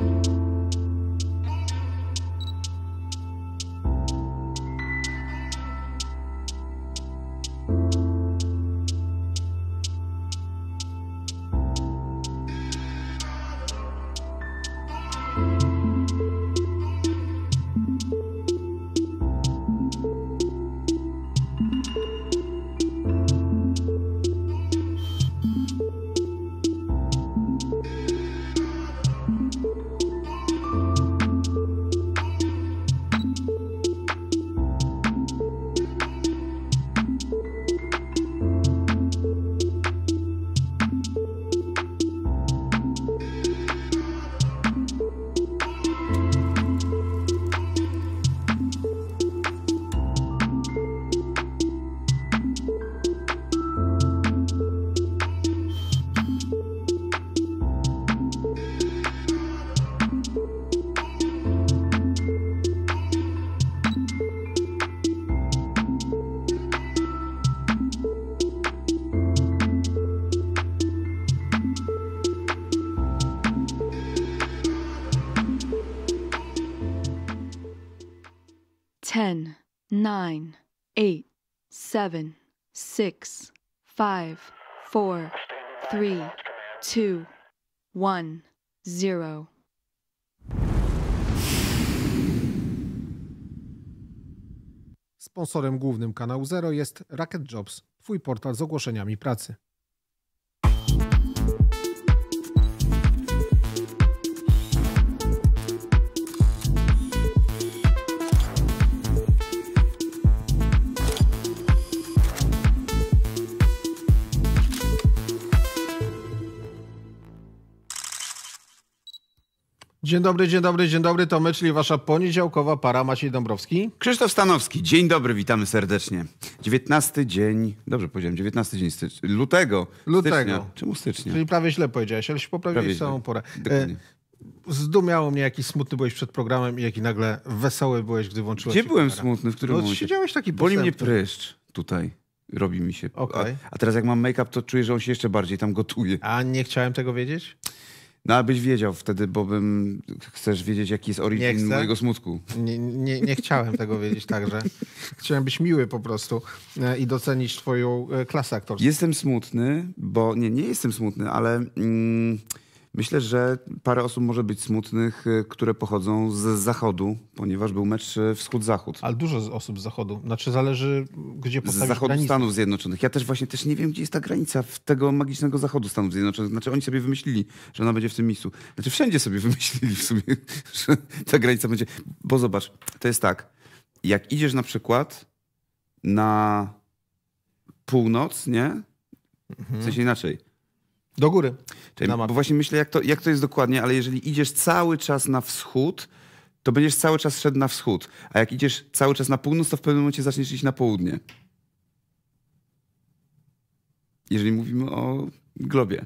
you nine, eight, seven, six, five, four, three, two, one, zero. Sponsorem głównym kanału Zero jest Racket Jobs, twój portal z ogłoszeniami pracy. Dzień dobry, dzień dobry, dzień dobry. To my, czyli wasza poniedziałkowa para Maciej Dąbrowski. Krzysztof Stanowski, dzień dobry, witamy serdecznie. 19 dzień, dobrze powiedziałem, 19 dzień stycz, lutego. Lutego. Stycznia. Czemu stycznia? Czyli prawie źle powiedziałeś, ale się poprawiłeś w porę. Dokładnie. E, zdumiało mnie, jaki smutny byłeś przed programem i jaki nagle wesoły byłeś, gdy włączyłeś Gdzie byłem kamerę. smutny? W którym no, momencie? siedziałeś taki Boli mnie pryszcz tutaj robi mi się. Okay. A, a, teraz jak mam make-up, to czuję, że on się jeszcze bardziej tam gotuje. A nie chciałem tego wiedzieć? No abyś wiedział wtedy, bo bym... Chcesz wiedzieć, jaki jest origin mojego smutku. Nie, nie, nie chciałem tego wiedzieć także. Chciałem być miły po prostu e, i docenić twoją e, klasę aktorską. Jestem smutny, bo... Nie, nie jestem smutny, ale... Mm, Myślę, że parę osób może być smutnych, y, które pochodzą z zachodu, ponieważ był mecz y, wschód-zachód. Ale dużo osób z zachodu. Znaczy zależy, gdzie postawisz Z zachodu granicę. Stanów Zjednoczonych. Ja też właśnie też nie wiem, gdzie jest ta granica tego magicznego zachodu Stanów Zjednoczonych. Znaczy oni sobie wymyślili, że ona będzie w tym miejscu. Znaczy wszędzie sobie wymyślili w sumie, że ta granica będzie... Bo zobacz, to jest tak. Jak idziesz na przykład na północ, nie? W mhm. sensie inaczej do góry. Czyli, bo właśnie myślę, jak to, jak to jest dokładnie, ale jeżeli idziesz cały czas na wschód, to będziesz cały czas szedł na wschód. A jak idziesz cały czas na północ, to w pewnym momencie zaczniesz iść na południe. Jeżeli mówimy o globie.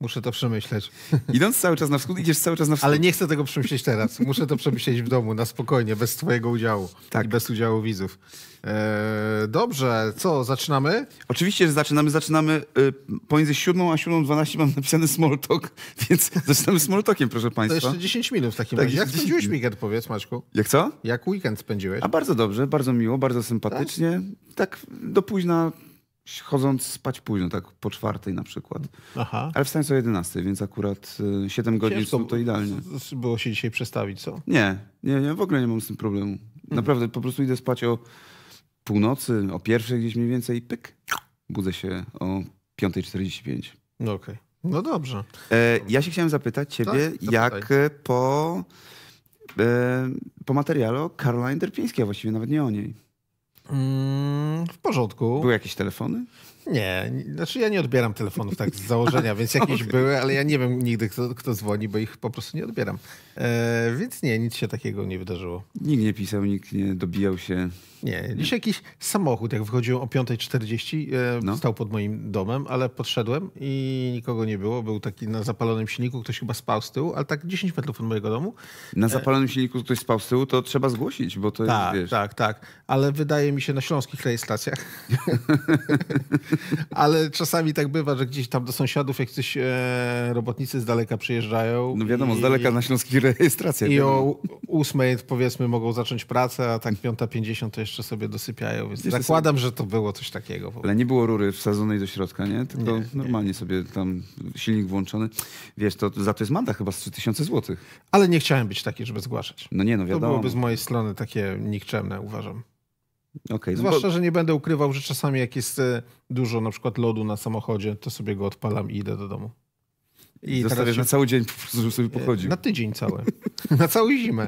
Muszę to przemyśleć. Idąc cały czas na wschód, idziesz cały czas na wschód. Ale nie chcę tego przemyśleć teraz. Muszę to przemyśleć w domu, na spokojnie, bez twojego udziału tak. i bez udziału widzów. Eee, dobrze, co, zaczynamy? Oczywiście, że zaczynamy. Zaczynamy y, pomiędzy 7 a 7.12 mam napisany small talk, więc zaczynamy small talkiem, proszę państwa. To jeszcze 10 minut w takim tak, razie. Jak spędziłeś weekend, powiedz Maćku? Jak co? Jak weekend spędziłeś? A bardzo dobrze, bardzo miło, bardzo sympatycznie. Tak, tak do późna chodząc spać późno, tak po czwartej na przykład. Aha. Ale wstałem co o 11, więc akurat 7 e, godzin to idealnie. Było się dzisiaj przestawić, co? Nie, nie, nie, w ogóle nie mam z tym problemu. Hmm. Naprawdę, po prostu idę spać o północy, o pierwszej gdzieś mniej więcej i pyk, budzę się o 5.45. No okej. Okay. No dobrze. E, ja się chciałem zapytać ciebie, tak? jak e, po, e, po materiale o Karola Derpińskiej, a właściwie nawet nie o niej. Mm, w porządku. Były jakieś telefony? Nie, znaczy ja nie odbieram telefonów tak z założenia, więc jakieś okay. były, ale ja nie wiem nigdy, kto, kto dzwoni, bo ich po prostu nie odbieram. E, więc nie, nic się takiego nie wydarzyło. Nikt nie pisał, nikt nie dobijał się. Nie, dzisiaj jakiś samochód, jak wychodził o 5.40, e, no. stał pod moim domem, ale podszedłem i nikogo nie było. Był taki na zapalonym silniku, ktoś chyba spał z tyłu, ale tak 10 metrów od mojego domu. Na e, zapalonym silniku ktoś spał z tyłu, to trzeba zgłosić, bo to tak, jest, wiesz... Tak, tak, ale wydaje mi się na śląskich rejestracjach. ale czasami tak bywa, że gdzieś tam do sąsiadów jacyś e, robotnicy z daleka przyjeżdżają. No wiadomo, i, z daleka na śląskich rejestracjach. I wiadomo. o 8 powiedzmy mogą zacząć pracę, a tak 5.50 to jeszcze jeszcze sobie dosypiają, więc zakładam, sobie... że to było coś takiego. Ale nie było rury wsadzonej do środka, nie? Tylko nie, normalnie nie. sobie tam silnik włączony. Wiesz, to za to jest manda chyba z 3000 zł. Ale nie chciałem być taki, żeby zgłaszać. No nie, no wiadomo. To byłoby z mojej strony takie nikczemne, uważam. Okay, no Zwłaszcza, bo... że nie będę ukrywał, że czasami jak jest e, dużo na przykład lodu na samochodzie, to sobie go odpalam i idę do domu. I Zostawiasz się... na cały dzień, żeby sobie e, pochodził. Na tydzień cały. na całą zimę.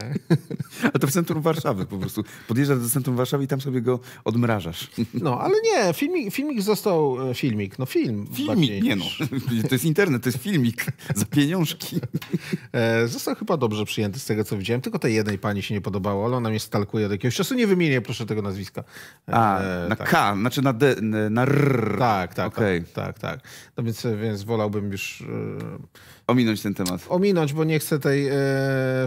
A to w centrum Warszawy po prostu. Podjeżdżasz do centrum Warszawy i tam sobie go odmrażasz. no, ale nie, filmik, filmik został... E, filmik, no film. Filmik, nie no. To jest internet, to jest filmik za pieniążki. E, został chyba dobrze przyjęty z tego, co widziałem. Tylko tej jednej pani się nie podobało, ale ona mnie stalkuje od jakiegoś czasu. Nie wymienię, proszę, tego nazwiska. A, e, na tak. K, znaczy na, D, na R. Tak, tak, okay. tak, tak, No więc, więc wolałbym już Ominąć ten temat. Ominąć, bo nie chcę tej e,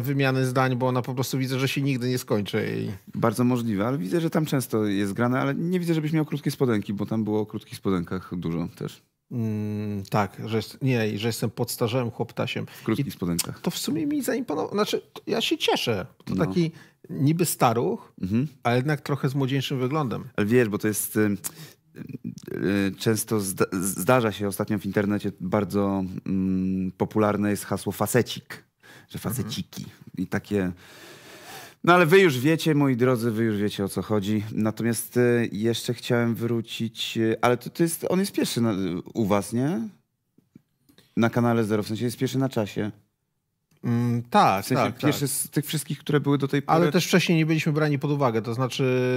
wymiany zdań, bo ona po prostu widzę, że się nigdy nie skończy. I... Bardzo możliwe, ale widzę, że tam często jest grane, ale nie widzę, żebyś miał krótkie spodenki, bo tam było o krótkich spodenkach dużo też. Mm, tak, że jest, nie, że jestem podstarzałym chłoptasiem. W krótkich I spodenkach. To w sumie mi zaimponowało. Znaczy, ja się cieszę. To no. taki niby staruch, mhm. ale jednak trochę z młodzieńszym wyglądem. Ale wiesz, bo to jest Y, często zdarza się ostatnio w internecie bardzo mm, popularne jest hasło facecik, że faceciki mhm. i takie. No ale wy już wiecie, moi drodzy, wy już wiecie o co chodzi. Natomiast y, jeszcze chciałem wrócić, y, ale to, to jest, on jest pierwszy na, u was, nie? Na kanale Zero, w sensie jest pierwszy na czasie. Mm, tak, w sensie tak, pierwszy tak. z tych wszystkich, które były do tej pory. Ale też wcześniej nie byliśmy brani pod uwagę, to znaczy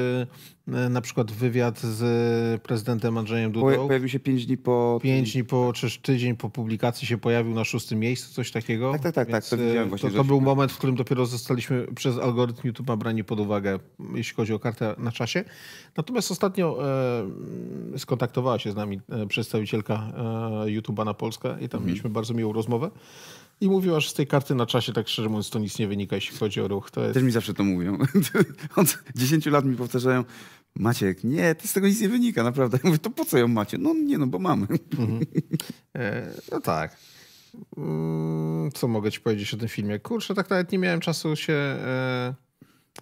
e, na przykład wywiad z prezydentem Andrzejem Dudą. Pojawił się pięć dni po... Pięć dni po, czy tydzień po publikacji się pojawił na szóstym miejscu, coś takiego. Tak, tak, tak. tak to, e, właśnie, to, to był moment, w którym dopiero zostaliśmy przez algorytm YouTube'a brani pod uwagę, jeśli chodzi o kartę na czasie. Natomiast ostatnio e, mm, skontaktowała się z nami e, przedstawicielka e, YouTube'a na Polskę i tam mhm. mieliśmy bardzo miłą rozmowę. I mówiła, że z tej karty na czasie, tak szczerze mówiąc, to nic nie wynika, jeśli chodzi o ruch. To jest... Też mi zawsze to mówią. Od 10 lat mi powtarzają, Maciek, nie, to z tego nic nie wynika, naprawdę. Ja mówię, to po co ją macie? No nie, no bo mamy. Mhm. E, no tak. Mm, co mogę ci powiedzieć o tym filmie? Kurczę, tak nawet nie miałem czasu się... E,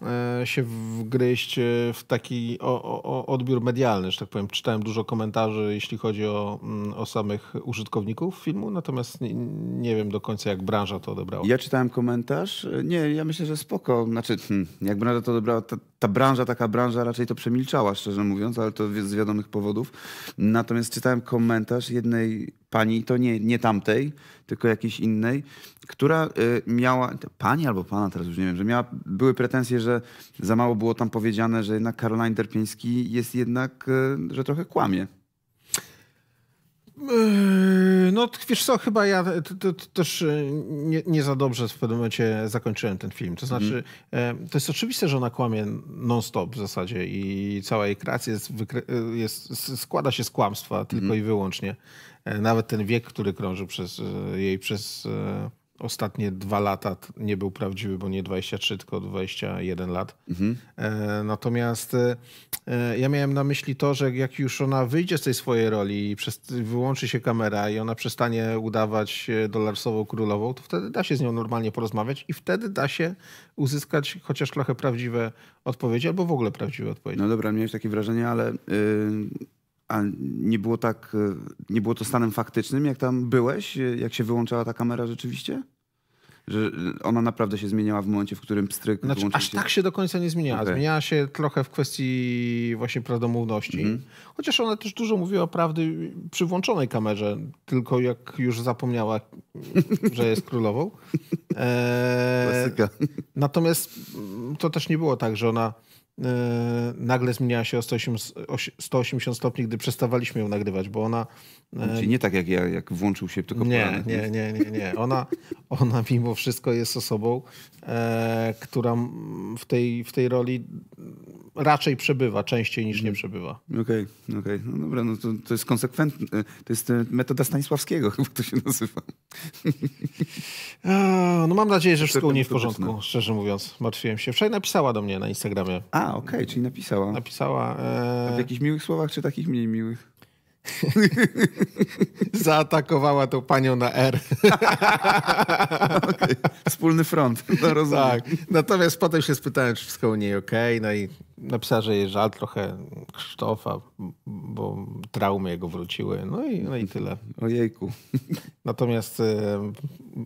E, się wgryźć e, w taki o, o, odbiór medialny, że tak powiem. Czytałem dużo komentarzy, jeśli chodzi o, mm, o samych użytkowników filmu, natomiast nie, nie, wiem do końca, jak branża to odebrała. Ja czytałem komentarz. Nie, ja myślę, że spoko. Znaczy, hm, jak branża to odebrała, to, ta branża, taka branża raczej to przemilczała, szczerze mówiąc, ale to z wiadomych powodów. Natomiast czytałem komentarz jednej pani, to nie, nie tamtej, tylko jakiejś innej, która y, miała, pani albo pana, teraz już nie wiem, że miała, były pretensje, że za mało było tam powiedziane, że jednak Caroline Derpieński jest jednak, y, że trochę kłamie. Yy, no, wiesz co, chyba ja też e, nie, nie, za dobrze w pewnym momencie zakończyłem ten film. To znaczy, mm. to jest oczywiste, że ona kłamie non-stop w zasadzie i cała jej kreacja jest, e, jest składa się z kłamstwa tylko mm. i wyłącznie. Nawet ten wiek, który krąży przez jej przez ostatnie dwa lata nie był prawdziwy, bo nie 23, tylko 21 lat. Mhm. E, natomiast e, e, ja miałem na myśli to, że jak już ona wyjdzie z tej swojej roli i wyłączy się kamera i ona przestanie udawać dolarsową królową, to wtedy da się z nią normalnie porozmawiać i wtedy da się uzyskać chociaż trochę prawdziwe odpowiedzi albo w ogóle prawdziwe odpowiedzi. No dobra, miałeś takie wrażenie, ale yy, a nie było tak, e, nie było to stanem faktycznym, jak tam byłeś, e, jak się wyłączała ta kamera rzeczywiście? Że e, ona naprawdę się zmieniała w momencie, w którym pstryk znaczy, Aż się... tak się do końca nie zmieniała. Okay. Zmieniała się trochę w kwestii właśnie prawdomówności. Mm -hmm. Chociaż ona też dużo mówiła prawdy przy włączonej kamerze, tylko jak już zapomniała, że jest królową. Eee, Klasyka. Natomiast to też nie było tak, że ona E, nagle zmieniała się o 180 stopni, gdy przestawaliśmy ją nagrywać, bo ona... E, no, czyli nie tak jak ja, jak włączył się tylko nie, nie, nie, nie, nie. Ona, ona mimo wszystko jest osobą, e, która w tej, w tej roli raczej przebywa częściej niż nie mhm. przebywa. Okej, okay, okej. Okay. No dobra, no to, to jest konsekwentne. To jest e, metoda Stanisławskiego, chyba to się nazywa. No mam nadzieję, że wszystko u niej w porządku, no. szczerze mówiąc. Martwiłem się. Wczoraj napisała do mnie na Instagramie. A, okej, okay, czyli napisała. Napisała. E... W jakichś miłych słowach, czy takich mniej miłych? Zaatakowała tą panią na R. okay. Wspólny front. No, rozumiem. Tak. Natomiast potem się spytałem, czy wszystko u niej ok. No i napisała, że jej żal trochę Krzysztofa, bo traumy jego wróciły. No i, no i tyle. Ojejku. Natomiast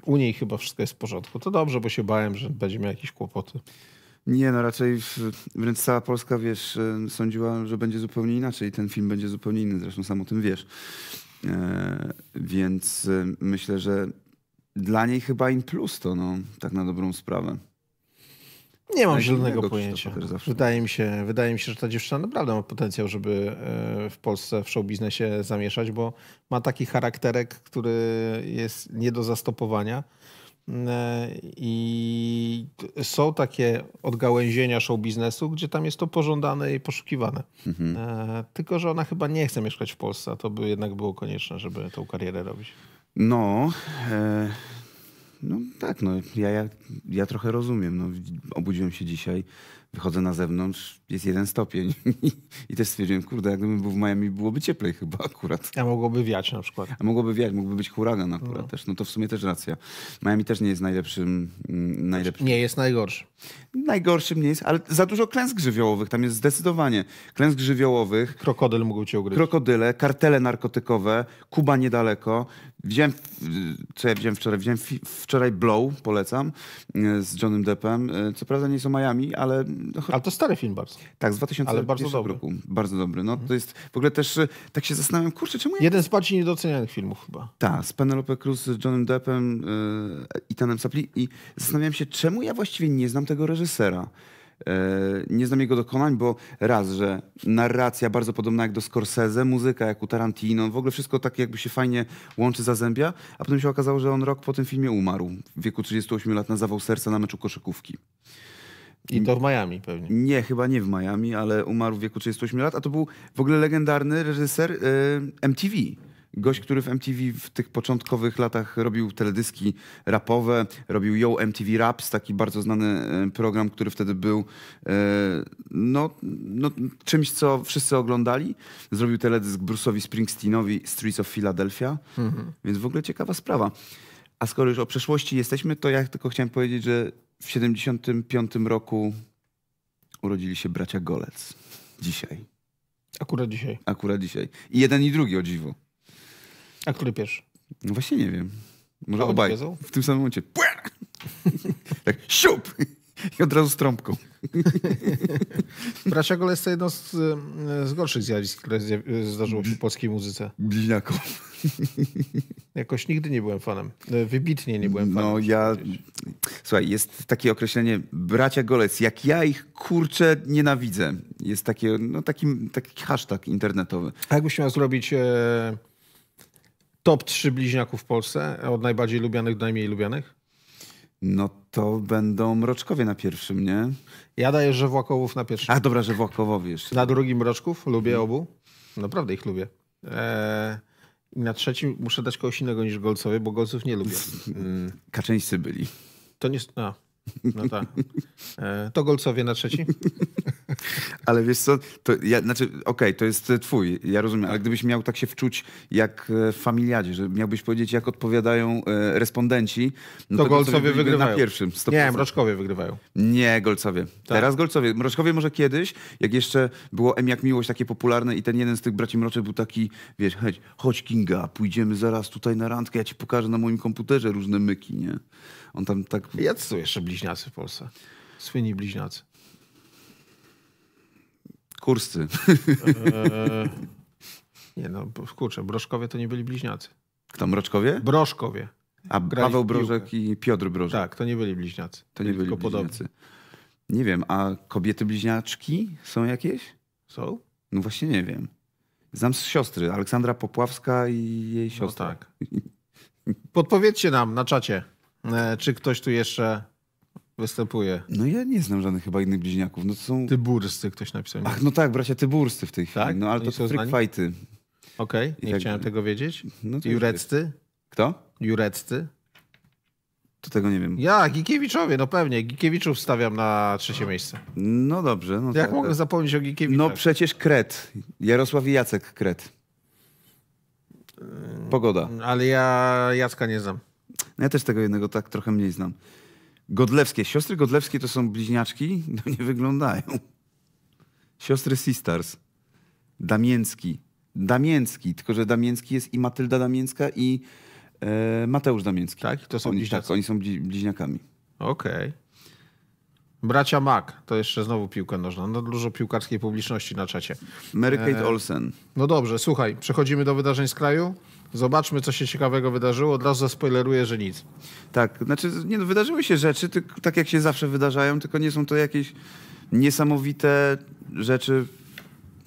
u niej chyba wszystko jest w porządku. To dobrze, bo się bałem, że będzie miał jakieś kłopoty. Nie, no raczej wręcz cała Polska, wiesz, e, sądziła, że będzie zupełnie inaczej i ten film będzie zupełnie inny, zresztą sam o tym wiesz. E, więc e, myślę, że dla niej chyba in plus to, no, tak na dobrą sprawę. Nie mam zielonego pojęcia. Wydaje mi, się, wydaje mi się, że ta dziewczyna naprawdę ma potencjał, żeby w Polsce w show biznesie zamieszać, bo ma taki charakterek, który jest nie do zastopowania. E, I są takie odgałęzienia show biznesu, gdzie tam jest to pożądane i poszukiwane. Mhm. E, tylko, że ona chyba nie chce mieszkać w Polsce, a to by jednak było konieczne, żeby tą karierę robić. No, e, no tak, no, ja, ja, ja trochę rozumiem. No, obudziłem się dzisiaj wychodzę na zewnątrz, jest jeden stopień. I też stwierdziłem, kurde, jakbym był w Miami, byłoby cieplej chyba akurat. A mogłoby wiać na przykład. A mogłoby wiać, mógłby być huragan akurat no. też. No to w sumie też racja. Miami też nie jest najlepszym... Mm, najlepszym. Nie jest najgorszy. Najgorszym nie jest, ale za dużo klęsk żywiołowych. Tam jest zdecydowanie klęsk żywiołowych. Krokodyl mógł cię ugryźć. Krokodyle, kartele narkotykowe, Kuba niedaleko. Wziąłem, co ja wziąłem wczoraj? Wziąłem wczoraj Blow, polecam, e, z Johnem Deppem. E, co prawda nie są Miami, ale... No ale to stary film bardzo. Tak, z 2000 ale bardzo dobry. Bardzo dobry. No to mhm. jest, w ogóle też e, tak się zastanawiam, kurczę, czemu... Ja... Jeden z bardziej niedocenianych filmów chyba. Tak, z Penelope Cruz, z Johnem Deppem, i Tanem Sapli i zastanawiam się, czemu ja właściwie nie znam tego reżysera. E, nie znam jego dokonań, bo raz, że narracja bardzo podobna jak do Scorsese, muzyka jak u Tarantino, w ogóle wszystko tak jakby się fajnie łączy, zazębia, a potem się okazało, że on rok po tym filmie umarł w wieku 38 lat na zawał serca na meczu koszykówki. I to w Miami pewnie. Nie, chyba nie w Miami, ale umarł w wieku 38 lat, a to był w ogóle legendarny reżyser e, MTV gość, który w MTV w tych początkowych latach robił teledyski rapowe, robił Yo MTV Raps, taki bardzo znany e, program, który wtedy był e, no, no, czymś, co wszyscy oglądali. Zrobił teledysk Bruce'owi Springsteenowi Streets of Philadelphia, mhm. więc w ogóle ciekawa sprawa. A skoro już o przeszłości jesteśmy, to ja tylko chciałem powiedzieć, że w 75 roku urodzili się bracia Golec. Dzisiaj. Akurat dzisiaj. Akurat dzisiaj. I jeden i drugi, o dziwo. A który pierwszy? No właśnie nie wiem. Może A obaj. W tym samym momencie. tak, siup! I od razu z trąbką. Praszagol jest to jedno z, z, gorszych zjawisk, które zdarzyło się w polskiej muzyce. Bliźniaką. Jakoś nigdy nie byłem fanem. Wybitnie nie byłem no fanem. No ja... Słuchaj, jest takie określenie bracia Golec. Jak ja ich, kurczę, nienawidzę. Jest takie, no taki, taki hashtag internetowy. A jakbyś miał zrobić... E top 3 bliźniaków w Polsce, e, od najbardziej lubianych do najmniej lubianych? No to będą Mroczkowie na pierwszym, nie? Ja daję Żewłakowów na pierwszym. A dobra, Żewłakowowi jeszcze. Na drugim Mroczków, lubię obu. Naprawdę ich lubię. Eee, na trzecim muszę dać kogoś innego niż Golcowie, bo Golców nie lubię. Mm. byli. To nie... A. No. No tak. E, to Golcowie na trzeci. Ale wiesz co, to ja, znaczy, okej, okay, to jest twój, ja rozumiem, ale gdybyś miał tak się wczuć jak e, w familiadzie, że miałbyś powiedzieć, jak odpowiadają e, respondenci, no to, to Golcowie wygrywają. Na pierwszym. Nie, Mroczkowie wygrywają. Nie, Golcowie. Tak. Teraz Golcowie. Mroczkowie może kiedyś, jak jeszcze było M jak miłość takie popularne i ten jeden z tych braci Mroczek był taki, wiesz, chodź, chodź Kinga, pójdziemy zaraz tutaj na randkę, ja ci pokażę na moim komputerze różne myki, nie? On tam tak... Jacy są jeszcze bliźniacy w Polsce? Słyni bliźniacy. Kurscy. Eee, nie no, kurczę, Broszkowie to nie byli bliźniacy. Kto, Mroczkowie? Broszkowie. A Grali Paweł Brożek i Piotr Brożek. Tak, to nie byli bliźniacy. To nie byli tylko bliźniacy. Podobni. Nie wiem, a kobiety bliźniaczki są jakieś? Są? No właśnie nie wiem. Znam z siostry, Aleksandra Popławska i jej no siostra. No tak. Podpowiedzcie nam na czacie. E, czy ktoś tu jeszcze występuje? No ja nie znam żadnych chyba innych bliźniaków. No to są... Tyburscy ktoś napisał. Ach, no tak, bracia Tyburscy w tej chwili. Tak? No ale Oni to, są freakfighty. Okej, okay, nie tak... chciałem tego wiedzieć. No Jureccy? Kto? Jureccy. To tego nie wiem. Ja, Gikiewiczowie, no pewnie. Gikiewiczów stawiam na trzecie miejsce. No dobrze. No Jak tak, mogę tak. zapomnieć o Gikiewiczach? No przecież Kret. Jarosław i Jacek Kret. Yy, Pogoda. Ale ja Jacka nie znam ja też tego jednego tak trochę mniej znam. Godlewskie. Siostry Godlewskie to są bliźniaczki? No nie wyglądają. Siostry Sisters. Damięcki. Damięcki, tylko że Damięcki jest i Matylda Damięcka i e, Mateusz Damięcki. Tak? To są oni, bliźniacy? Tak, oni są bli bliźniakami. Okej. Okay. Bracia Mak, to jeszcze znowu piłka nożna. No dużo piłkarskiej publiczności na czacie. Mary e, Kate Olsen. no dobrze, słuchaj, przechodzimy do wydarzeń z kraju. Zobaczmy, co się ciekawego wydarzyło. Od razu zaspoileruję, że nic. Tak, znaczy, nie, no, wydarzyły się rzeczy, tak jak się zawsze wydarzają, tylko nie są to jakieś niesamowite rzeczy.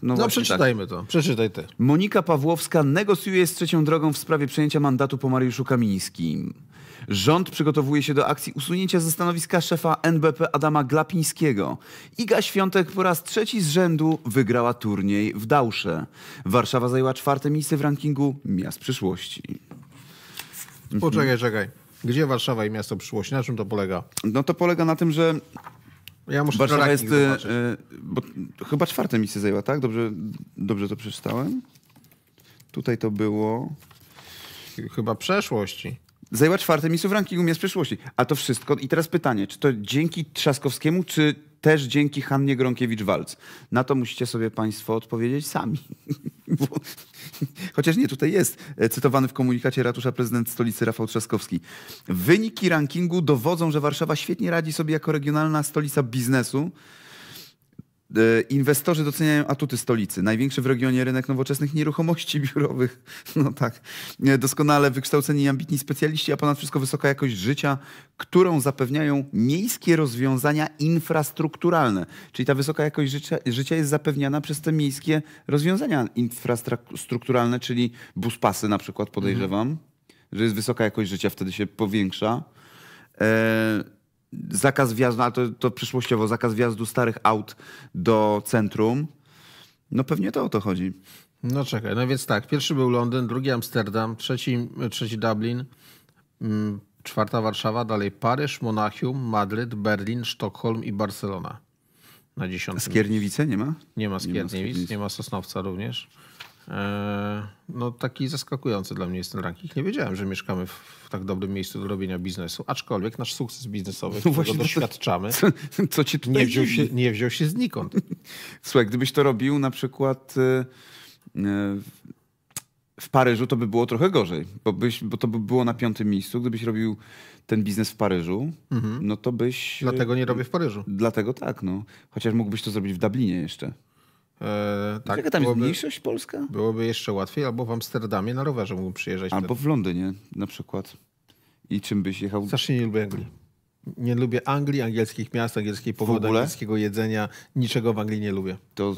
No, no przeczytajmy tak. to. Przeczytaj ty. Monika Pawłowska negocjuje z trzecią drogą w sprawie przejęcia mandatu po Mariuszu Kamińskim. Rząd przygotowuje się do akcji usunięcia ze stanowiska szefa NBP Adama Glapińskiego. Iga Świątek po raz trzeci z rzędu wygrała turniej w Dausze. Warszawa zajęła czwarte miejsce w rankingu miast przyszłości. Mhm. Poczekaj, czekaj. Gdzie Warszawa i miasto przyszłości? Na czym to polega? No to polega na tym, że ja muszę Warszawa jest, y, zobaczyć. Y, bo chyba czwarte miejsce zajęła, tak? Dobrze, dobrze to przeczytałem? Tutaj to było... Chyba przeszłości zajęła czwarte miejsce w rankingu miast przyszłości. A to wszystko, i teraz pytanie, czy to dzięki Trzaskowskiemu, czy też dzięki Hannie Gronkiewicz-Walc? Na to musicie sobie Państwo odpowiedzieć sami. chociaż nie, tutaj jest e, cytowany w komunikacie ratusza prezydent stolicy Rafał Trzaskowski. Wyniki rankingu dowodzą, że Warszawa świetnie radzi sobie jako regionalna stolica biznesu, Y, inwestorzy doceniają atuty stolicy. Największy w regionie rynek nowoczesnych nieruchomości biurowych. No tak. Doskonale wykształceni i ambitni specjaliści, a ponad wszystko wysoka jakość życia, którą zapewniają miejskie rozwiązania infrastrukturalne. Czyli ta wysoka jakość życia, życia jest zapewniana przez te miejskie rozwiązania infrastrukturalne, czyli buspasy na przykład podejrzewam, mhm. że jest wysoka jakość życia, wtedy się powiększa. E, zakaz wjazdu, ale to, to przyszłościowo, zakaz wjazdu starych aut do centrum. No pewnie to o to chodzi. No czekaj, no więc tak, pierwszy był Londyn, drugi Amsterdam, trzeci, trzeci Dublin, mm, czwarta Warszawa, dalej Paryż, Monachium, Madryt, Berlin, Sztokholm i Barcelona. Na dziesiątym. Skierniewice nie ma? Nie ma Skierniewic, nie ma, Nie ma Sosnowca również. E, no taki zaskakujący dla mnie jest ten ranking. Nie wiedziałem, że mieszkamy w, w tak dobrym miejscu do robienia biznesu, aczkolwiek nasz sukces biznesowy, no którego doświadczamy, to, co, ci ci nie, wziął się, nie wziął się znikąd. Słuchaj, gdybyś to robił na przykład e, e, w Paryżu, to by było trochę gorzej, bo, byś, bo to by było na piątym miejscu. Gdybyś robił ten biznes w Paryżu, mhm. no to byś... Dlatego nie robię w Paryżu. Dlatego tak, no. Chociaż mógłbyś to zrobić w Dublinie jeszcze. E, tak, Jaka tam byłoby, jest mniejszość polska? Byłoby jeszcze łatwiej, albo w Amsterdamie na rowerze mógłbym przyjeżdżać. Albo w Londynie na przykład. I czym byś jechał? Strasznie nie lubię Anglii. Nie lubię Anglii, angielskich miast, angielskiej pogody, angielskiego jedzenia. Niczego w Anglii nie lubię. To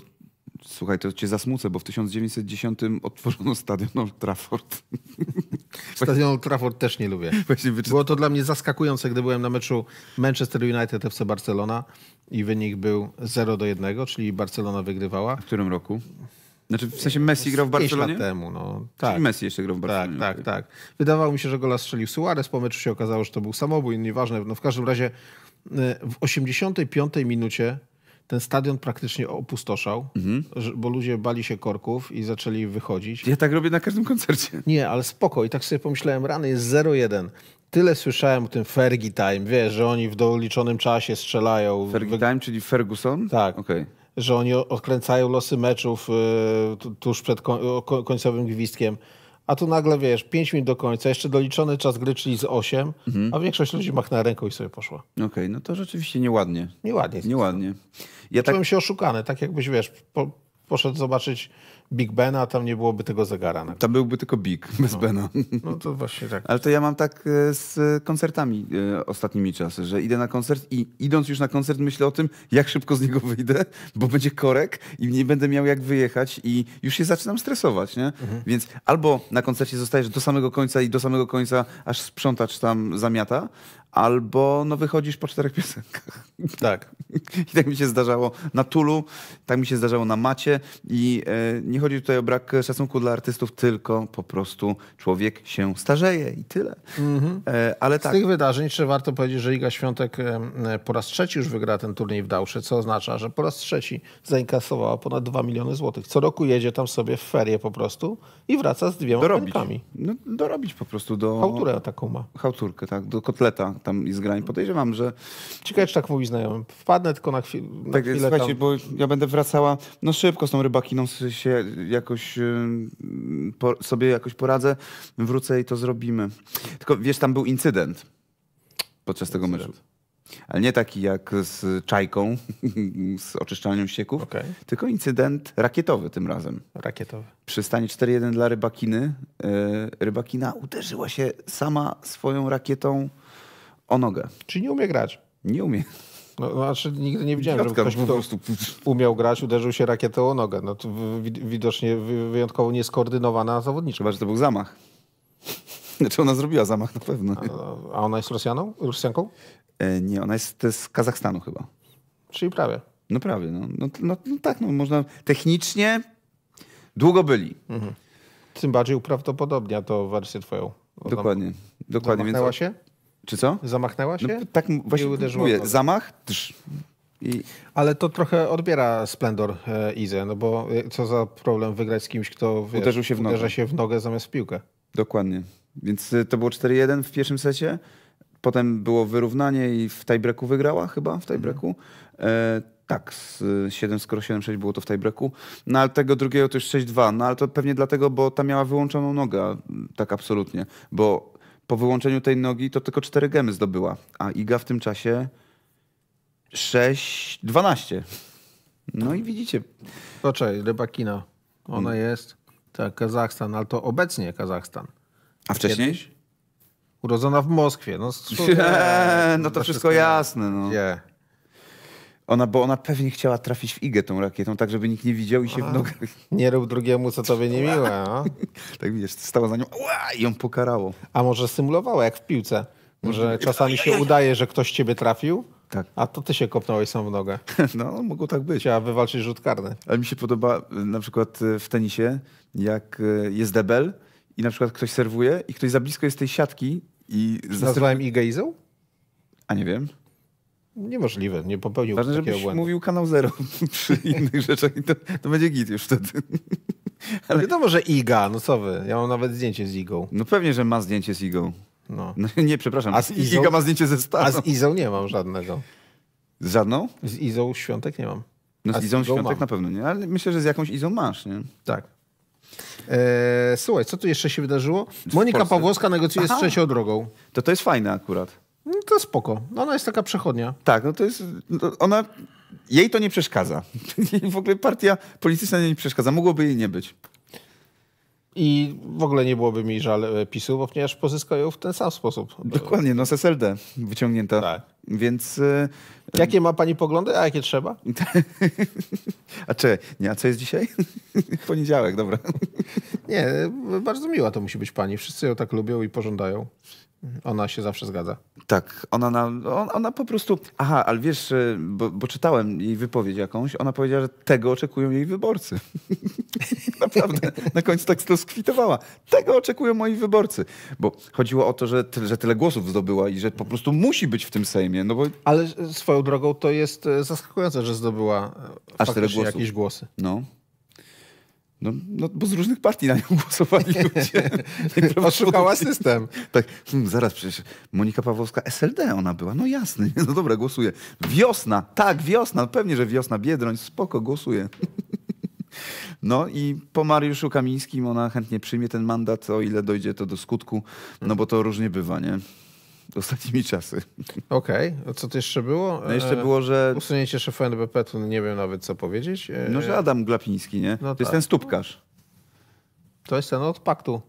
Słuchaj, to cię zasmucę, bo w 1910 otworzono stadion Old Trafford. Stadion Old Trafford też nie lubię. Było to dla mnie zaskakujące, gdy byłem na meczu Manchester United FC Barcelona i wynik był 0 do 1, czyli Barcelona wygrywała. W którym roku? Znaczy w sensie Messi grał w Barcelonie? Lat temu, no. Tak. Czyli Messi jeszcze grał w tak, Barcelonie. Tak, tak, tak. Wydawało mi się, że gola strzelił Suarez, po meczu się okazało, że to był samobój, nieważne. No w każdym razie y, w 85 minucie ten stadion praktycznie opustoszał, mhm. bo ludzie bali się korków i zaczęli wychodzić. Ja tak robię na każdym koncercie. Nie, ale spoko. I tak sobie pomyślałem, rany jest 0-1. Tyle słyszałem o tym Fergie Time, wiesz, że oni w doliczonym czasie strzelają. Fergie Time, czyli Ferguson? Tak. Okay. Że oni odkręcają losy meczów y, tuż przed końcowym gwizdkiem a tu nagle wiesz, 5 minut do końca, jeszcze doliczony czas gry, czyli z 8, mhm. a większość ludzi machnęła ręką i sobie poszła. Okej, okay, no to rzeczywiście nieładnie. Nieładnie. Nieładnie. Ja Czułem tak... się oszukany, tak jakbyś wiesz, po, poszedł zobaczyć Big Bena, tam nie byłoby tego zegara. Nawet. Tam byłby tylko Big, no. bez no. Bena. No to właśnie tak. Ale to ja mam tak e, z koncertami e, ostatnimi czasy, że idę na koncert i idąc już na koncert myślę o tym, jak szybko z niego wyjdę, bo będzie korek i nie będę miał jak wyjechać i już się zaczynam stresować, nie? Mhm. Więc albo na koncercie zostajesz do samego końca i do samego końca aż sprzątacz tam zamiata, albo no wychodzisz po czterech piosenkach. Tak. I tak mi się zdarzało na Tulu, tak mi się zdarzało na Macie i e, nie chodzi tutaj o brak szacunku dla artystów, tylko po prostu człowiek się starzeje i tyle. Mhm. E, ale tak. Z tych wydarzeń jeszcze warto powiedzieć, że Iga Świątek e, po raz trzeci już wygra ten turniej w Dausze, co oznacza, że po raz trzeci zainkasowała ponad 2 miliony złotych. Co roku jedzie tam sobie w ferie po prostu i wraca z dwiema dorobić. No, dorobić po prostu do... Hałturę taką ma. Hałturkę, tak, do kotleta tam i zgrań. Podejrzewam, że... Ciekawe, czy tak mówi znajomy. Wpadnę tylko na, chwilę. na tak, chwilę Słuchajcie, tam. bo ja będę wracała no szybko z tą rybakiną się jakoś po, sobie jakoś poradzę. Wrócę i to zrobimy. Tylko wiesz, tam był incydent podczas tego meczu. Ale nie taki jak z czajką, z oczyszczalnią ścieków, okay. tylko incydent rakietowy tym razem. Rakietowy. Przy stanie 4-1 dla rybakiny, y, rybakina uderzyła się sama swoją rakietą o nogę. Czyli nie umie grać. Nie umie. No, no znaczy nigdy nie widziałem, Dziadka, żeby ktoś po prostu umiał grać, uderzył się rakietą o nogę. No, to widocznie wyjątkowo nieskoordynowana zawodniczka. Chyba, że to był zamach. Znaczy ona zrobiła zamach na pewno. A, a ona jest Rosjaną? Rosjanką? E, nie, ona jest z Kazachstanu chyba. Czyli prawie. No prawie. No, no, no, no tak, no można technicznie długo byli. Mhm. Tym bardziej uprawdopodobnia to wersję twoją. Dokładnie. Dokładnie. Zamachnęła więc... się? Czy co? Zamachnęła no, się? No, tak właśnie mówię, zamach, Drz, i... Ale to trochę odbiera splendor e, Izę, no bo e, co za problem wygrać z kimś, kto wiesz, uderzył się w uderza nogę. się w nogę zamiast w piłkę. Dokładnie. Więc e, to było 4-1 w pierwszym secie, potem było wyrównanie i w tiebreaku wygrała chyba, w tiebreaku. Mhm. E, tak, z 7, e, skoro 7-6 było to w tiebreaku. No ale tego drugiego to już 6-2. No ale to pewnie dlatego, bo ta miała wyłączoną nogę, tak absolutnie. Bo po wyłączeniu tej nogi to tylko cztery gemy zdobyła, a Iga w tym czasie 6, 12. No i widzicie. Poczekaj, rybakina. Ona hmm. jest, tak, Kazachstan, ale to obecnie Kazachstan. A wcześniej? Urodzona w Moskwie. No, no to wszystko jasne. No. Yeah. Ona, bo ona pewnie chciała trafić w Igę tą rakietą, tak żeby nikt nie widział i się A, w nogach... Nie rób drugiemu, co tobie nie No. tak wiesz, stała za nią ua, i ją pokarało. A może symulowała, jak w piłce. Może mm. czasami się udaje, że ktoś ciebie trafił, tak. a to ty się kopnąłeś sam w nogę. No, mogło tak być. Chciała wywalczyć rzut karny. Ale mi się podoba y, na przykład y, w tenisie, jak y, jest debel i na przykład ktoś serwuje i ktoś za blisko jest tej siatki i... Nazwałem Igę Izą? A nie wiem. Niemożliwe, nie popełnił Ważne, takiego żebyś błędu. mówił kanał zero przy innych rzeczach i to, to będzie git już wtedy. No ale wiadomo, że Iga, no co wy, ja mam nawet zdjęcie z Igą. No pewnie, że ma zdjęcie z Igą. No. no nie, przepraszam, a z Izą, Iga ma zdjęcie ze starą. A z Izą nie mam żadnego. Z żadną? Z Izą świątek nie mam. No z, z Izą świątek mam. na pewno nie, ale myślę, że z jakąś Izą masz, nie? Tak. Eee, słuchaj, co tu jeszcze się wydarzyło? Monika Pawłowska negocjuje Aha. z trzecią drogą. To to jest fajne akurat. No to spoko. Ona jest taka przechodnia. Tak, no to jest. No ona. Jej to nie przeszkadza. w ogóle partia polityczna nie przeszkadza. Mogłoby jej nie być. I w ogóle nie byłoby mi żal e, PiSu, bo ponieważ pozyskają ją w ten sam sposób. Dokładnie, no z SLD wyciągnięta. Tak. Więc... E, e, jakie ma pani poglądy, a jakie trzeba? a czy nie, a co jest dzisiaj? Poniedziałek, dobra. nie, bardzo miła to musi być pani. Wszyscy ją tak lubią i pożądają. Ona się zawsze zgadza. Tak, ona, na, ona, po prostu. Aha, ale wiesz, y, bo, bo, czytałem jej wypowiedź jakąś, ona powiedziała, że tego oczekują jej wyborcy. Naprawdę, na końcu tak to skwitowała. Tego oczekują moi wyborcy. Bo chodziło o to, że, ty, że tyle głosów zdobyła i że po prostu musi być w tym Sejmie. No bo... Ale swoją drogą to jest e, zaskakujące, że zdobyła e, Aż tyle głosów. jakieś głosy. No. No, no, bo z różnych partii na nią głosowali ludzie. Tak Oszukała system. Tak, hmm, zaraz przecież Monika Pawłowska, SLD ona była, no jasny, no dobra, głosuję. Wiosna, tak, wiosna, no pewnie, że wiosna, Biedroń, spoko, głosuję. No i po Mariuszu Kamińskim ona chętnie przyjmie ten mandat, o ile dojdzie to do skutku, no bo to różnie bywa, nie? ostatnimi czasy. Okej, okay. co to jeszcze było? No jeszcze e, było, że... Usunięcie szefa NBP, tu nie wiem nawet co powiedzieć. E, no, że Adam Glapiński, nie? No to tak. jest ten stópkarz. To jest ten od paktu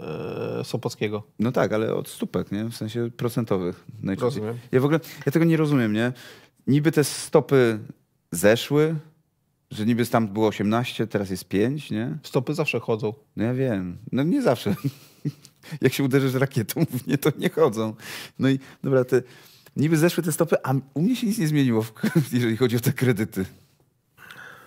e, Sopockiego. No tak, ale od stópek, nie? W sensie procentowych. Rozumiem. Ja w ogóle, ja tego nie rozumiem, nie? Niby te stopy zeszły, że niby tam było 18, teraz jest 5, nie? Stopy zawsze chodzą. No ja wiem. No nie zawsze. jak się uderzysz rakietą, nie, to nie chodzą. No i dobra, te, niby zeszły te stopy, a u mnie się nic nie zmieniło, w, jeżeli chodzi o te kredyty.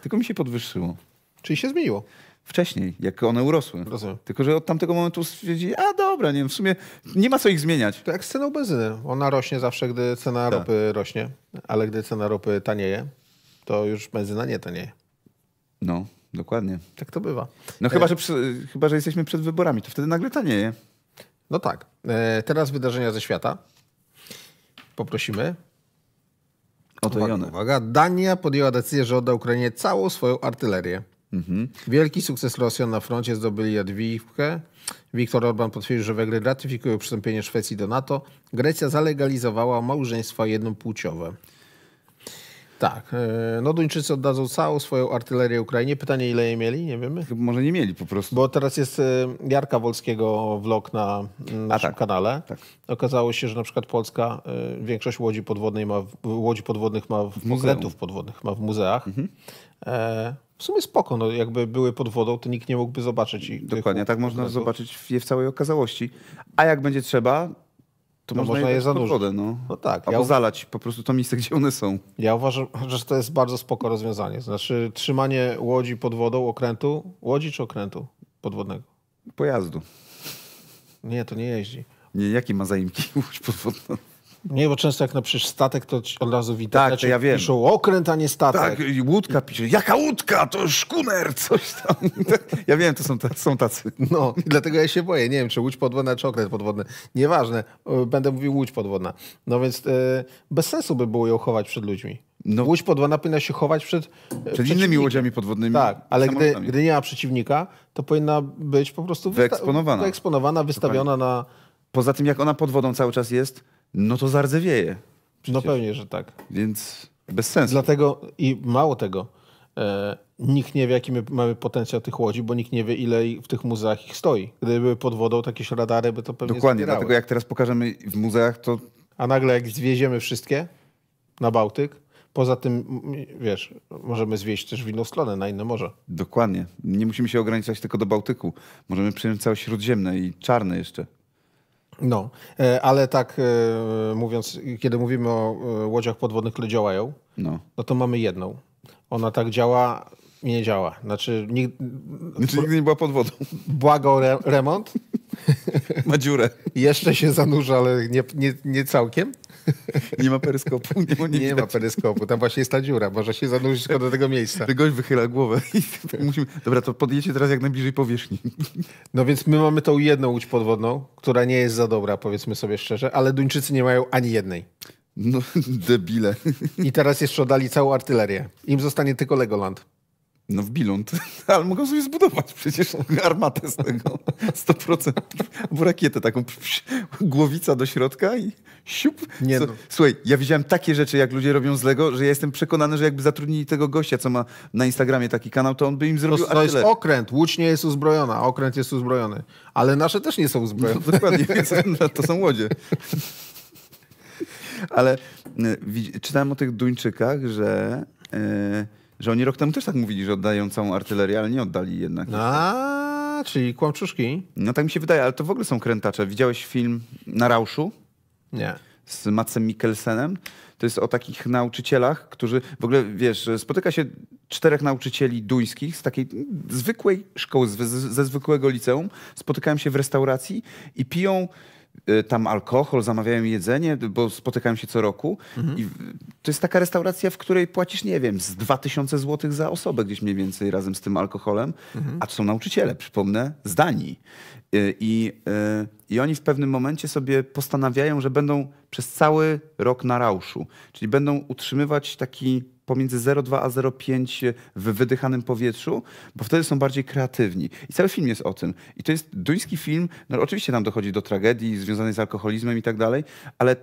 Tylko mi się podwyższyło. Czyli się zmieniło. Wcześniej, jak one urosły. Rozumiem. Tylko, że od tamtego momentu stwierdzili, a dobra, nie wiem, w sumie nie ma co ich zmieniać. To jak z ceną benzyny. Ona rośnie zawsze, gdy cena tak. ropy rośnie, ale gdy cena ropy tanieje, to już benzyna nie tanieje. No. Dokładnie. Tak to bywa. No chyba, e, że, przy, chyba, że jesteśmy przed wyborami, to wtedy nagle tanieje. No tak. E, teraz wydarzenia ze świata. Poprosimy. Oto uwaga, Uwaga. Dania podjęła decyzję, że odda Ukrainie całą swoją artylerię. Mhm. Wielki sukces Rosjan na froncie zdobyli Jadwigę. Viktor Orban potwierdził, że Węgry ratyfikują przystąpienie Szwecji do NATO. Grecja zalegalizowała małżeństwa jednopłciowe. Tak. E, no Duńczycy oddadzą całą swoją artylerię Ukrainie. Pytanie, ile jej mieli? Nie wiemy. Chyba może nie mieli po prostu. Bo teraz jest e, Jarka Wolskiego vlog na naszym tak. kanale. Tak. Okazało się, że na przykład Polska e, większość łodzi, podwodnej ma, łodzi podwodnych ma w, w podwodnych ma w muzeach. Mhm. E, w sumie spoko, no jakby były pod wodą, to nikt nie mógłby zobaczyć. Dokładnie, tak można zobaczyć je w całej okazałości. A jak będzie trzeba, to no można, można je tak zanurzyć. Wodę, no. no tak. Albo ja zalać po prostu to miejsce, gdzie one są. Ja uważam, że to jest bardzo spoko rozwiązanie. Znaczy trzymanie łodzi pod wodą, okrętu, łodzi czy okrętu podwodnego? Pojazdu. Nie, to nie jeździ. Nie, jakie ma zaimki łódź podwodną? Nie, bo często jak napiszesz statek, to od razu widać. Tak, to znaczy, ja wiem. Piszą okręt, a nie statek. Tak, i łódka pisze. Jaka łódka? To szkuner, coś tam. Tak, ja wiem, to są, są tacy. No, dlatego ja się boję. Nie wiem, czy łódź podwodna, czy okręt podwodny. Nieważne. E, będę mówił łódź podwodna. No więc e, bez sensu by było ją chować przed ludźmi. No. Łódź podwodna powinna się chować przed. E, przed innymi łodziami podwodnymi. Tak, ale gdy, gdy, nie ma przeciwnika, to powinna być po prostu wyeksponowana, wysta wyeksponowana wystawiona na. Poza tym, jak ona pod wodą cały czas jest, no to zardzewieje. No Przecież. No pewnie, że tak. Więc bez sensu. Dlatego i mało tego, e, nikt nie wie, jaki my mamy potencjał tych łodzi, bo nikt nie wie, ile w tych muzeach ich stoi. Gdyby były pod wodą jakieś radary, by to pewnie Dokładnie, zbierały. dlatego jak teraz pokażemy w muzeach, to... A nagle jak zwieziemy wszystkie na Bałtyk, poza tym, wiesz, możemy zwieść też w inną stronę, na inne morze. Dokładnie. Nie musimy się ograniczać tylko do Bałtyku. Możemy przyjąć całe Śródziemne i Czarne jeszcze. No, e, ale tak e, mówiąc, kiedy mówimy o e, łodziach podwodnych, które działają, no, no to mamy jedną. Ona tak działa nie działa. Znaczy, nig znaczy nigdy nie była pod wodą. Błaga o re remont. Ma dziurę. Jeszcze się zanurza, ale nie, nie, nie całkiem. Nie ma peryskopu. Nie ma, nie, nie ma peryskopu, tam właśnie jest ta dziura, Może się zanurzyć tylko do tego miejsca. Ty gość wychyla głowę. musimy... Dobra, to podjedziecie teraz jak najbliżej powierzchni. No więc my mamy tą jedną łódź podwodną, która nie jest za dobra, powiedzmy sobie szczerze, ale Duńczycy nie mają ani jednej. No, debile. I teraz jeszcze oddali całą artylerię. Im zostanie tylko Legoland. No w Bilund. Ale mogą sobie zbudować przecież armatę z tego. 100%. Bo rakietę taką, głowica do środka i siup. Nie no. Słuchaj, ja widziałem takie rzeczy, jak ludzie robią z Lego, że ja jestem przekonany, że jakby zatrudnili tego gościa, co ma na Instagramie taki kanał, to on by im zrobił To, to jest okręt. Łódź nie jest uzbrojona. Okręt jest uzbrojony. Ale nasze też nie są uzbrojone. No, dokładnie. to są łodzie. Ale y, czytałem o tych Duńczykach, że... Y, że oni rok temu też tak mówili, że oddają całą artylerię, ale nie oddali jednak. A, czyli kłamczuszki. No tak mi się wydaje, ale to w ogóle są krętacze. Widziałeś film Na Rauszu? Nie. Z Macem Mikkelsenem? To jest o takich nauczycielach, którzy w ogóle, wiesz, spotyka się czterech nauczycieli duńskich z takiej zwykłej szkoły, ze zwykłego liceum. Spotykają się w restauracji i piją Y, tam alkohol, zamawiają jedzenie, bo spotykają się co roku. Mhm. I to jest taka restauracja, w której płacisz, nie wiem, z 2000 zł za osobę gdzieś mniej więcej razem z tym alkoholem. Mhm. A to są nauczyciele, przypomnę, z Danii. Y, I, y, I oni w pewnym momencie sobie postanawiają, że będą przez cały rok na rauszu. Czyli będą utrzymywać taki pomiędzy 0,2 a 0,5 w wydychanym powietrzu, bo wtedy są bardziej kreatywni. I cały film jest o tym. I to jest duński film, no oczywiście tam dochodzi do tragedii związanej z alkoholizmem i tak dalej, ale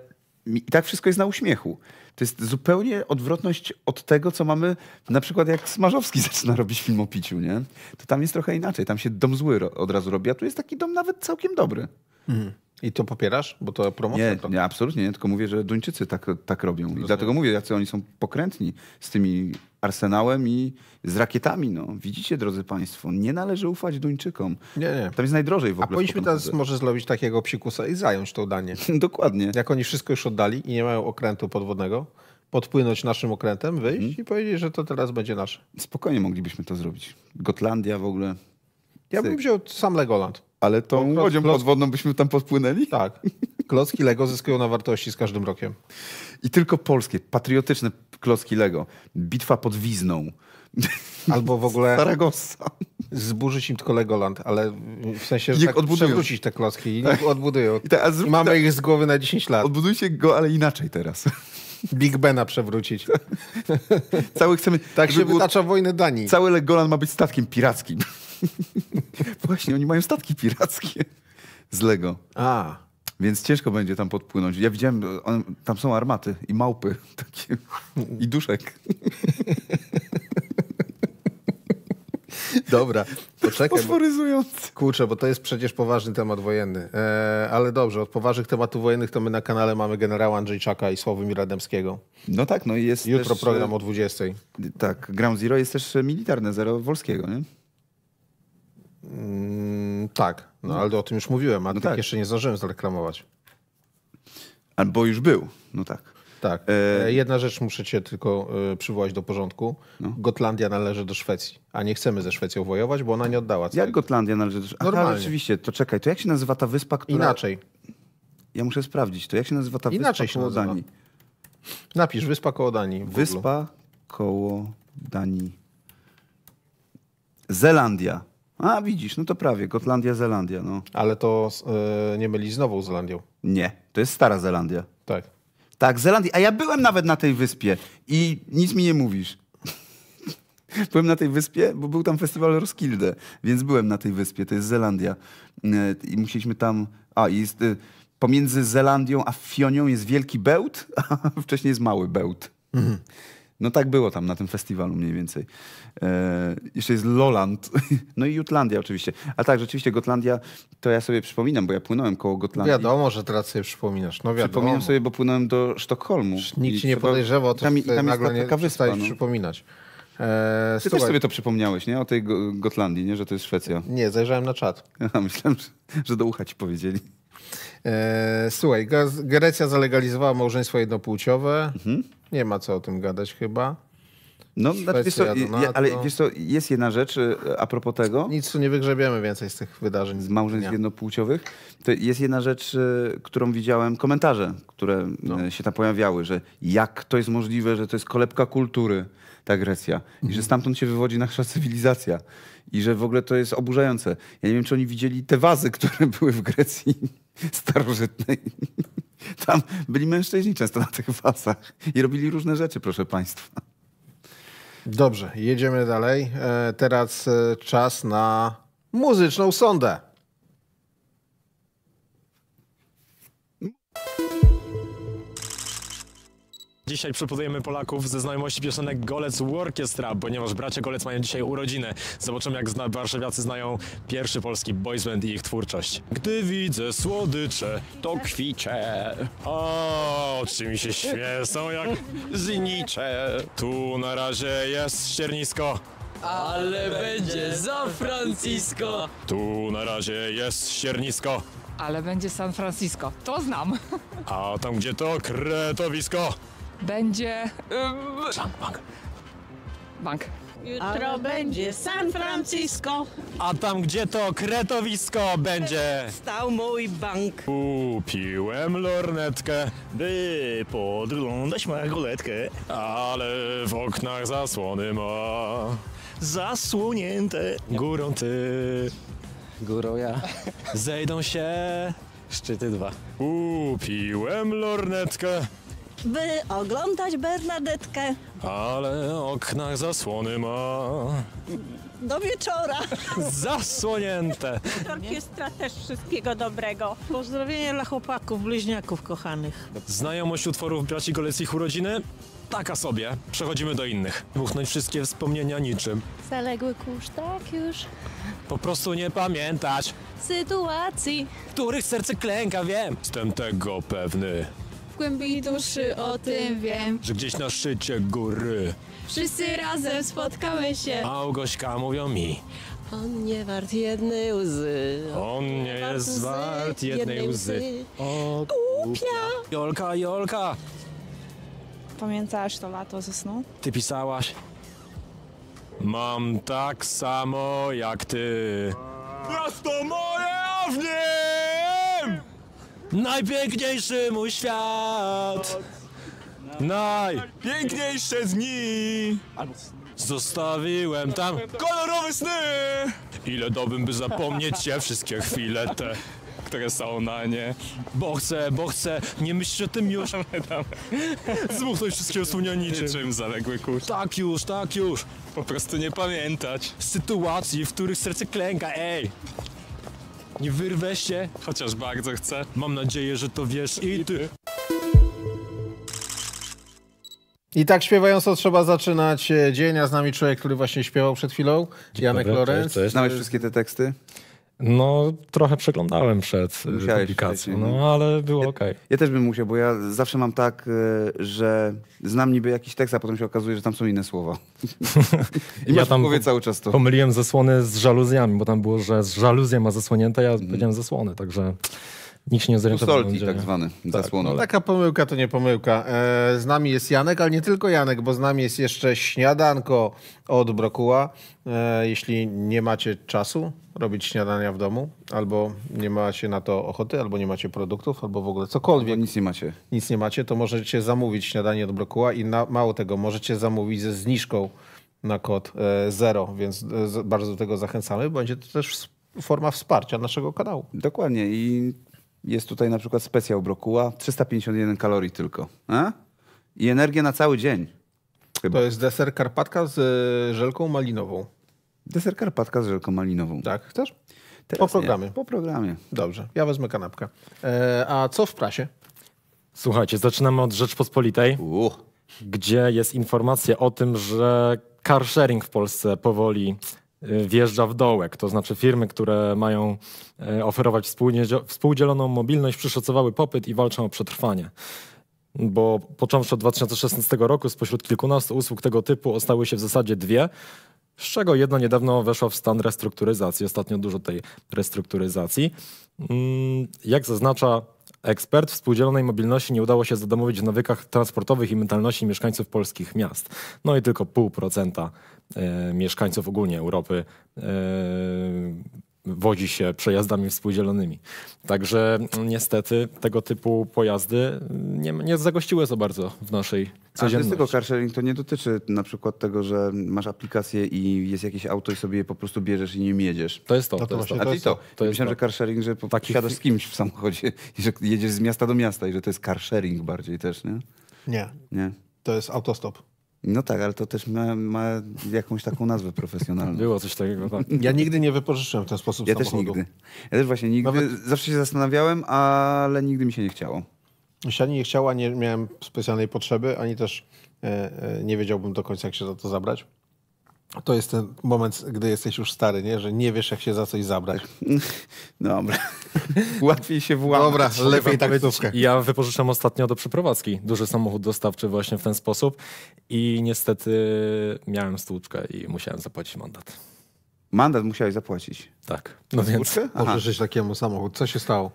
i tak wszystko jest na uśmiechu. To jest zupełnie odwrotność od tego, co mamy na przykład jak Smarzowski zaczyna robić film o piciu, nie? To tam jest trochę inaczej. Tam się dom zły od razu robi, a tu jest taki dom nawet całkiem dobry. Mhm. I to popierasz? Bo to promocja? Nie, nie absolutnie nie, tylko mówię, że Duńczycy tak, tak robią. I dlatego mówię, jacy oni są pokrętni z tymi arsenałem i z rakietami. No. Widzicie, drodzy Państwo, nie należy ufać Duńczykom. Nie, nie. Tam jest najdrożej w ogóle. A powinniśmy teraz może zrobić takiego psikusa i zająć to danie. Dokładnie. Jak oni wszystko już oddali i nie mają okrętu podwodnego, podpłynąć naszym okrętem, wyjść hmm. i powiedzieć, że to teraz będzie nasze. Spokojnie moglibyśmy to zrobić. Gotlandia w ogóle. Ja bym wziął sam Legoland. Ale tą łodzią podwodną byśmy tam podpłynęli? Tak. Klocki Lego zyskują na wartości z każdym rokiem. I tylko polskie, patriotyczne klocki Lego. Bitwa pod Wizną. Albo w ogóle... Saragossa. Zburzyć im tylko Legoland, ale w sensie, że tak przewrócić te klocki i odbudują. I, ta, I mamy ta... ich z głowy na 10 lat. Odbudujcie go, ale inaczej teraz. Big Bena przewrócić. Cały chcemy... Tak się wytacza wojnę Danii. Cały Legoland ma być statkiem pirackim. Właśnie, oni mają statki pirackie z Lego. A. Więc ciężko będzie tam podpłynąć. Ja widziałem, on, tam są armaty i małpy takie, i duszek. Dobra, poczekaj. Fosforyzujący. Kurczę, bo to jest przecież poważny temat wojenny. E, ale dobrze, od poważnych tematów wojennych to my na kanale mamy generała Andrzejczaka i Sławomira Rademskiego. No tak, no i jest Jutro też, program e, o 20. Tak, Ground Zero jest też e, militarne, zero Wolskiego, nie? Mm, tak, no, no ale o tym już mówiłem, a no tak, tak, jeszcze nie zdążyłem zareklamować. Albo już był, no tak. Tak. E... e jedna rzecz muszę cię tylko e, przywołać do porządku. No. Gotlandia należy do Szwecji, a nie chcemy ze Szwecją wojować, bo ona nie oddała. Całego. Jak Gotlandia należy do Szwecji? Normalnie. Aha, oczywiście. To czekaj, to jak się nazywa ta wyspa, która... Inaczej. Ja muszę sprawdzić to. Jak się nazywa ta Inaczej wyspa koło Danii? Napisz Wyspa koło Danii. Wyspa koło Danii. Zelandia. A widzisz, no to prawie. Gotlandia, Zelandia. No. Ale to yy, nie myli z Nową Zelandią. Nie, to jest Stara Zelandia. Tak. Tak, Zelandia. A ja byłem nawet na tej wyspie i nic mi nie mówisz. byłem na tej wyspie, bo był tam festiwal Roskilde, więc byłem na tej wyspie. To jest Zelandia. E, I musieliśmy tam... A, i jest... E, pomiędzy Zelandią a Fionią jest wielki bełt, a wcześniej jest mały bełt. Mhm. No tak było tam na tym festiwalu mniej więcej. E, jeszcze jest Loland, no i Jutlandia oczywiście. A tak, rzeczywiście Gotlandia, to ja sobie przypominam, bo ja płynąłem koło Gotlandii. Wiadomo, że teraz sobie przypominasz. No wiadomo. Przypominam sobie, bo płynąłem do Sztokholmu. Nikt ci nie podejrzewał to, tam, że tam nagle jest nie wyspa, no. przypominać. Eee, Ty też sobie to przypomniałeś, nie? O tej Gotlandii, nie? Że to jest Szwecja. Nie, zajrzałem na czat. Ja myślałem, że, że do ucha ci powiedzieli. Eee, słuchaj, Grecja zalegalizowała małżeństwo jednopłciowe. Mhm. Nie ma co o tym gadać chyba. No, Szwecja, znaczy, wiesz co, ale wiesz co, jest jedna rzecz y, a propos tego. Nic tu nie wygrzebiemy więcej z tych wydarzeń. Z małżeństw jednopłciowych. To jest jedna rzecz, y, którą widziałem, komentarze, które y, no. się tam pojawiały, że jak to jest możliwe, że to jest kolebka kultury, ta Grecja. I że mhm. stamtąd się wywodzi nasza cywilizacja. I że w ogóle to jest oburzające. Ja nie wiem, czy oni widzieli te wazy, które były w Grecji starożytnej. Tam byli mężczyźni często na tych wazach i robili różne rzeczy, proszę państwa. Dobrze, jedziemy dalej. E, teraz e, czas na muzyczną sondę. Dzisiaj przepodujemy Polaków ze znajomości piosenek Golec Orchestra, ponieważ bracia Golec mają dzisiaj urodziny. Zobaczymy, jak zna warszawiacy znają pierwszy polski boys i ich twórczość. Gdy widzę słodycze, to kwicze. O, oczy mi się śmieje, jak znicze. Tu na razie jest ściernisko. Ale będzie za Francisco. Tu na razie jest ściernisko. Ale będzie San Francisco. To znam. A tam gdzie to kretowisko? będzie... Ym... Bank. Bank. Jutro Ale będzie San Francisco. A tam gdzie to kretowisko będzie? Stał mój bank. Kupiłem lornetkę, by podglądać goletkę. Ale w oknach zasłony ma. Zasłonięte. Górą ty. Górą ja. Zejdą się. Szczyty dwa. Kupiłem lornetkę by oglądać Bernadetkę. Ale okna zasłony ma. Do wieczora. Zasłonięte. Orkiestra też wszystkiego dobrego. Pozdrowienia dla chłopaków, bliźniaków kochanych. Znajomość utworów braci Goleckich urodziny? Taka sobie. Przechodzimy do innych. Buchnąć wszystkie wspomnienia niczym. Zaległy kurz, tak już. Po prostu nie pamiętać. Sytuacji. Których serce klęka, wiem. Jestem tego pewny w głębi duszy o tym wiem. Że gdzieś na szczycie góry Wszyscy razem spotkamy się. Małgośka mówią mi On nie wart jednej łzy. On nie jest wart jednej łzy O Głupia! Jolka, Jolka Pamiętasz to lato ze snu? Ty pisałaś Mam tak samo jak ty Raz to moje ognie Najpiękniejszy mój świat! najpiękniejsze dni! Zostawiłem tam kolorowe sny! Ile dobym by zapomnieć się wszystkie chwile te, które są na nie. Bo chcę, bo chcę, nie myśl o tym już. Zmuchnąć wszystkie wspomnienia niczym. Czym zaległy kurs? Tak już, tak już. Po prostu nie pamiętać. Sytuacji, w których serce klęka, ej! Nie wyrwę się, chociaż bardzo chcę. Mam nadzieję, że to wiesz i ty. I tak śpiewająco trzeba zaczynać e, dzień, a z nami człowiek, który właśnie śpiewał przed chwilą, Janek Lorenz. Znałeś wszystkie te teksty? No, trochę przeglądałem przed y, publikacją, no ale było ok. Ja, ja też bym musiał, bo ja zawsze mam tak, y, że znam niby jakiś tekst, a potem się okazuje, że tam są inne słowa. I ja tam mówię cały czas to. Pomyliłem zasłony z żaluzjami, bo tam było, że z żaluzja ma zasłonięte, ja mm. powiedziałem zasłony, także... Nikt się nie zorientował. Solti tak zwany, tak, no. Taka pomyłka to nie pomyłka. E, z nami jest Janek, ale nie tylko Janek, bo z nami jest jeszcze śniadanko od Brokuła. E, jeśli nie macie czasu robić śniadania w domu, albo nie macie na to ochoty, albo nie macie produktów, albo w ogóle cokolwiek. Albo nic nie macie. Nic nie macie, to możecie zamówić śniadanie od Brokuła i na, mało tego, możecie zamówić ze zniżką na kod e, zero, więc bardzo do tego zachęcamy. Będzie to też forma wsparcia naszego kanału. Dokładnie i jest tutaj na przykład specjał brokuła, 351 kalorii tylko. A? I energię na cały dzień. Chyba. To jest deser Karpatka z e, żelką malinową. Deser Karpatka z żelką malinową. Tak, chcesz? Teraz po programie. Nie. Po programie. Dobrze, ja wezmę kanapkę. E, a co w prasie? Słuchajcie, zaczynamy od Rzeczpospolitej, uh. gdzie jest informacja o tym, że car sharing w Polsce powoli Y, wjeżdża w dołek. To znaczy firmy, które mają y, oferować współdzieloną mobilność, przyszacowały popyt i walczą o przetrwanie. Bo począwszy od 2016 roku, spośród kilkunastu usług tego typu ostały się w zasadzie dwie, z czego jedna niedawno weszła w stan restrukturyzacji. Ostatnio dużo tej restrukturyzacji. Mm, jak zaznacza ekspert, współdzielonej mobilności nie udało się zadomowić w nawykach transportowych i mentalności mieszkańców polskich miast. No i tylko pół procenta E, mieszkańców ogólnie Europy e, wodzi się przejazdami współdzielonymi. Także mm, niestety tego typu pojazdy mm, nie, nie zagościły za bardzo w naszej codzienności. A tylko carsharing to nie dotyczy na przykład tego, że masz aplikację i jest jakieś auto i sobie je po prostu bierzesz i nim jedziesz. To jest to. to, to, jest to. A ty to. to myślałem, że carsharing, że po, Taki... siadasz z kimś w samochodzie i że jedziesz z miasta do miasta i że to jest carsharing bardziej też, nie? Nie. nie. To jest autostop. No tak, ale to też ma, ma jakąś taką nazwę profesjonalną. Było coś takiego, tak. Ja nigdy nie wypożyczyłem w ten sposób Ja samochodu. też nigdy. Ja też właśnie nigdy. Nawet... Zawsze się zastanawiałem, ale nigdy mi się nie chciało. Się ani nie chciała, nie miałem specjalnej potrzeby, ani też e, e, nie wiedziałbym do końca, jak się za to zabrać. To jest ten moment, gdy jesteś już stary, nie? Że nie wiesz, jak się za coś zabrać. Dobra. Łatwiej się włamać. Dobra, lepiej taksówkę. Ja wypożyczam ostatnio do przeprowadzki duży samochód dostawczy właśnie w ten sposób i niestety miałem stłuczkę i musiałem zapłacić mandat. Mandat musiałeś zapłacić? Tak. No, no więc... Możesz żyć takiemu samochód. Co się stało?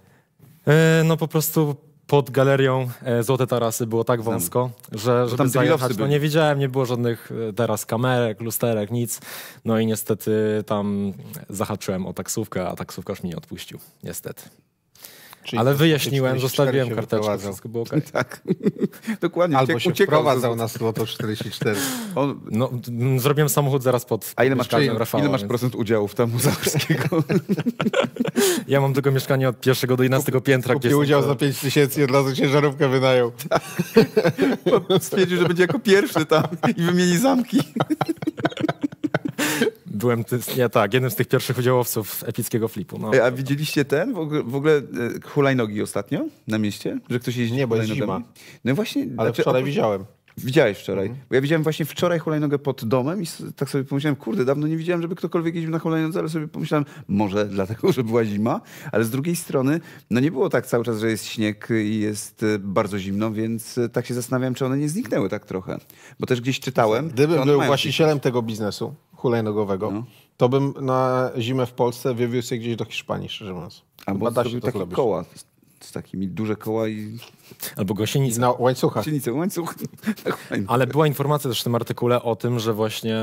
E, no po prostu pod galerią e, Złote Tarasy było tak wąsko, że żeby tam zajechać, no nie widziałem, nie było żadnych e, teraz kamerek, lusterek, nic. No i niestety tam zahaczyłem o taksówkę, a taksówkarz mnie nie odpuścił, niestety. Czyli Ale wyjaśniłem, zostawiłem karteczkę, wszystko było okay. Tak, dokładnie. Albo Ciek, się wprowadzał na złoto 44. On... No, zrobiłem samochód zaraz pod A ile masz, Rafała, ile masz więc... procent udziałów temu muzealskiego? ja mam tylko mieszkanie od pierwszego do 11 piętra. Kupił udział to... za 5 tysięcy i od razu ciężarówkę wynajął. Tak. Stwierdził, że będzie jako pierwszy tam i wymieni zamki. Byłem ja, tak, jednym z tych pierwszych udziałowców epickiego flipu. No. E, a widzieliście ten w ogóle, w ogóle e, hulajnogi ostatnio na mieście? Że ktoś jeździ Nie, bo jest zima. No właśnie. Ale znaczy, wczoraj widziałem. Widziałeś wczoraj. Mhm. Bo ja widziałem właśnie wczoraj hulajnogę pod domem i tak sobie pomyślałem, kurde, dawno nie widziałem, żeby ktokolwiek jeździł na hulajnodze, ale sobie pomyślałem, może dlatego, że była zima, ale z drugiej strony, no nie było tak cały czas, że jest śnieg i jest e, bardzo zimno, więc tak się zastanawiam, czy one nie zniknęły tak trochę. Bo też gdzieś czytałem... Gdybym był właścicielem tego biznesu, hulajnogowego, no. to bym na zimę w Polsce wywiózł się gdzieś do Hiszpanii, szczerze mówiąc. Albo zrobił takie zrobić. koła z, z, takimi, duże koła i... Albo gąsienicę. Na łańcuchach. Gąsienicę, łańcuch. Ale była informacja też w tym artykule o tym, że właśnie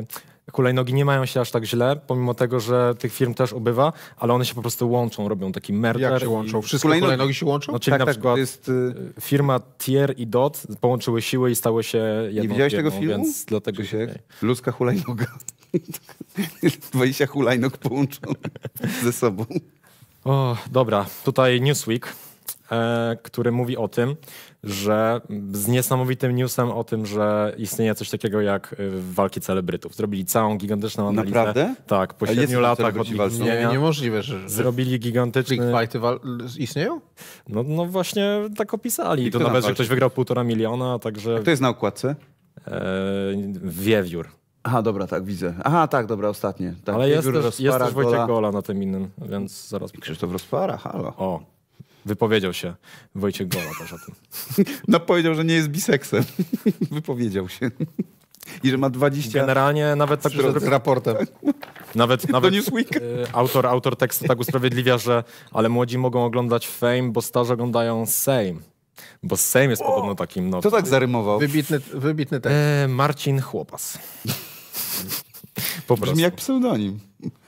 y, Hulajnogi nie mają się aż tak źle, pomimo tego, że tych firm też ubywa, ale one się po prostu łączą, robią taki merger. Jak się łączą? Wszystkie hulajnogi... hulajnogi się łączą? No, czyli tak, na tak, przykład jest, y, y, firma Tier i Dot połączyły siły i stały się jedną Nie widziałeś firmą, tego filmu? Więc dlatego się... Ludzka hulajnoga. 20 hulajnog połączonych ze sobą. O, dobra, tutaj Newsweek E, który mówi o tym, że z niesamowitym newsem o tym, że istnieje coś takiego jak e, walki celebrytów. Zrobili całą gigantyczną analizę. Naprawdę? Tak, po siedmiu latach od nie, Niemożliwe, że... Zrobili gigantyczny... Freakfighty istnieją? No, no właśnie tak opisali. I to nawet, że ktoś wygrał półtora miliona, także... A kto jest na okładce? E, wiewiór. Aha, dobra, tak, widzę. Aha, tak, dobra, ostatnie. Tak, Ale jest też, jest też Wojciech Gola na tym innym, więc zaraz... I Krzysztof Rozpara, halo. O, Wypowiedział się Wojciech Gola też o tym. No powiedział, że nie jest biseksem. Wypowiedział się. I że ma 20... Generalnie nawet tak... Z raportem. Nawet, nawet e, autor, autor tekstu tak usprawiedliwia, że ale młodzi mogą oglądać Fame, bo starzy oglądają Sejm. Bo Sejm jest o! podobno takim no. Kto tak zarymował? Wybitny, wybitny tekst. E, Marcin Chłopas. po prostu. Brzmi jak pseudonim.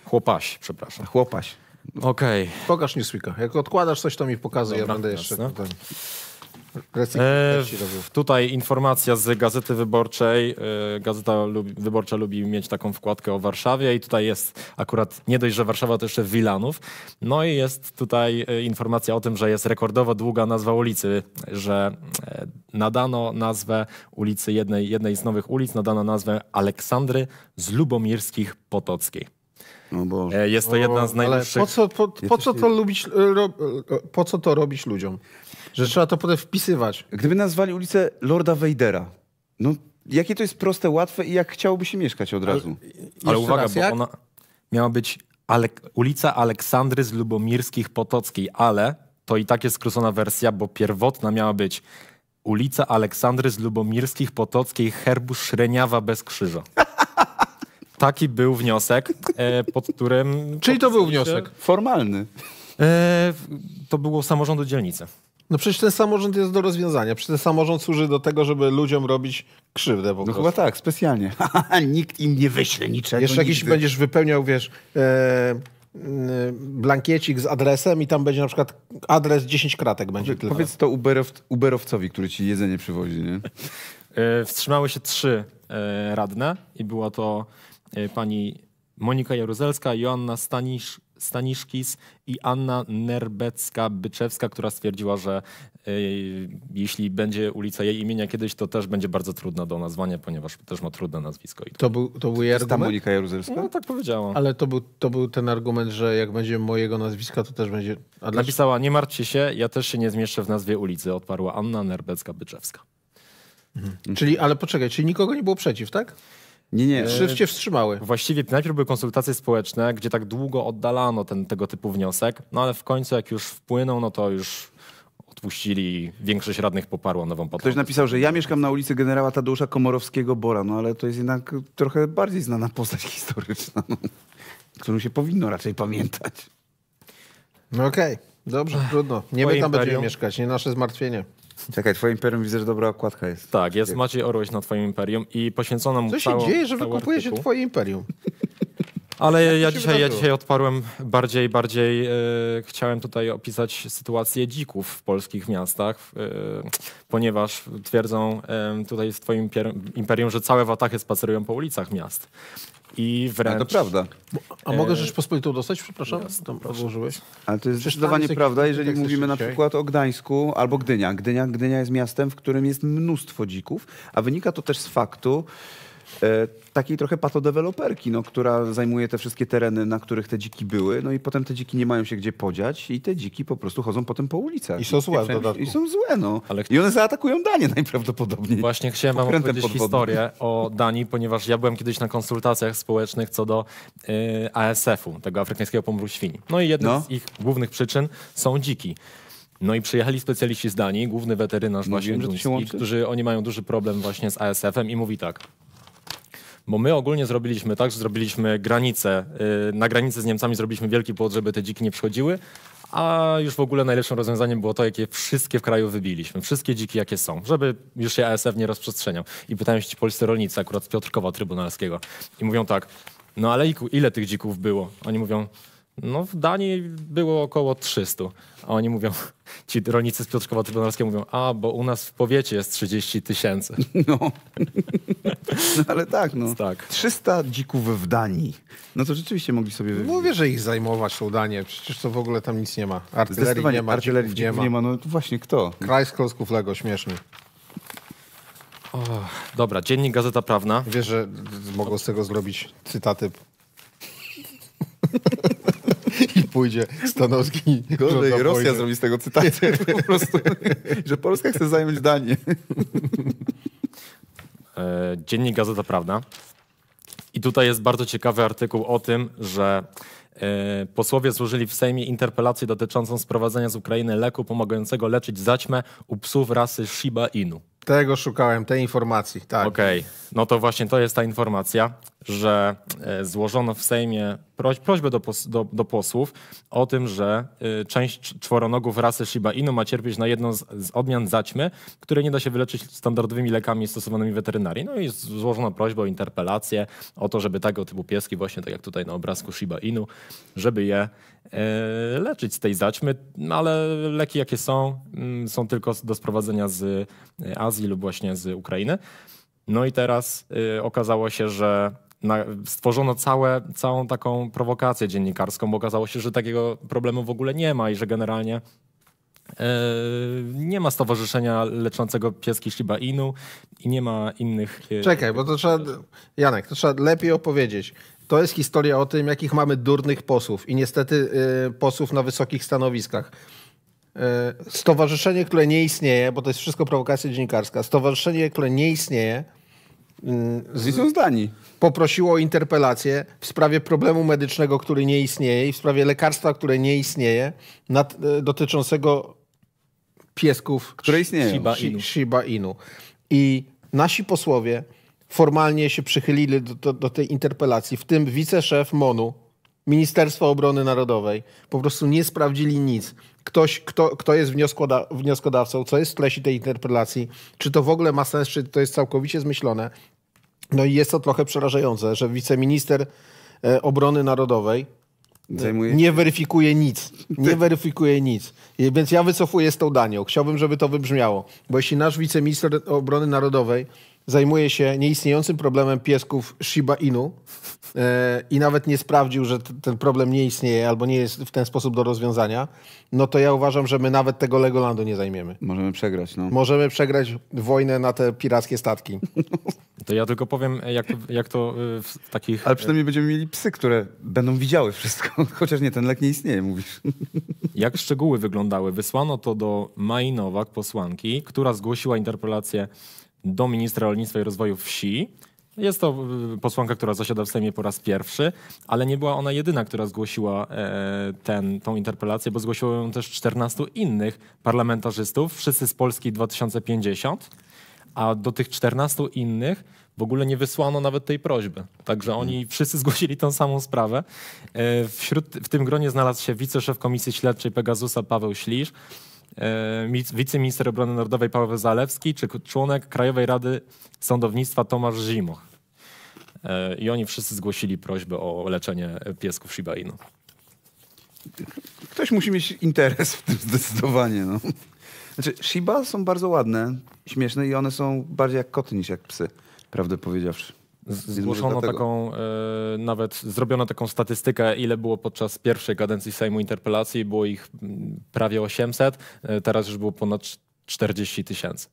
Chłopaś, przepraszam. Chłopaś. Okej. Okay. Pokaż Newsweeka. Jak odkładasz coś, to mi pokazuj, Dobra, ja będę jeszcze... E, tutaj informacja z Gazety Wyborczej. E, Gazeta lubi, Wyborcza lubi mieć taką wkładkę o Warszawie i tutaj jest akurat nie dość, że Warszawa to jeszcze Wilanów. No i jest tutaj e, informacja o tym, że jest rekordowo długa nazwa ulicy, że e, nadano nazwę ulicy jednej, jednej z nowych ulic, nadano nazwę Aleksandry z Lubomirskich Potockiej. No e, jest to jedna z najlepszych... Ale po co, po, po co to lubić, e, ro, e, po co to robić ludziom? Że trzeba to potem wpisywać. Gdyby nazwali ulicę Lorda Weidera? no jakie to jest proste, łatwe i jak chciałoby się mieszkać od razu. Ale, ale uwaga, raz, bo jak? ona miała być Ale ulica Aleksandry z Lubomirskich Potockiej, ale to i tak jest skrócona wersja, bo pierwotna miała być ulica Aleksandry z Lubomirskich Potockiej, herbu Szreniawa bez krzyża. Taki był wniosek, e, pod którym. Czyli to był wniosek formalny. E, to było samorządu dzielnicy. No przecież ten samorząd jest do rozwiązania. Przecież ten samorząd służy do tego, żeby ludziom robić krzywdę. Po no chyba tak, specjalnie. Nikt im nie wyśle niczego. Jeszcze jakiś będziesz wypełniał, wiesz, e, blankiecik z adresem i tam będzie na przykład adres 10 kratek będzie. Powiedz, powiedz to Uberow, Uberowcowi, który ci jedzenie przywozi, nie? E, wstrzymały się trzy radne i była to E, pani Monika Jaruzelska, Joanna Stanisz, Staniszkis i Anna Nerbecka-Byczewska, która stwierdziła, że y, jeśli będzie ulica jej imienia kiedyś, to też będzie bardzo trudna do nazwania, ponieważ też ma trudne nazwisko. I to, był, to był jej argument? Monika Jaruzelska? No tak powiedziała. Ale to był, to był ten argument, że jak będzie mojego nazwiska, to też będzie... A Napisała, nie martwcie się, ja też się nie zmieszczę w nazwie ulicy, odparła Anna Nerbecka-Byczewska. Mhm. Czyli, ale poczekaj, czyli nikogo nie było przeciw, tak? Nie, nie. Trzy się wstrzymały. Właściwie najpierw były konsultacje społeczne, gdzie tak długo oddalano ten, tego typu wniosek, no ale w końcu jak już wpłynął, no to już odpuścili, większość radnych poparła nową podprawę. Ktoś napisał, że ja mieszkam na ulicy generała Tadeusza Komorowskiego-Bora, no ale to jest jednak trochę bardziej znana postać historyczna, no, którą się powinno raczej pamiętać. No okej, okay. dobrze, trudno. Nie my tam będziemy mieszkać, nie nasze zmartwienie. Czekaj, twoje imperium widzę, że dobra okładka jest. Tak, jest Maciej Orłeś na twoim imperium i poświęcono mu Co się całą, dzieje, że wykupuje się twoje imperium? Ale ja dzisiaj, ja dzisiaj odparłem bardziej, bardziej e, chciałem tutaj opisać sytuację dzików w polskich miastach, e, ponieważ twierdzą e, tutaj w Twoim imperium, że całe watachy spacerują po ulicach miast. I wręcz... A to prawda. A mogę e, Rzeczpospolitą dostać? Przepraszam, Jasne, tam Ale to jest Przecież zdecydowanie jest prawda, jeżeli mówimy na przykład o Gdańsku albo Gdynia. Gdynia. Gdynia jest miastem, w którym jest mnóstwo dzików, a wynika to też z faktu, E, takiej trochę patodeweloperki, no, która zajmuje te wszystkie tereny, na których te dziki były, no i potem te dziki nie mają się gdzie podziać i te dziki po prostu chodzą potem po ulicach. I są złe w dodatku. I są złe, no. Ale... I one zaatakują Danię najprawdopodobniej. Właśnie chciałem wam opowiedzieć historię o Danii, ponieważ ja byłem kiedyś na konsultacjach społecznych co do y, ASF-u, tego afrykańskiego pomoru świni. No i jedną no. z ich głównych przyczyn są dziki. No i przyjechali specjaliści z Danii, główny weterynarz Mówiłem, właśnie Duński, którzy oni mają duży problem właśnie z ASF-em i mówi tak, bo my ogólnie zrobiliśmy tak, że zrobiliśmy granicę, y, na granicy z Niemcami zrobiliśmy wielki płot, żeby te dziki nie przychodziły, a już w ogóle najlepszym rozwiązaniem było to, jakie wszystkie w kraju wybiliśmy. Wszystkie dziki, jakie są, żeby już się ASF nie rozprzestrzeniał. I pytają się ci polscy rolnicy, akurat z Piotrkowa Trybunalskiego. I mówią tak, no ale ile tych dzików było? Oni mówią, no w Danii było około 300. A oni mówią, ci rolnicy z Piotrkowa Trybunalskiego mówią, a bo u nas w powiecie jest 30 tysięcy. No. ale tak, no. Tak. 300 dzików w Danii. No to rzeczywiście mogli sobie... Mówię, że ich zajmować tą Danię. Przecież to w ogóle tam nic nie ma. Artylerii nie ma, artylerii nie, ma. nie ma. No właśnie, kto? Kraj z klocków Lego, śmieszny. dobra, Dziennik Gazeta Prawna. Wiesz, że mogą z tego zrobić cytaty i pójdzie Stanowski. Gorzej Rosja zrobi z tego cytację po prostu, że Polska chce zająć Danię. E, Dziennik Gazeta Prawna. I tutaj jest bardzo ciekawy artykuł o tym, że e, posłowie złożyli w Sejmie interpelację dotyczącą sprowadzenia z Ukrainy leku pomagającego leczyć zaćmę u psów rasy Shiba Inu. Tego szukałem, tej informacji, tak. Okej, okay. no to właśnie to jest ta informacja, że e, złożono w Sejmie proś prośbę do, pos do, do, posłów o tym, że e, część czworonogów rasy Shiba Inu ma cierpieć na jedną z, z odmian zaćmy, które nie da się wyleczyć standardowymi lekami stosowanymi w weterynarii. No i złożono prośbę o interpelację, o to, żeby tego typu pieski, właśnie tak jak tutaj na obrazku Shiba Inu, żeby je E, leczyć z tej zaćmy, ale leki jakie są, mm, są tylko do sprowadzenia z e, Azji lub właśnie z Ukrainy. No i teraz e, okazało się, że stworzono całe, całą taką prowokację dziennikarską, bo okazało się, że takiego problemu w ogóle nie ma i że generalnie nie ma stowarzyszenia leczącego pieski Shiba Inu i nie ma innych... Czekaj, bo to trzeba... Janek, to trzeba lepiej opowiedzieć. To jest historia o tym, jakich mamy durnych posłów i niestety y, posłów na wysokich stanowiskach. Y, stowarzyszenie, które nie istnieje, bo to jest wszystko prowokacja dziennikarska, stowarzyszenie, które nie istnieje, z, y, zdani. Poprosiło o interpelację w sprawie problemu medycznego, który nie istnieje, i w sprawie lekarstwa, które nie istnieje, nad, y, dotyczącego piesków, które istnieją. Shiba Inu. Shiba Inu. I nasi posłowie formalnie się przychylili do, do, do tej interpelacji, w tym wiceszef MONU, Ministerstwa Obrony Narodowej, po prostu nie sprawdzili nic. Ktoś, kto, kto jest wnioskodawcą, co jest w treści tej interpelacji, czy to w ogóle ma sens, czy to jest całkowicie zmyślone. No i jest to trochę przerażające, że wiceminister e, obrony narodowej e, Zajmuje... nie weryfikuje nic. Nie weryfikuje nic. Więc ja wycofuję z tą danią. Chciałbym, żeby to wybrzmiało. Bo jeśli nasz wiceminister obrony narodowej zajmuje się nieistniejącym problemem piesków Shiba Inu e, i nawet nie sprawdził, że ten problem nie istnieje albo nie jest w ten sposób do rozwiązania, no to ja uważam, że my nawet tego Legolandu nie zajmiemy. Możemy przegrać, no. Możemy przegrać wojnę na te pirackie statki. To ja tylko powiem, jak, jak to y, w takich... Ale przynajmniej będziemy mieli psy, które będą widziały wszystko, chociaż nie, ten lek nie istnieje, mówisz. Jak szczegóły wyglądały? Wysłano to do Majnowak, posłanki, która zgłosiła interpelację do ministra rolnictwa i rozwoju wsi. Jest to y, posłanka, która zasiada w Sejmie po raz pierwszy, ale nie była ona jedyna, która zgłosiła e, ten, tą interpelację, bo zgłosiło ją też 14 innych parlamentarzystów, wszyscy z Polski 2050, a do tych 14 innych w ogóle nie wysłano nawet tej prośby. Także oni hmm. wszyscy zgłosili tą samą sprawę. E, wśród, w tym gronie znalazł się wiceszef Komisji Śledczej Pegasusa Paweł Ślisz, E, wiceminister obrony narodowej Paweł Zalewski czy członek Krajowej Rady Sądownictwa Tomasz Zimoch. E, I oni wszyscy zgłosili prośbę o leczenie piesków Shiba Inu. Ktoś musi mieć interes w tym zdecydowanie. No. Znaczy, Shiba są bardzo ładne, śmieszne i one są bardziej jak koty niż jak psy, prawdę powiedziawszy. Zgłoszono taką, e, nawet zrobiono taką statystykę, ile było podczas pierwszej kadencji Sejmu interpelacji. Było ich mm, prawie 800, e, teraz już było ponad 40 tysięcy.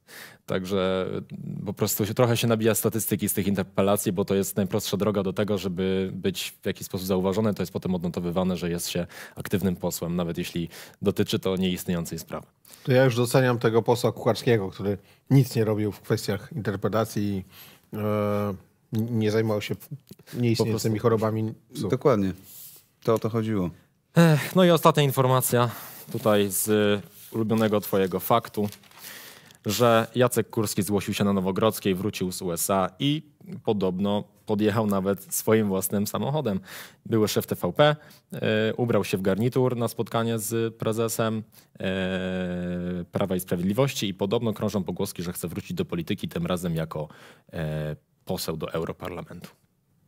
Także mm, po prostu się, trochę się nabija statystyki z tych interpelacji, bo to jest najprostsza droga do tego, żeby być w jakiś sposób zauważony. To jest potem odnotowywane, że jest się aktywnym posłem, nawet jeśli dotyczy to nieistniejącej sprawy. To ja już doceniam tego posła Kucharskiego, który nic nie robił w kwestiach interpelacji nie zajmował się nieistniejącymi chorobami psów. Dokładnie. To o to chodziło. Ech, no i ostatnia informacja tutaj z ulubionego twojego faktu, że Jacek Kurski zgłosił się na Nowogrodzkiej, wrócił z USA i podobno podjechał nawet swoim własnym samochodem. Były szef TVP, e, ubrał się w garnitur na spotkanie z prezesem e, Prawa i Sprawiedliwości i podobno krążą pogłoski, że chce wrócić do polityki, tym razem jako yy, poseł do Europarlamentu.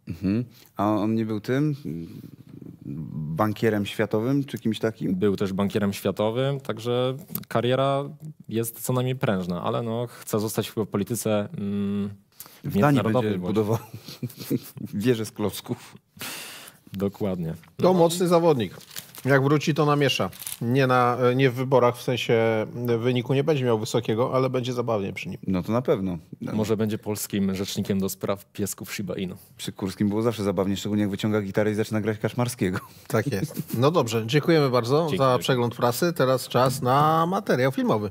Mhm. A on nie był tym bankierem światowym czy kimś takim? Był też bankierem światowym, także kariera jest co najmniej prężna, ale no, chce zostać w polityce mm, w Danii będzie budował wieże z klocków. Dokładnie. No. To mocny zawodnik. Jak wróci, to namiesza. Nie, na, nie w wyborach, w sensie wyniku nie będzie miał wysokiego, ale będzie zabawnie przy nim. No to na pewno. No. Może będzie polskim rzecznikiem do spraw piesków Shiba Inu. Przy Kurskim było zawsze zabawnie, szczególnie jak wyciąga gitarę i zaczyna grać Kaszmarskiego. Tak jest. No dobrze, dziękujemy bardzo Dzięki. za przegląd prasy. Teraz czas na materiał filmowy.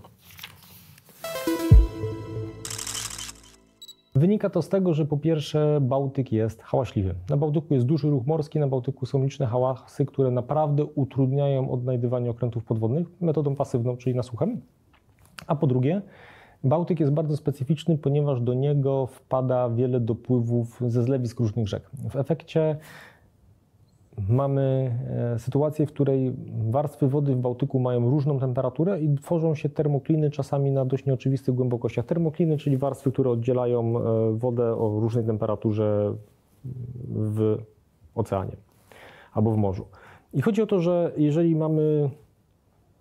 Wynika to z tego, że po pierwsze Bałtyk jest hałaśliwy. Na Bałtyku jest duży ruch morski, na Bałtyku są liczne hałasy, które naprawdę utrudniają odnajdywanie okrętów podwodnych metodą pasywną, czyli nasłuchem. A po drugie, Bałtyk jest bardzo specyficzny, ponieważ do niego wpada wiele dopływów ze zlewisk różnych rzek. W efekcie mamy e, sytuację, w której warstwy wody w Bałtyku mają różną temperaturę i tworzą się termokliny czasami na dość nieoczywistych głębokościach. Termokliny, czyli warstwy, które oddzielają e, wodę o różnej temperaturze w oceanie albo w morzu. I chodzi o to, że jeżeli mamy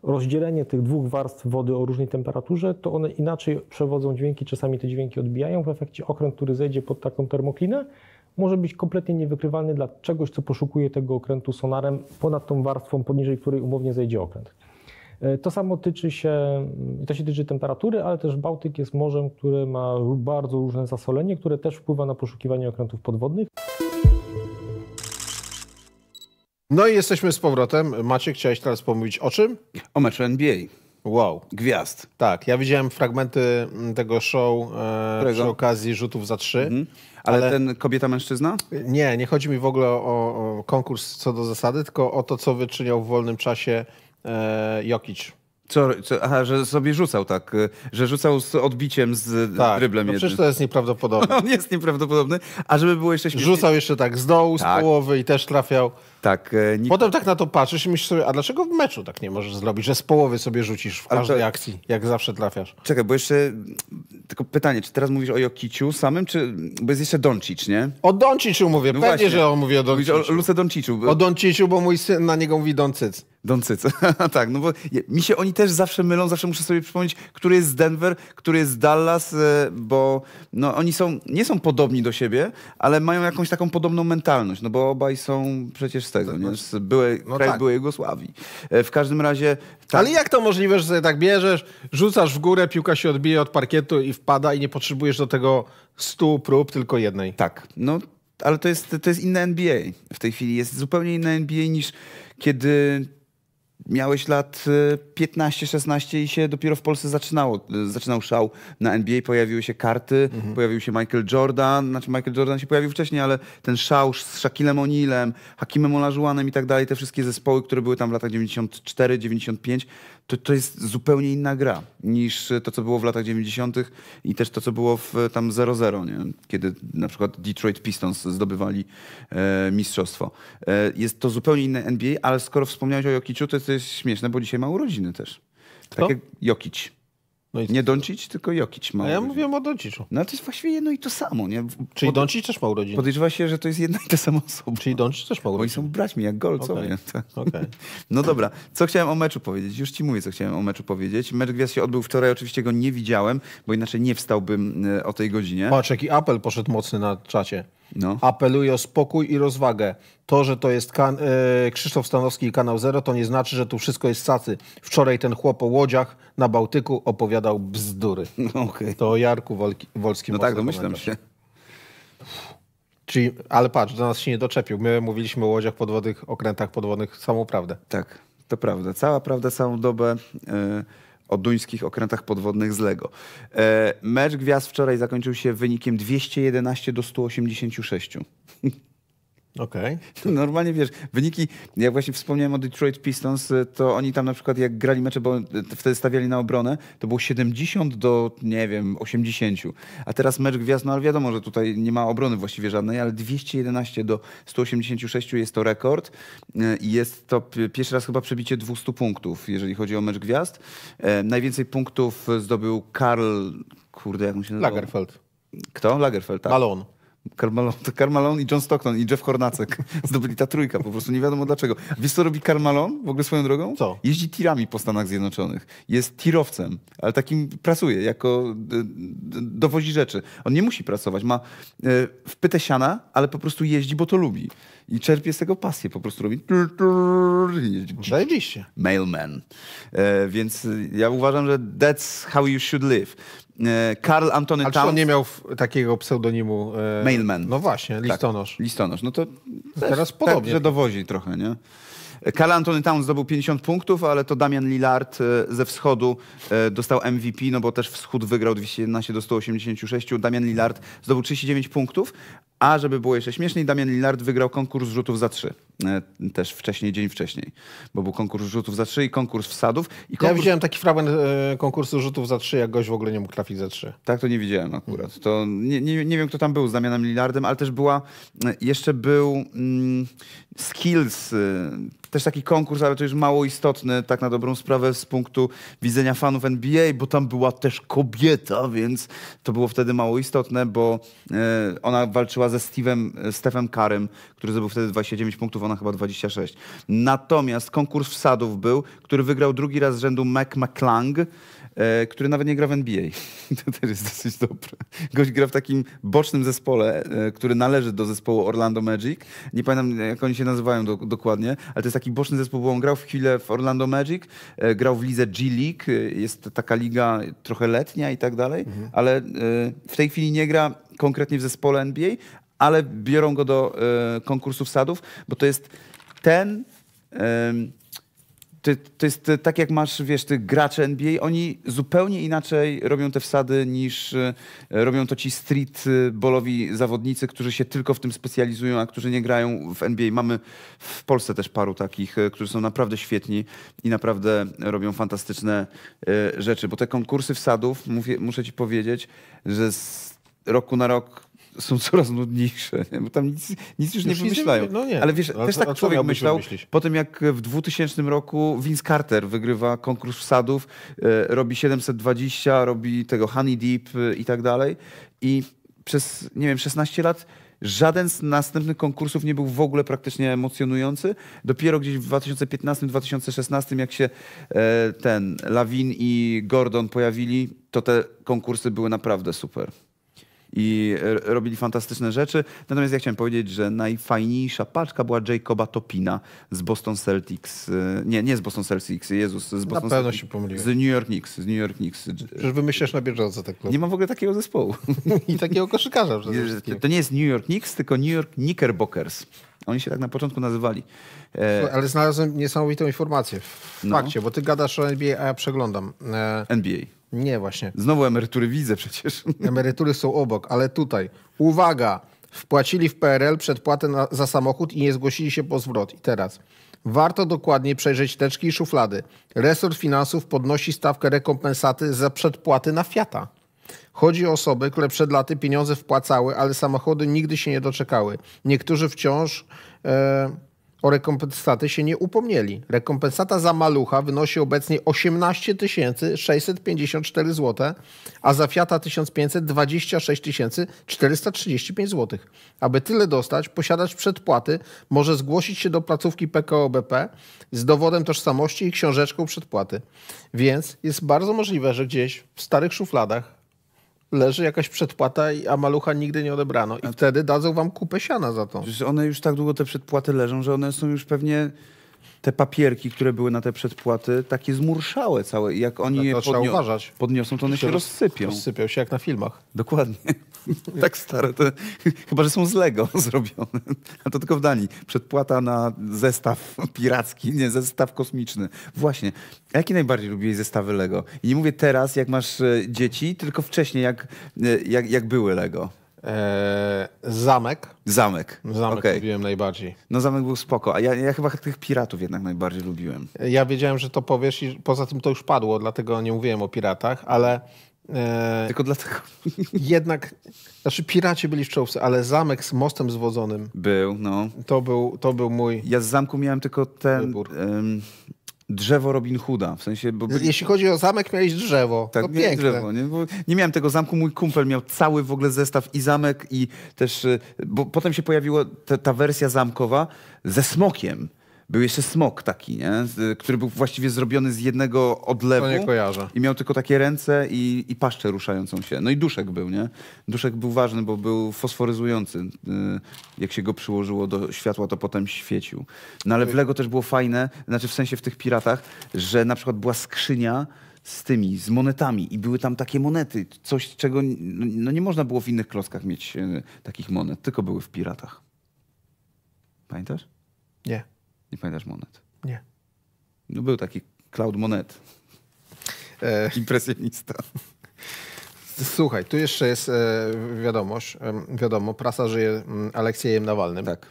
rozdzielenie tych dwóch warstw wody o różnej temperaturze, to one inaczej przewodzą dźwięki, czasami te dźwięki odbijają, w efekcie okręt, który zejdzie pod taką termoklinę, może być kompletnie niewykrywalny dla czegoś, co poszukuje tego okrętu sonarem ponad tą warstwą, poniżej której umownie zejdzie okręt. E, to samo tyczy się, mm, to się tyczy temperatury, ale też Bałtyk jest morzem, które ma bardzo różne zasolenie, które też wpływa na poszukiwanie okrętów podwodnych. No i jesteśmy z powrotem. Macie, chciałeś teraz pomówić o czym? O meczu NBA. Wow. Gwiazd. Tak, ja widziałem fragmenty mm, tego show e, przy okazji rzutów za trzy. Mhm. Ale, ale, ten kobieta-mężczyzna? Nie, nie chodzi mi w ogóle o, o, konkurs co do zasady, tylko o to, co wyczyniał w wolnym czasie e, Jokic. Co, co, aha, że sobie rzucał tak, e, że rzucał z odbiciem, z tak, dryblem no przecież to jest nieprawdopodobne. On jest nieprawdopodobny, a żeby było jeszcze śmieszniej... Rzucał jeszcze tak z dołu, z tak. połowy i też trafiał. Tak. E, nikt... Potem tak na to patrzysz i myślisz sobie, a dlaczego w meczu tak nie możesz zrobić, że z połowy sobie rzucisz w każdej to... akcji, jak zawsze trafiasz? Czekaj, bo jeszcze tylko pytanie, czy teraz mówisz o Jokiciu samym, czy... bo jest jeszcze Doncic, nie? O Donciciu mówię, no pewnie, właśnie. że on mówi o Donciciu. Mówisz o Luce Donciciu. Bo... O Donciciu, bo mój syn na niego mówi Doncyc. Don tak, no bo mi się oni też zawsze mylą, zawsze muszę sobie przypomnieć, który jest z Denver, który jest z Dallas, e, bo no, oni są, nie są podobni do siebie, ale mają jakąś taką podobną mentalność, no bo obaj są przecież z tego, nie? Z byłej, no tak. byłej Jugosławii. E, w każdym razie... Tak. Ale jak to możliwe, że sobie tak bierzesz, rzucasz w górę, piłka się odbije od parkietu i wpada i nie potrzebujesz do tego stu prób, tylko jednej. Tak, no ale to jest, to jest inne NBA. W tej chwili jest zupełnie inne NBA niż kiedy miałeś lat 15, y, 16 i się dopiero w Polsce zaczynało, y, zaczynał szał na NBA, pojawiły się karty, mhm. pojawił się Michael Jordan, znaczy Michael Jordan się pojawił wcześniej, ale ten szał z Shaquillem O'Nealem, Hakimem Olajuwanem i tak dalej, te wszystkie zespoły, które były tam w latach 94, 95, to, to jest zupełnie inna gra niż to, co było w latach 90. i też to, co było w tam 0-0, nie? kiedy na przykład Detroit Pistons zdobywali e, mistrzostwo. E, jest to zupełnie inne NBA, ale skoro wspomniałeś o Jokiciu, to, to jest śmieszne, bo dzisiaj ma urodziny też. Tak jak Jokic. No i... Nie Doncic, tylko Jokic no ma. A ja mówiłem o Donciczu. No to jest właściwie jedno i to samo, nie? Czyli Pod... Doncic też ma urodziny. Podejrzewa się, że to jest jedna i ta sama osoba. Czyli Doncic też ma urodziny. Oni są braćmi, jak gol, okay. co Okay. Tak. No dobra, co chciałem o meczu powiedzieć? Już ci mówię, co chciałem o meczu powiedzieć. Mecz Gwiazd się odbył wczoraj, oczywiście go nie widziałem, bo inaczej nie wstałbym e, o tej godzinie. Patrz, jaki apel poszedł mocny na czacie. No. Apeluję o spokój i rozwagę. To, że to jest e, Krzysztof Stanowski i Kanał Zero, to nie znaczy, że tu wszystko jest sacy. Wczoraj ten chłop o łodziach na Bałtyku opowiadał bzdury. No, okay. To o Jarku Wolki, Wolskim. No tak, domyślam no się. Czyli, ale patrz, do nas się nie doczepił. My mówiliśmy o łodziach podwodnych, okrętach podwodnych, samą prawdę. Tak, to prawda. Cała prawda, całą dobę. E, o duńskich okrętach podwodnych z LEGO. E, mecz gwiazd wczoraj zakończył się wynikiem 211 do 186. Okej. Okay. Normalnie wiesz, wyniki, ja właśnie wspomniałem o Detroit Pistons, to oni tam na przykład jak grali mecze, bo wtedy stawiali na obronę, to było 70 do, nie wiem, 80. A teraz mecz gwiazd, no ale wiadomo, że tutaj nie ma obrony właściwie żadnej, ale 211 do 186 jest to rekord e, i jest to pierwszy raz chyba przebicie 200 punktów, jeżeli chodzi o mecz gwiazd. E, najwięcej punktów zdobył Karl, kurde, jak mu się nazywa? Lagerfeld. Kto? Lagerfeld, tak. Malone. Karmalon, i John Stockton i Jeff Hornacek zdobyli ta trójka, po prostu nie wiadomo dlaczego. Wiesz co robi Karmalon w ogóle swoją drogą? Co? Jeździ tirami po Stanach Zjednoczonych. Jest tirowcem, ale takim pracuje, jako e, dowozi rzeczy. On nie musi pracować, ma e, w pytę siana, ale po prostu jeździ, bo to lubi. I czerpie z tego pasję, po prostu robi... Zajebiście. Mailman. E, więc ja uważam, że that's how you should live. E, Karl Antony Towns. on nie miał takiego pseudonimu? E... Mailman. No właśnie, tak, listonosz. Tak, listonosz. No to teraz podobnie. Tak, że dowozi trochę, nie? E, Karl Antony Towns zdobył 50 punktów, ale to Damian Lillard e, ze wschodu dostał MVP, no bo też wschód wygrał 211 do 186. Damian Lillard zdobył 39 punktów, a żeby było jeszcze śmieszniej, Damian Lillard wygrał konkurs rzutów za trzy. E, też wcześniej, dzień wcześniej, bo był konkurs rzutów za trzy i konkurs wsadów. I konkurs... Ja widziałem taki fragment e, konkursu rzutów za trzy, jak gość w ogóle nie mógł trafić za trzy. Tak, to nie widziałem akurat. Mm. To nie, nie, nie wiem, kto tam był z Damianem Lillardem, ale też była, e, jeszcze był mm, Skills, też taki konkurs, ale to już mało istotny, tak na dobrą sprawę z punktu widzenia fanów NBA, bo tam była też kobieta, więc to było wtedy mało istotne, bo y, ona walczyła ze Steve'em, e, Stephem Karym, który zdobył wtedy 29 punktów, ona chyba 26. Natomiast konkurs wsadów był, który wygrał drugi raz z rzędu Mac McClung, e, który nawet nie gra w NBA. to też jest dosyć dobre. Gość gra w takim bocznym zespole, e, który należy do zespołu Orlando Magic. Nie pamiętam, jak oni się nazywają do, dokładnie, ale to jest taki boczny zespół, bo on grał w chwilę w Orlando Magic, grał w lidze G League, jest taka liga trochę letnia i tak dalej, mhm. ale w tej chwili nie gra konkretnie w zespole NBA, ale biorą go do y, konkursów sadów, bo to jest ten. to, to, jest e, tak, jak masz, wiesz, tych graczy NBA, oni zupełnie inaczej robią te wsady niż e, robią to ci street bolowi zawodnicy, którzy się tylko w tym specjalizują, a którzy nie grają w NBA. Mamy w Polsce też paru takich, którzy są naprawdę świetni i naprawdę robią fantastyczne rzeczy, bo te konkursy wsadów, mówię, muszę ci powiedzieć, że z roku na rok są coraz nudniejsze, nie? bo tam nic, nic już, już nie wymyślają. No nie. Ale wiesz, no, a, też tak a, człowiek myślał wymyślić? po tym, jak w 2000 roku Vince Carter wygrywa konkurs wsadów, e, robi 720, robi tego Honey Deep e, i tak dalej. I przez, nie wiem, 16 lat Żaden z następnych konkursów nie był w ogóle praktycznie emocjonujący. Dopiero gdzieś w 2015-2016, jak się e, ten Lawin i Gordon pojawili, to te konkursy były naprawdę super i robili fantastyczne rzeczy. Natomiast ja chciałem powiedzieć, że najfajniejsza paczka była Jacoba Topina z Boston Celtics. Y, nie, nie z Boston Celtics, Jezus, z Boston Na pewno Celtics. się pomyliłem. Z New York Knicks, z New York Knicks. Przecież wymyślasz na bieżąco tak. Nie ma w ogóle takiego zespołu. I takiego koszykarza przede To nie jest New York Knicks, tylko New York Knickerbockers. Oni się tak na początku nazywali. E, ale znalazłem niesamowitą informację w no. fakcie, bo ty gadasz o NBA, a ja przeglądam. E, NBA. Nie, właśnie. Znowu emerytury widzę przecież. Emerytury są obok, ale tutaj. Uwaga! Wpłacili w PRL przedpłatę na, za samochód i nie zgłosili się po zwrot. I teraz. Warto dokładnie przejrzeć teczki i szuflady. Resort Finansów podnosi stawkę rekompensaty za przedpłaty na Fiata. Chodzi o osoby, które przed laty pieniądze wpłacały, ale samochody nigdy się nie doczekały. Niektórzy wciąż... E, o rekompensatę się nie upomnieli. Rekompensata za malucha wynosi obecnie 18 654 zł, a za Fiata 1526 435 zł. Aby tyle dostać, posiadacz przedpłaty może zgłosić się do placówki PKO BP z dowodem tożsamości i książeczką przedpłaty. Więc jest bardzo możliwe, że gdzieś w starych szufladach leży jakaś przedpłata, a malucha nigdy nie odebrano. I a... wtedy dadzą wam kupę siana za to. Przecież one już tak długo te przedpłaty leżą, że one są już pewnie te papierki, które były na te przedpłaty, takie zmurszałe całe. Jak oni je podnio uważać. podniosą, to one się, się rozsypią. Rozsypią się jak na filmach. Dokładnie. tak stare. To, chyba, że są z Lego zrobione. A to tylko w Danii. Przedpłata na zestaw piracki, nie, zestaw kosmiczny. Właśnie. A jakie najbardziej lubiłeś zestawy Lego? I nie mówię teraz, jak masz e, dzieci, tylko wcześniej, jak, e, jak, jak były Lego. Eee, zamek. Zamek. Zamek okay. lubiłem najbardziej. No zamek był spoko, a ja, ja chyba tych piratów jednak najbardziej lubiłem. Ja wiedziałem, że to powiesz i poza tym to już padło, dlatego nie mówiłem o piratach, ale E, Tylko dlatego. Jednak, znaczy piraci byli w czołówce, ale zamek z mostem zwodzonym. Był, no. To był, to był mój. Ja z zamku miałem tylko ten. drzewo Robin Hooda, w sensie... Bo byli... Jeśli chodzi o zamek, miałeś drzewo. Tak, to piękne. drzewo. Nie? Bo nie miałem tego zamku, mój kumpel miał cały w ogóle zestaw i zamek i też... Y, bo potem się pojawiła ta, ta wersja zamkowa ze smokiem. Był jeszcze smok taki, nie? który był właściwie zrobiony z jednego odlewu. To nie kojarzę. I miał tylko takie ręce i, i paszczę ruszającą się. No i duszek był, nie? Duszek był ważny, bo był fosforyzujący. Y, jak się go przyłożyło do światła, to potem świecił. No ale w Lego też było fajne, znaczy w sensie w tych piratach, że na przykład była skrzynia, z tymi, z monetami i były tam takie monety, coś czego no, nie można było w innych klockach mieć y, takich monet, tylko były w piratach. Pamiętasz? Nie. Nie pamiętasz monet? Nie. No był taki Cloud Monet. E... Impresjonista. Słuchaj, tu jeszcze jest e, wiadomość. wiadomo, prasa żyje mm, Aleksiejem Nawalnym. Tak.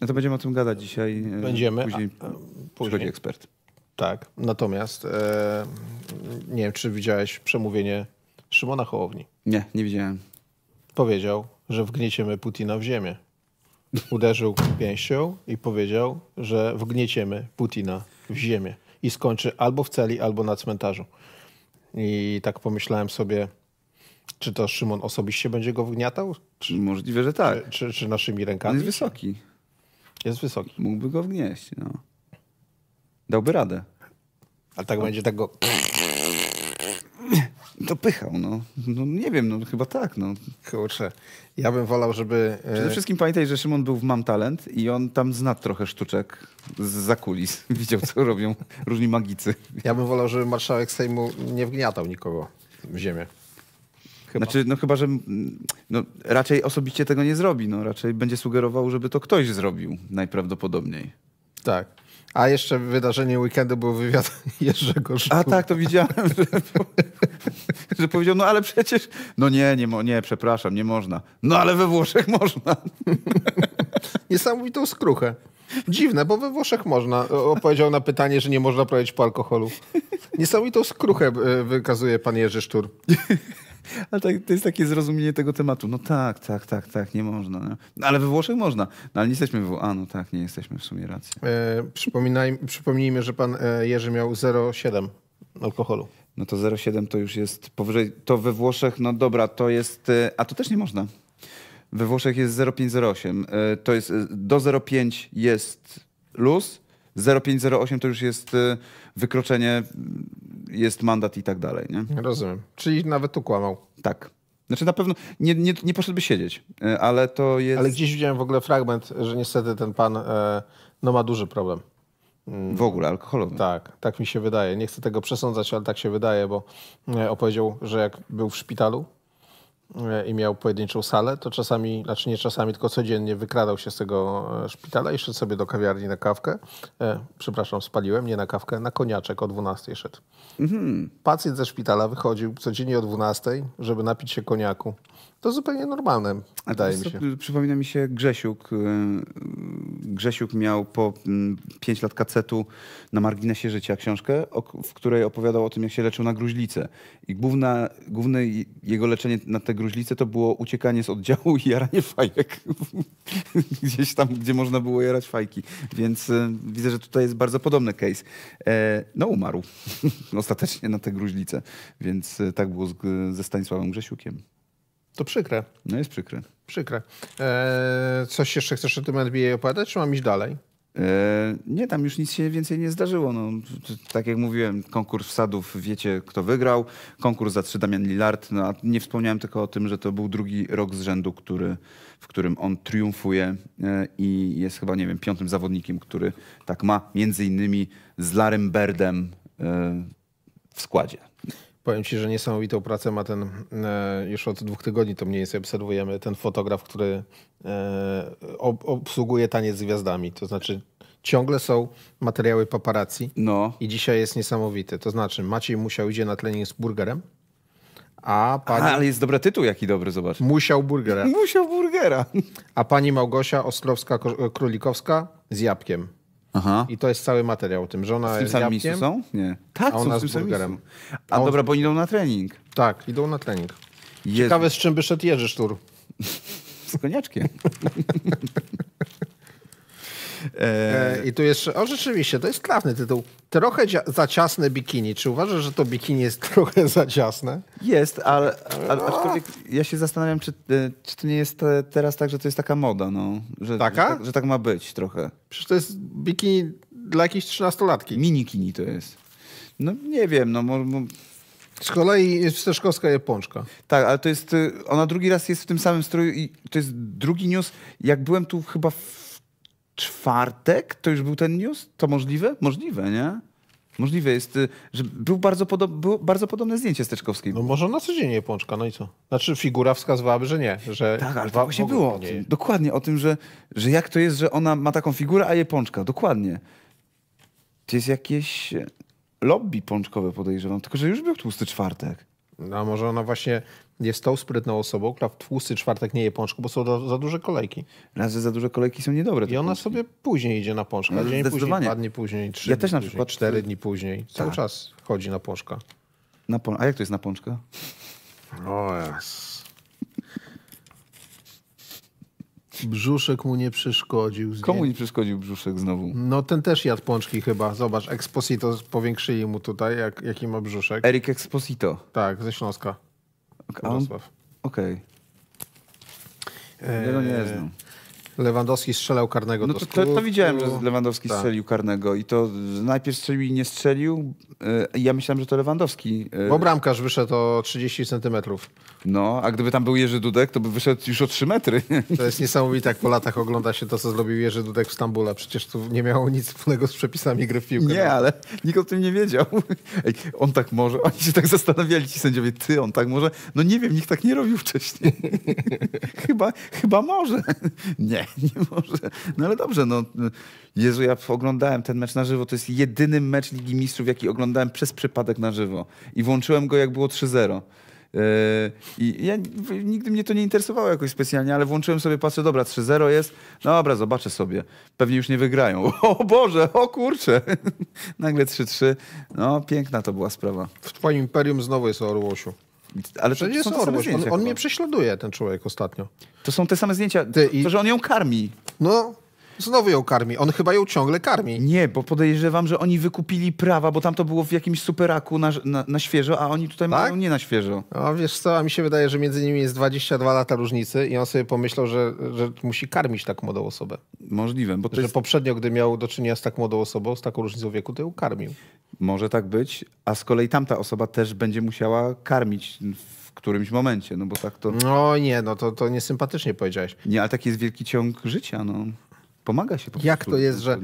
No to będziemy o tym gadać dzisiaj. E, będziemy. Później, a, e, a, później. ekspert. Tak. Natomiast e, nie wiem, czy widziałeś przemówienie Szymona Hołowni. Nie, nie widziałem. Powiedział, że wgnieciemy Putina w ziemię uderzył pięścią i powiedział, że wgnieciemy Putina w ziemię i skończy albo w celi, albo na cmentarzu. I tak pomyślałem sobie, czy to Szymon osobiście będzie go wgniatał? Czy, no, Możliwe, że tak. Czy, czy, czy naszymi rękami? On jest wysoki. Jest wysoki. Mógłby go wgnieść, no. Dałby radę. Ale tak no. będzie tak go... Dopychał, no. no. Nie wiem, no chyba tak, no. Kurczę, ja bym wolał, żeby... E, Przede wszystkim pamiętaj, że Szymon był w Mam Talent i on tam zna trochę sztuczek za kulis, Widział, co robią różni magicy. Ja bym wolał, żeby marszałek Sejmu nie wgniatał nikogo w ziemię. Chyba. Znaczy, no chyba, że no, raczej osobiście tego nie zrobi. No, raczej będzie sugerował, żeby to ktoś zrobił najprawdopodobniej. Tak. A jeszcze wydarzenie weekendu był wywiad Jerzego Szczuka. A tak, to widziałem, że, że powiedział, no ale przecież, no nie, nie, nie, przepraszam, nie można. No ale we Włoszech można. Niesamowitą skruchę. Dziwne, bo we Włoszech można. Odpowiedział na pytanie, że nie można prowadzić po alkoholu. Niesamowitą skruchę e, wykazuje pan Jerzy Sztur. Ale tak, to jest takie zrozumienie tego tematu. No tak, tak, tak, tak, nie można. No, ale we Włoszech można. No ale nie jesteśmy w... A, no tak, nie jesteśmy w sumie racji. E, przypomnijmy, że pan e, Jerzy miał 0,7 alkoholu. No to 0,7 to już jest powyżej... To we Włoszech, no dobra, to jest... E, a to też nie można. We Włoszech jest 0,508. E, to jest... Do 0,5 jest luz. 0,508 to już jest wykroczenie jest mandat i tak dalej. Nie? Rozumiem. Czyli nawet tu kłamał. Tak. Znaczy na pewno nie, nie, nie poszedłby siedzieć, e, ale to jest... Ale gdzieś widziałem w ogóle fragment, że niestety ten pan e, no, ma duży problem. Mm. W ogóle alkoholowy. Tak, tak mi się wydaje. Nie chcę tego przesądzać, ale tak się wydaje, bo e, opowiedział, że jak był w szpitalu, E, i miał pojedynczą salę, to czasami, znaczy nie czasami, tylko codziennie wykradał się z tego e, szpitala i szedł sobie do kawiarni na kawkę. E, przepraszam, spaliłem, nie na kawkę, na koniaczek o 12 szedł. Mhm. Pacjent ze szpitala wychodził codziennie o 12, żeby napić się koniaku. To zupełnie normalne, wydaje mi się. Przypomina mi się Grzesiuk. Y, Grzesiuk miał po 5 mm, lat kacetu na marginesie życia książkę, w której opowiadał o tym, jak się leczył na gruźlicę. I główna, główne jego leczenie na te gruźlice to było uciekanie z oddziału i jaranie fajek. Gdzieś tam, gdzie można było jarać fajki. Więc y, widzę, że tutaj jest bardzo podobny case. E, no umarł ostatecznie na te gruźlice. Więc y, tak było ze Stanisławem Grzesiukiem. To przykre. No jest przykre. Przykre. Eee, coś jeszcze chcesz o tym NBA opowiadać, czy mam iść dalej? E, nie, tam już nic się więcej nie zdarzyło. No, tak jak mówiłem, konkurs wsadów, wiecie kto wygrał. Konkurs za trzy Damian Lillard. No, nie wspomniałem tylko o tym, że to był drugi rok z rzędu, który, w którym on triumfuje e, i jest chyba, nie wiem, piątym zawodnikiem, który tak ma, między innymi z Larym Berdem e, w składzie. Powiem Ci, że niesamowitą pracę ma ten, e, już od dwóch tygodni to mniej więcej obserwujemy, ten fotograf, który e, obsługuje taniec z gwiazdami. To znaczy ciągle są materiały paparazzi no. i dzisiaj jest niesamowity. To znaczy Maciej musiał idzie na trening z burgerem, a pani... Aha, ale jest dobry tytuł, jaki dobry, zobacz. Musiał burgera. Musiał burgera. A pani Małgosia Ostrowska-Królikowska z jabłkiem. Aha. I to jest cały materiał o tym, że ona z tym samym są? Nie. Tak, a ona z, z burgerem. A, on... dobra, bo idą na trening. Tak, idą na trening. Jezu. Ciekawe z czym by szedł Jerzy Sztur. z koniaczkiem. E, e... I tu jeszcze, o rzeczywiście, to jest trafny tytuł. Trochę za ciasne bikini. Czy uważasz, że to bikini jest trochę za ciasne? Jest, ale, ale aczkolwiek ja się zastanawiam, czy, e, czy to nie jest teraz tak, że to jest taka moda, no. Że, taka? Że, tak, że tak ma być trochę. Przecież to jest bikini dla jakiejś trzynastolatki. Minikini to jest. No nie wiem, no... może. mo... Z kolei jest Steszkowska Japonczka. Tak, ale to jest, y, ona drugi raz jest w tym samym stroju i to jest drugi news. Jak byłem tu chyba w czwartek to już był ten news? To możliwe? Możliwe, nie? Możliwe jest, y, że był bardzo, podo bardzo podobne zdjęcie Steczkowskiej. No może na co dzień nie pączka, no i co? Znaczy figura wskazywałaby, że nie. Że tak, ale to tak właśnie było. O tym, dokładnie o tym, że, że jak to jest, że ona ma taką figurę, a je pączka. Dokładnie. To jest jakieś e, lobby pączkowe podejrzewam, tylko że już był tłusty czwartek. No a może ona właśnie jest tą sprytną osobą, która w tłusty czwartek nie je pączku, bo są do, za duże kolejki. Raz, że za duże kolejki są niedobre. I tak ona pączki. sobie później idzie na pączka. No, dzień później, dwa dni później, trzy ja dni też na później, przykład... cztery dni później. Tak. Cały czas chodzi na pączka. Na pą A jak to jest na pączka? O Brzuszek mu nie przeszkodził. Komu nie przeszkodził brzuszek znowu? No ten też jadł pączki chyba. Zobacz, Exposito powiększyli mu tutaj, jak, jaki ma brzuszek. Erik Exposito. Tak, ze Śląska. Okej. Okay. Ja go nie znam. Lewandowski strzelał karnego no to, to, to, widziałem, że Lewandowski tak. strzelił karnego i to najpierw strzelił i nie strzelił. E, ja myślałem, że to Lewandowski. E, Bo bramkarz wyszedł o 30 centymetrów. No, a gdyby tam był Jerzy Dudek, to by wyszedł już o 3 metry. To jest niesamowite, jak po latach ogląda się to, co zrobił Jerzy Dudek w Stambule. Przecież tu nie miało nic wspólnego z przepisami gry w piłkę. Nie, no. ale nikt o tym nie wiedział. Ej, on tak może. Oni się tak zastanawiali, ci sędziowie, ty, on tak może. No nie wiem, nikt tak nie robił wcześniej. chyba, chyba może. nie. Nie może. No ale dobrze, no Jezu, ja oglądałem ten mecz na żywo. To jest jedyny mecz Ligi Mistrzów, jaki oglądałem przez przypadek na żywo. I włączyłem go, jak było 3-0. Yy, I ja, nigdy mnie to nie interesowało jakoś specjalnie, ale włączyłem sobie, patrzę, dobra, 3-0 jest, no dobra, zobaczę sobie, pewnie już nie wygrają. O Boże, o kurczę! Nagle 3-3. No, piękna to była sprawa. W twoim imperium znowu jest o Orłosiu. Ale to, to jest orłoż. On, on mnie prześladuje, ten człowiek ostatnio. To są te same zdjęcia. Ty to, i... że on ją karmi. No, Znowu ją karmi. On chyba ją ciągle karmi. Nie, bo podejrzewam, że oni wykupili prawa, bo tam to było w jakimś superaku na, na, na świeżo, a oni tutaj tak? mają nie na świeżo. No wiesz co, a mi się wydaje, że między nimi jest 22 lata różnicy i on sobie pomyślał, że, że musi karmić tak młodą osobę. Możliwe. Bo to że jest... poprzednio, gdy miał do czynienia z tak młodą osobą, z taką różnicą wieku, to ją karmił. Może tak być, a z kolei tamta osoba też będzie musiała karmić w którymś momencie, no bo tak to... No nie, no to, to niesympatycznie powiedziałeś. Nie, ale taki jest wielki ciąg życia, no. Pomaga się po prostu. Jak to jest, że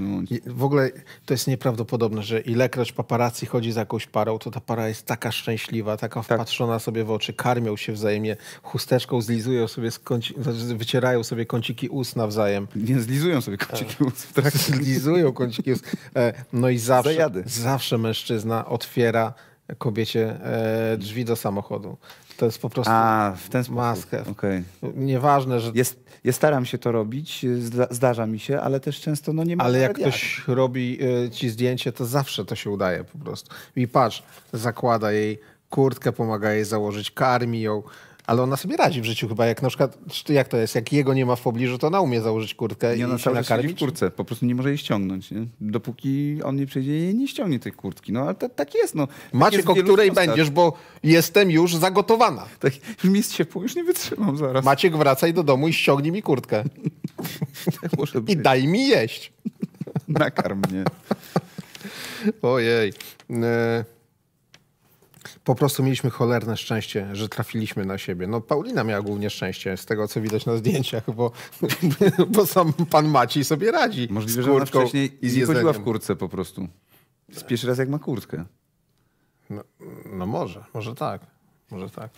w ogóle to jest nieprawdopodobne, że ilekroć paparazzi chodzi za jakąś parą, to ta para jest taka szczęśliwa, taka tak. wpatrzona tak. sobie w oczy, karmią się wzajemnie, chusteczką zlizują sobie, znaczy wycierają sobie kąciki ust nawzajem. Nie zlizują sobie kąciki e, ust. W trakcie. Zlizują kąciki ust. E, no i zawsze, zawsze mężczyzna otwiera kobiecie e, drzwi do samochodu. To jest po prostu A, w ten sposób. maskę. Okay. Nieważne, że... Jest, ja staram się to robić, zda, zdarza mi się, ale też często no nie ma Ale jak ktoś robi y, ci zdjęcie, to zawsze to się udaje po prostu. I patrz, zakłada jej kurtkę, pomaga jej założyć, karmi ją, ale ona sobie radzi w życiu chyba, jak na przykład, jak to jest, jak jego nie ma w pobliżu, to ona umie założyć kurtkę nie, i ona się nakarmić. w kurce, po prostu nie może jej ściągnąć, nie? dopóki on nie przejdzie jej nie ściągnie tej kurtki, no ale tak, tak jest, no. Tak Maciek, o której będziesz, bo jestem już zagotowana. Tak, już mi jest ciepło, już nie wytrzymam zaraz. Maciek, wracaj do domu i ściągnij mi kurtkę. Tak I daj mi jeść. Nakarm mnie. Ojej. E, po prostu mieliśmy cholerne szczęście, że trafiliśmy na siebie. No Paulina miała głównie szczęście, z tego co widać na zdjęciach, bo, bo sam pan Maciej sobie radzi. Możliwe, że ona wcześniej i nie chodziła w kurtce po prostu. Z pierwszy raz jak ma kurtkę. No, no może, może tak, może tak.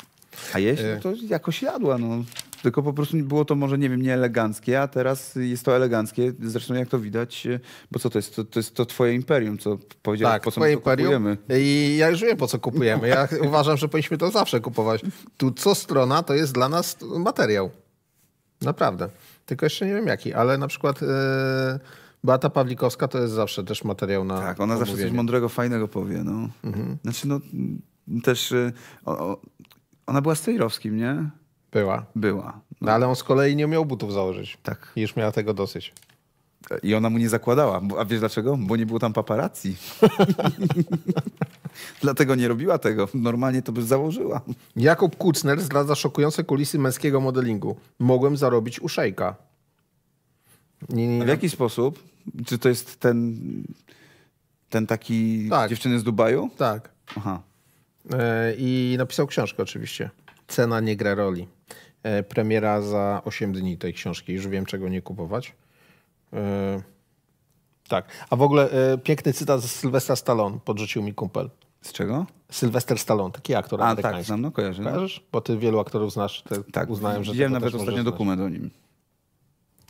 A jeść, no e. to jakoś jadła, no. Tylko po prostu było to może, nie wiem, nieeleganckie, a teraz jest to eleganckie. Zresztą jak to widać, e, bo co to jest? To, to jest to twoje imperium, co powiedziałeś, tak, po co my to imperium. kupujemy. I ja już wiem, po co kupujemy. Ja uważam, że powinniśmy to zawsze kupować. Tu co strona, to jest dla nas materiał. Naprawdę. Tylko jeszcze nie wiem jaki, ale na przykład... Yy... Beata Pawlikowska to jest zawsze też materiał na. Tak, ona zawsze coś mądrego, fajnego powie. No. Mhm. Znaczy, no też o, o, ona była z Tejrowskim, nie? Była. Była. No. no. ale on z kolei nie miał butów założyć. Tak. I już miała tego dosyć. I ona mu nie zakładała. A wiesz dlaczego? Bo nie było tam paparazzi. Dlatego nie robiła tego. Normalnie to by założyła. Jakub Kucner zdradza szokujące kulisy męskiego modelingu. Mogłem zarobić u szejka. Nie, nie, nie. W jaki sposób? Czy to jest ten, ten taki tak. dziewczyny z Dubaju? Tak. Aha. E, I napisał książkę oczywiście. Cena nie gra roli. E, premiera za 8 dni tej książki. Już wiem, czego nie kupować. E, tak. A w ogóle piękny cytat z Sylwestra Stallone podrzucił mi kumpel. Z czego? Sylwester Stallone, taki aktor A, tak, amerykański. tak, znam, no kojarzę. No. Kojarzysz? Bo ty wielu aktorów znasz, tak, uznałem, że... Widziałem nawet ostatnio dokument o nim.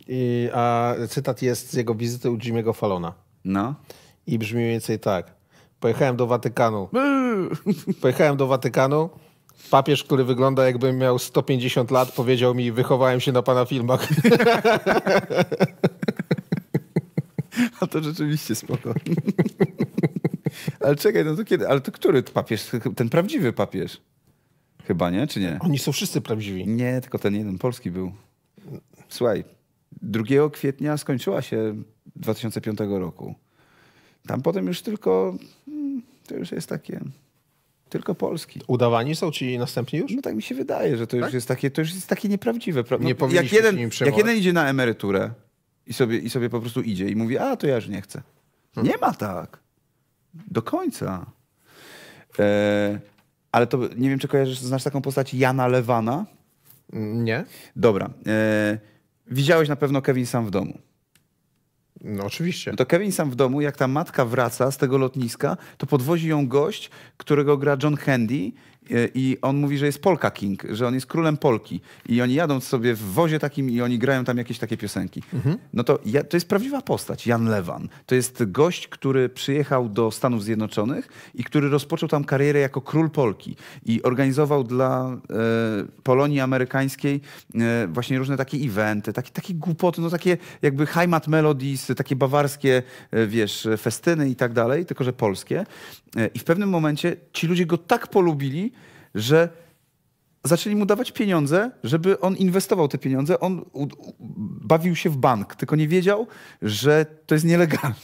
I, a cytat jest z jego wizyty u Jimmy'ego Falona. No. I brzmi mniej więcej tak. Pojechałem do Watykanu. Eee. Pojechałem do Watykanu. Papież, który wygląda jakby miał 150 lat, powiedział mi, wychowałem się na pana filmach. A to rzeczywiście spoko. Ale czekaj, no to kiedy? Ale to który papież? Ten prawdziwy papież. Chyba, nie? Czy nie? Oni są wszyscy prawdziwi. Nie, tylko ten jeden polski był. Słuchaj, 2 kwietnia skończyła się 2005 roku. Tam potem już tylko to już jest takie tylko polski. Udawani są, ci następni już? No tak mi się wydaje, że to tak? już jest takie, to już jest takie nieprawdziwe. No, nie jak jeden, jak jeden idzie na emeryturę i sobie, i sobie po prostu idzie i mówi, a to ja już nie chcę. Hmm. Nie ma tak. Do końca. E, ale to nie wiem, czy kojarzysz, znasz taką postać Jana Lewana? Nie. Dobra. E, widziałeś na pewno Kevin sam w domu. No oczywiście. No to Kevin sam w domu, jak ta matka wraca z tego lotniska, to podwozi ją gość, którego gra John Handy E, i on mówi, że jest Polka King, że on jest królem Polki i oni jadą sobie w wozie takim i oni grają tam jakieś takie piosenki. Mhm. No to ja, to jest prawdziwa postać, Jan Lewan. To jest gość, który przyjechał do Stanów Zjednoczonych i który rozpoczął tam karierę jako król Polki i organizował dla e, Polonii amerykańskiej e, właśnie różne takie eventy, takie, takie głupoty, no takie jakby Heimat Melodies, takie bawarskie, e, wiesz, festyny i tak dalej, tylko że polskie. E, I w pewnym momencie ci ludzie go tak polubili, że zaczęli mu dawać pieniądze, żeby on inwestował te pieniądze. On u, u, bawił się w bank, tylko nie wiedział, że to jest nielegalne.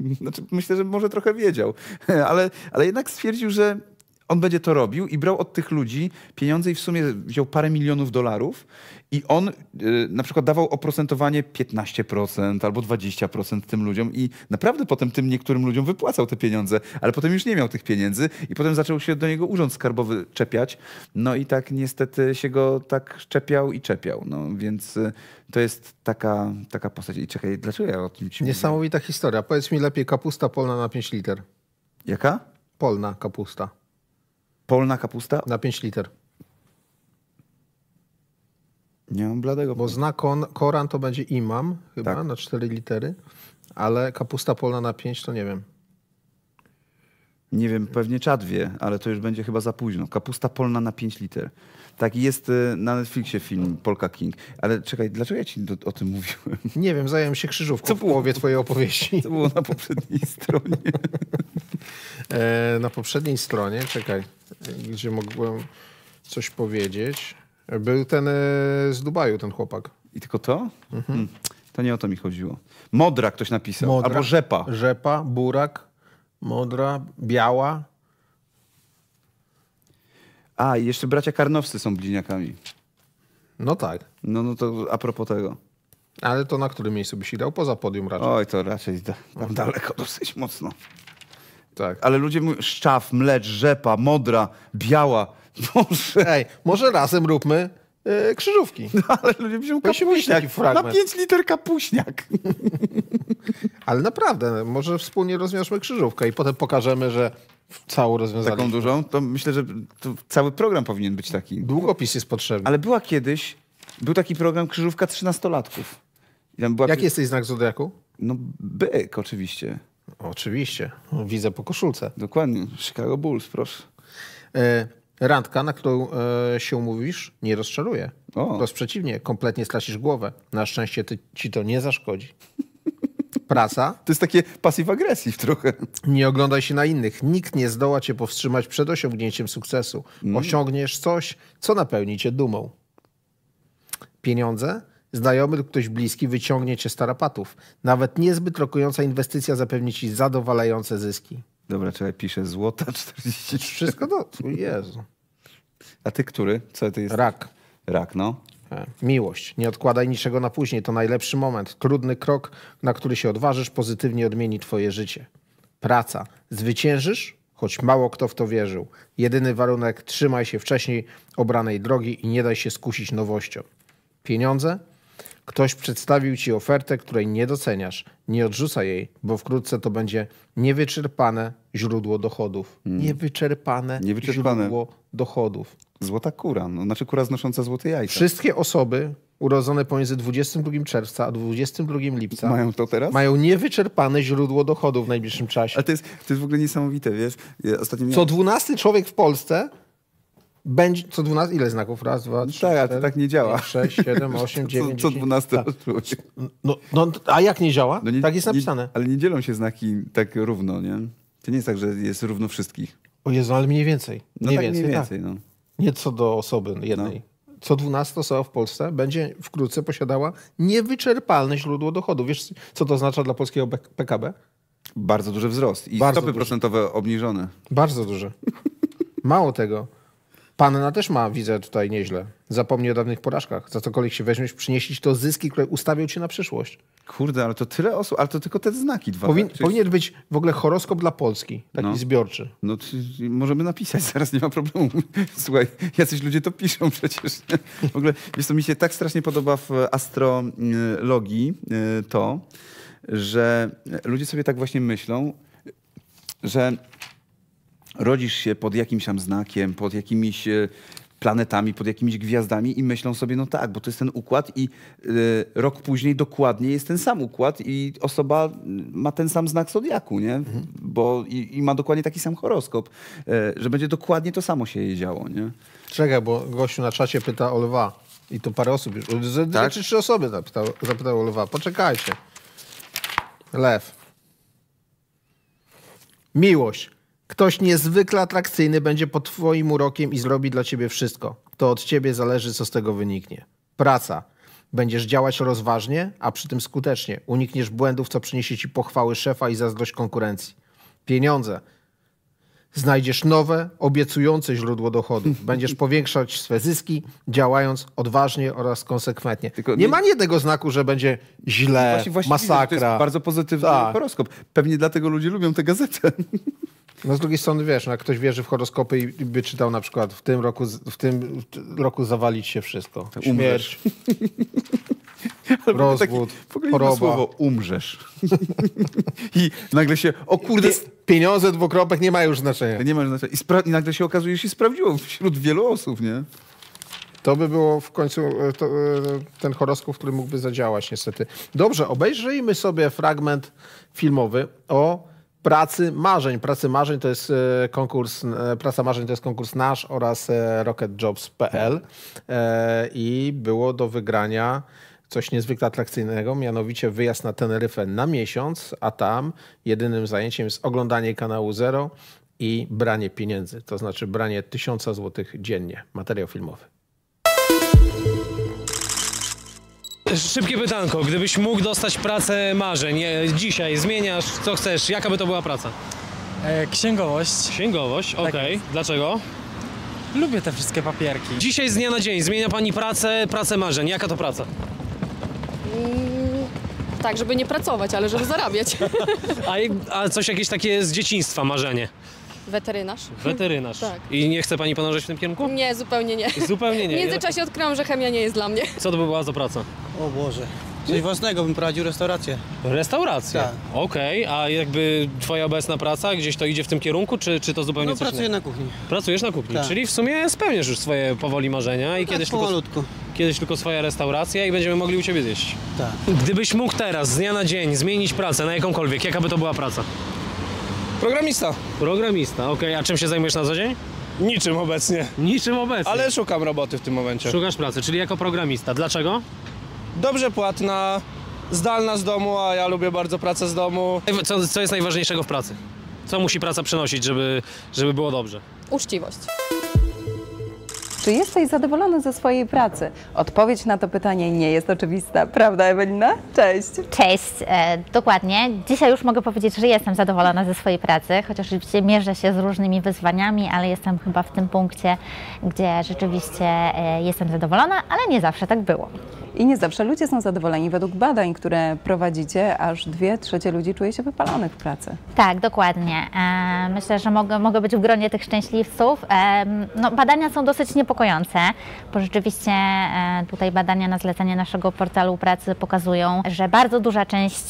Znaczy, myślę, że może trochę wiedział, ale, ale jednak stwierdził, że on będzie to robił i brał od tych ludzi pieniądze i w sumie wziął parę milionów dolarów i on y, na przykład dawał oprocentowanie 15% albo 20% tym ludziom i naprawdę potem tym niektórym ludziom wypłacał te pieniądze, ale potem już nie miał tych pieniędzy i potem zaczął się do niego urząd skarbowy czepiać. No i tak niestety się go tak czepiał i czepiał. No więc y, to jest taka, taka postać. I czekaj, dlaczego ja o tym ci Niesamowita mówię? historia. Powiedz mi lepiej kapusta polna na 5 liter. Jaka? Polna kapusta. Polna kapusta? Na 5 liter. Nie mam bladego. Bo zna kon, Koran to będzie imam chyba tak. na 4 litery, ale kapusta polna na 5 to nie wiem. Nie wiem, pewnie czad wie, ale to już będzie chyba za późno. Kapusta polna na 5 liter. Tak, jest y, na Netflixie film Polka King. Ale czekaj, dlaczego ja ci do, o tym mówiłem? Nie wiem, zająłem się krzyżówką Co było? w połowie twojej opowieści. To było na poprzedniej stronie? e, na poprzedniej stronie, czekaj gdzie mogłem coś powiedzieć. Był ten e, z Dubaju, ten chłopak. I tylko to? Mhm. Hmm. To nie o to mi chodziło. Modra ktoś napisał, Modra, albo rzepa. Rzepa, burak, modra, biała. A, i jeszcze bracia Karnowscy są bliźniakami. No tak. No, no to a propos tego. Ale to na którym miejscu byś dał? Poza podium raczej. Oj, to raczej da, tam daleko dosyć mocno. Tak. Ale ludzie mówią, szczaw, mlecz, rzepa, modra, biała. Boże. Ej, może razem róbmy y, krzyżówki. No, ale ludzie mówią kapuśniak. Na 5 liter kapuśniak. ale naprawdę, no, może wspólnie rozwiążmy krzyżówkę i potem pokażemy, że całą rozwiązanie. Taką dużą? To myślę, że to cały program powinien być taki. Długopis jest potrzebny. Ale była kiedyś, był taki program Krzyżówka 13-latków. Była... Jaki jesteś znak Zodiaku? No byk oczywiście. Oczywiście. Widzę po koszulce. Dokładnie. Chicago Bulls, proszę. E, randka, na którą e, się umówisz, nie rozczaruje. O. Wprost przeciwnie, kompletnie stracisz głowę. Na szczęście ty, ci to nie zaszkodzi. Praca. To jest takie pasyw agresji trochę. Nie oglądaj się na innych. Nikt nie zdoła cię powstrzymać przed osiągnięciem sukcesu. Mm. Osiągniesz coś, co napełni cię dumą. Pieniądze Znajomy lub ktoś bliski wyciągnie cię z tarapatów. Nawet niezbyt rokująca inwestycja zapewni ci zadowalające zyski. Dobra, czekaj, piszę złota 40. Wszystko do... No, Jezu. A ty który? Co ty jest? Rak. Rak, no. E, miłość. Nie odkładaj niczego na później. To najlepszy moment. Trudny krok, na który się odważysz, pozytywnie odmieni twoje życie. Praca. Zwyciężysz, choć mało kto w to wierzył. Jedyny warunek trzymaj się wcześniej obranej drogi i nie daj się skusić nowością. Pieniądze Ktoś przedstawił ci ofertę, której nie doceniasz. Nie odrzuca jej, bo wkrótce to będzie niewyczerpane źródło dochodów. Mm. Niewyczerpane, niewyczerpane źródło dochodów. Złota kura, no, znaczy kura znosząca złote jajka. Wszystkie osoby urodzone pomiędzy 22 czerwca a 22 lipca mają to teraz? Mają niewyczerpane źródło dochodów w najbliższym czasie. Ale to jest, to jest w ogóle niesamowite, wiesz? Ja ostatnio miałem... Co 12 człowiek w Polsce będzie co 12, ile znaków? Raz, dwa, trzy. Tak, ale tak nie działa. 6, 7, 8, 9. Co, co 12 tak. No, no, no, A jak nie działa? No nie, tak jest napisane. Nie, ale nie dzielą się znaki tak równo, nie? To nie jest tak, że jest równo wszystkich. O Jezu, ale mniej więcej. No mniej tak, więcej, mniej tak. więcej tak. no. Nie co do osoby jednej. No. Co 12 osoba w Polsce będzie wkrótce posiadała niewyczerpalne źródło dochodu. Wiesz, co to oznacza dla polskiego PKB? Bardzo duży wzrost i Bardzo stopy duży. procentowe obniżone. Bardzo duże. Mało tego Panna też ma, widzę tutaj nieźle. Zapomnij o dawnych porażkach. Za cokolwiek się weźmiesz, przynieść to zyski, które ustawią cię na przyszłość. Kurde, ale to tyle osób, ale to tylko te znaki dwa. Powin, tak? Powinien być w ogóle horoskop dla Polski, taki no. zbiorczy. No możemy napisać, zaraz nie ma problemu. Słuchaj, jacyś ludzie to piszą przecież. W ogóle, wiesz to mi się tak strasznie podoba w astrologii y, to, że ludzie sobie tak właśnie myślą, że rodzisz się pod jakimś tam znakiem, pod jakimiś e, planetami, pod jakimiś gwiazdami i myślą sobie, no tak, bo to jest ten układ i y, rok później dokładnie jest ten sam układ i osoba ma ten sam znak zodiaku, nie? Mhm. Bo i, i, ma dokładnie taki sam horoskop, y, że będzie dokładnie to samo się jej działo, nie? Czekaj, bo gościu na czacie pyta o lwa i to parę osób już, tak? czy trzy osoby zapytały zapytało o lwa. Poczekajcie. Lew. Miłość. Ktoś niezwykle atrakcyjny będzie pod twoim urokiem i zrobi dla ciebie wszystko. To od ciebie zależy, co z tego wyniknie. Praca. Będziesz działać rozważnie, a przy tym skutecznie. Unikniesz błędów, co przyniesie ci pochwały szefa i zazdrość konkurencji. Pieniądze. Znajdziesz nowe, obiecujące źródło dochodów. Będziesz powiększać swe zyski, działając odważnie oraz konsekwentnie. Tylko nie, nie ma nie tego znaku, że będzie źle, właśnie, właśnie masakra. Widzę, to jest bardzo pozytywny tak. horoskop. Pewnie dlatego ludzie lubią tę gazetę. No z drugiej strony wiesz, no jak ktoś wierzy w horoskopy i by czytał na przykład w tym roku, w tym roku zawalić się wszystko. Tak, umrzesz. Śmierć. Rozwód, taki, choroba. słowo umrzesz. I nagle się, o kurde... Pieniądze dwukropek nie ma już znaczenia. Nie ma znaczenia. I, I, nagle się okazuje, że się sprawdziło wśród wielu osób, nie? To by było w końcu e, to, e, ten horoskop, który mógłby zadziałać niestety. Dobrze, obejrzyjmy sobie fragment filmowy o Pracy Marzeń. Pracy Marzeń to jest e, konkurs, e, Praca Marzeń to jest konkurs nasz oraz e, rocketjobs.pl i było do wygrania coś niezwykle atrakcyjnego, mianowicie wyjazd na Teneryfę na miesiąc, a tam jedynym zajęciem jest oglądanie kanału Zero i branie pieniędzy, to znaczy branie tysiąca złotych dziennie. Materiał filmowy. Szybkie pytanko, gdybyś mógł dostać pracę marzeń, dzisiaj zmieniasz, co chcesz, jaka by to była praca? E, księgowość. Księgowość, tak okej. Okay. Tak Dlaczego? Lubię te wszystkie papierki. Dzisiaj z dnia na dzień zmienia Pani pracę, pracę marzeń. Jaka to praca? Mm, tak, żeby nie pracować, ale żeby zarabiać. a, a coś jakieś takie z dzieciństwa marzenie? Weterynarz. Weterynarz. Tak. I nie chce Pani podążać w tym kierunku? Nie, zupełnie nie. Zupełnie nie. W międzyczasie odkryłam, że chemia nie jest dla mnie. Co to by była za praca? O Boże. Coś własnego bym prowadził restaurację. Restaurację? Tak. Okej, a jakby twoja obecna praca gdzieś to idzie w tym kierunku, czy, czy to zupełnie No coś pracuję na kuchni. Pracujesz na kuchni, Tak. czyli w sumie spełniasz już swoje powoli marzenia i no tak, kiedyś, tak, tylko, powolutku. kiedyś tylko swoja restauracja i będziemy mogli u Ciebie zjeść. Tak. Gdybyś mógł teraz, z dnia na dzień, zmienić pracę na jakąkolwiek, jaka by to była praca? Programista. Programista, okej. A czym się zajmujesz na co dzień? Niczym obecnie. Niczym obecnie. Ale szukam roboty w tym momencie. Szukasz pracy, czyli jako programista. Dlaczego? Dobrze płatna, zdalna z domu, a ja lubię bardzo pracę z domu. Co, co jest najważniejszego w pracy? Co musi praca przynosić, żeby, żeby było dobrze? Uczciwość. Czy jesteś zadowolony ze swojej pracy? Odpowiedź na to pytanie nie jest oczywista, prawda Ewelina? Cześć! Cześć, e, dokładnie. Dzisiaj już mogę powiedzieć, że jestem zadowolona ze swojej pracy, chociaż oczywiście mierzę się z różnymi wyzwaniami, ale jestem chyba w tym punkcie, gdzie rzeczywiście e, jestem zadowolona, ale nie zawsze tak było. I nie zawsze ludzie są zadowoleni. Według badań, które prowadzicie, aż dwie trzecie ludzi czuje się wypalonych w pracy. Tak, dokładnie. E, myślę, że mogę, mogę być w gronie tych szczęśliwców. E, no, badania są dosyć niepokojące, bo rzeczywiście e, tutaj badania na zlecenie naszego portalu pracy pokazują, że bardzo duża część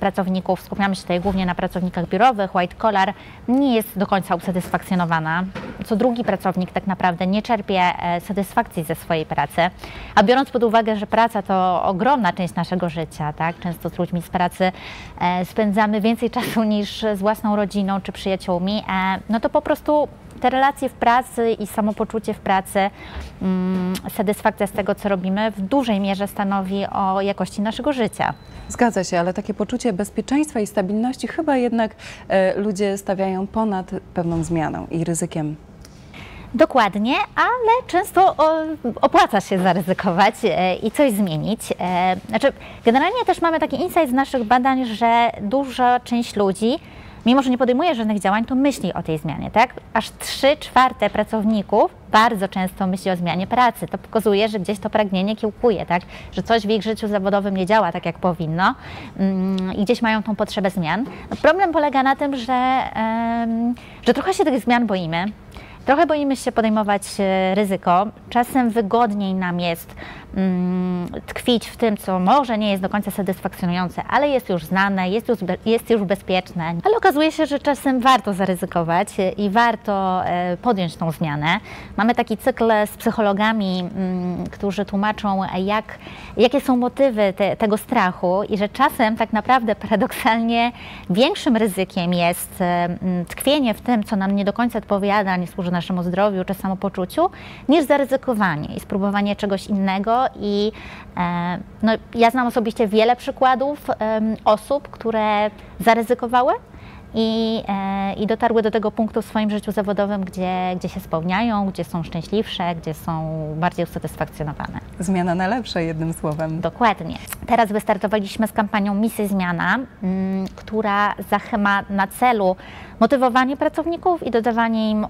pracowników, skupiamy się tutaj głównie na pracownikach biurowych, white collar, nie jest do końca usatysfakcjonowana. Co drugi pracownik tak naprawdę nie czerpie satysfakcji ze swojej pracy. A biorąc pod uwagę, że praca praca to ogromna część naszego życia, tak? Często z ludźmi z pracy e, spędzamy więcej czasu niż z własną rodziną czy przyjaciółmi, e, no to po prostu te relacje w pracy i samopoczucie w pracy, mm, satysfakcja z tego, co robimy, w dużej mierze stanowi o jakości naszego życia. Zgadza się, ale takie poczucie bezpieczeństwa i stabilności chyba jednak e, ludzie stawiają ponad pewną zmianą i ryzykiem Dokładnie, ale często opłaca się zaryzykować e, i coś zmienić. E, znaczy, generalnie też mamy taki insight z naszych badań, że duża część ludzi, mimo że nie podejmuje żadnych działań, to myśli o tej zmianie, tak? Aż 3 czwarte pracowników bardzo często myśli o zmianie pracy. To pokazuje, że gdzieś to pragnienie kiełkuje, tak? Że coś w ich życiu zawodowym nie działa tak, jak powinno mm, i gdzieś mają tą potrzebę zmian. problem polega na tym, że, że trochę się tych zmian boimy Trochę boimy się podejmować e, ryzyko. Czasem wygodniej nam jest Mm, tkwić w tym, co może nie jest do końca satysfakcjonujące, ale jest już znane, jest już, jest już bezpieczne. Ale okazuje się, że czasem warto zaryzykować i warto e, podjąć tą zmianę. Mamy taki cykl z psychologami, mm, którzy tłumaczą, jak, jakie są motywy te, tego strachu i że czasem tak naprawdę paradoksalnie większym ryzykiem jest e, mm, tkwienie w tym, co nam nie do końca odpowiada, nie służy naszemu zdrowiu czy samopoczuciu, niż zaryzykowanie i spróbowanie czegoś innego i e, no, ja znam osobiście wiele przykładów osób, które zaryzykowały i, e, i dotarły do tego punktu w swoim życiu zawodowym, gdzie, gdzie się spełniają, gdzie są szczęśliwsze, gdzie są bardziej usatysfakcjonowane. Zmiana na lepsze, jednym słowem. Dokładnie. Teraz wystartowaliśmy z kampanią Misy Zmiana, mm, która ma na celu motywowanie pracowników i dodawanie im y,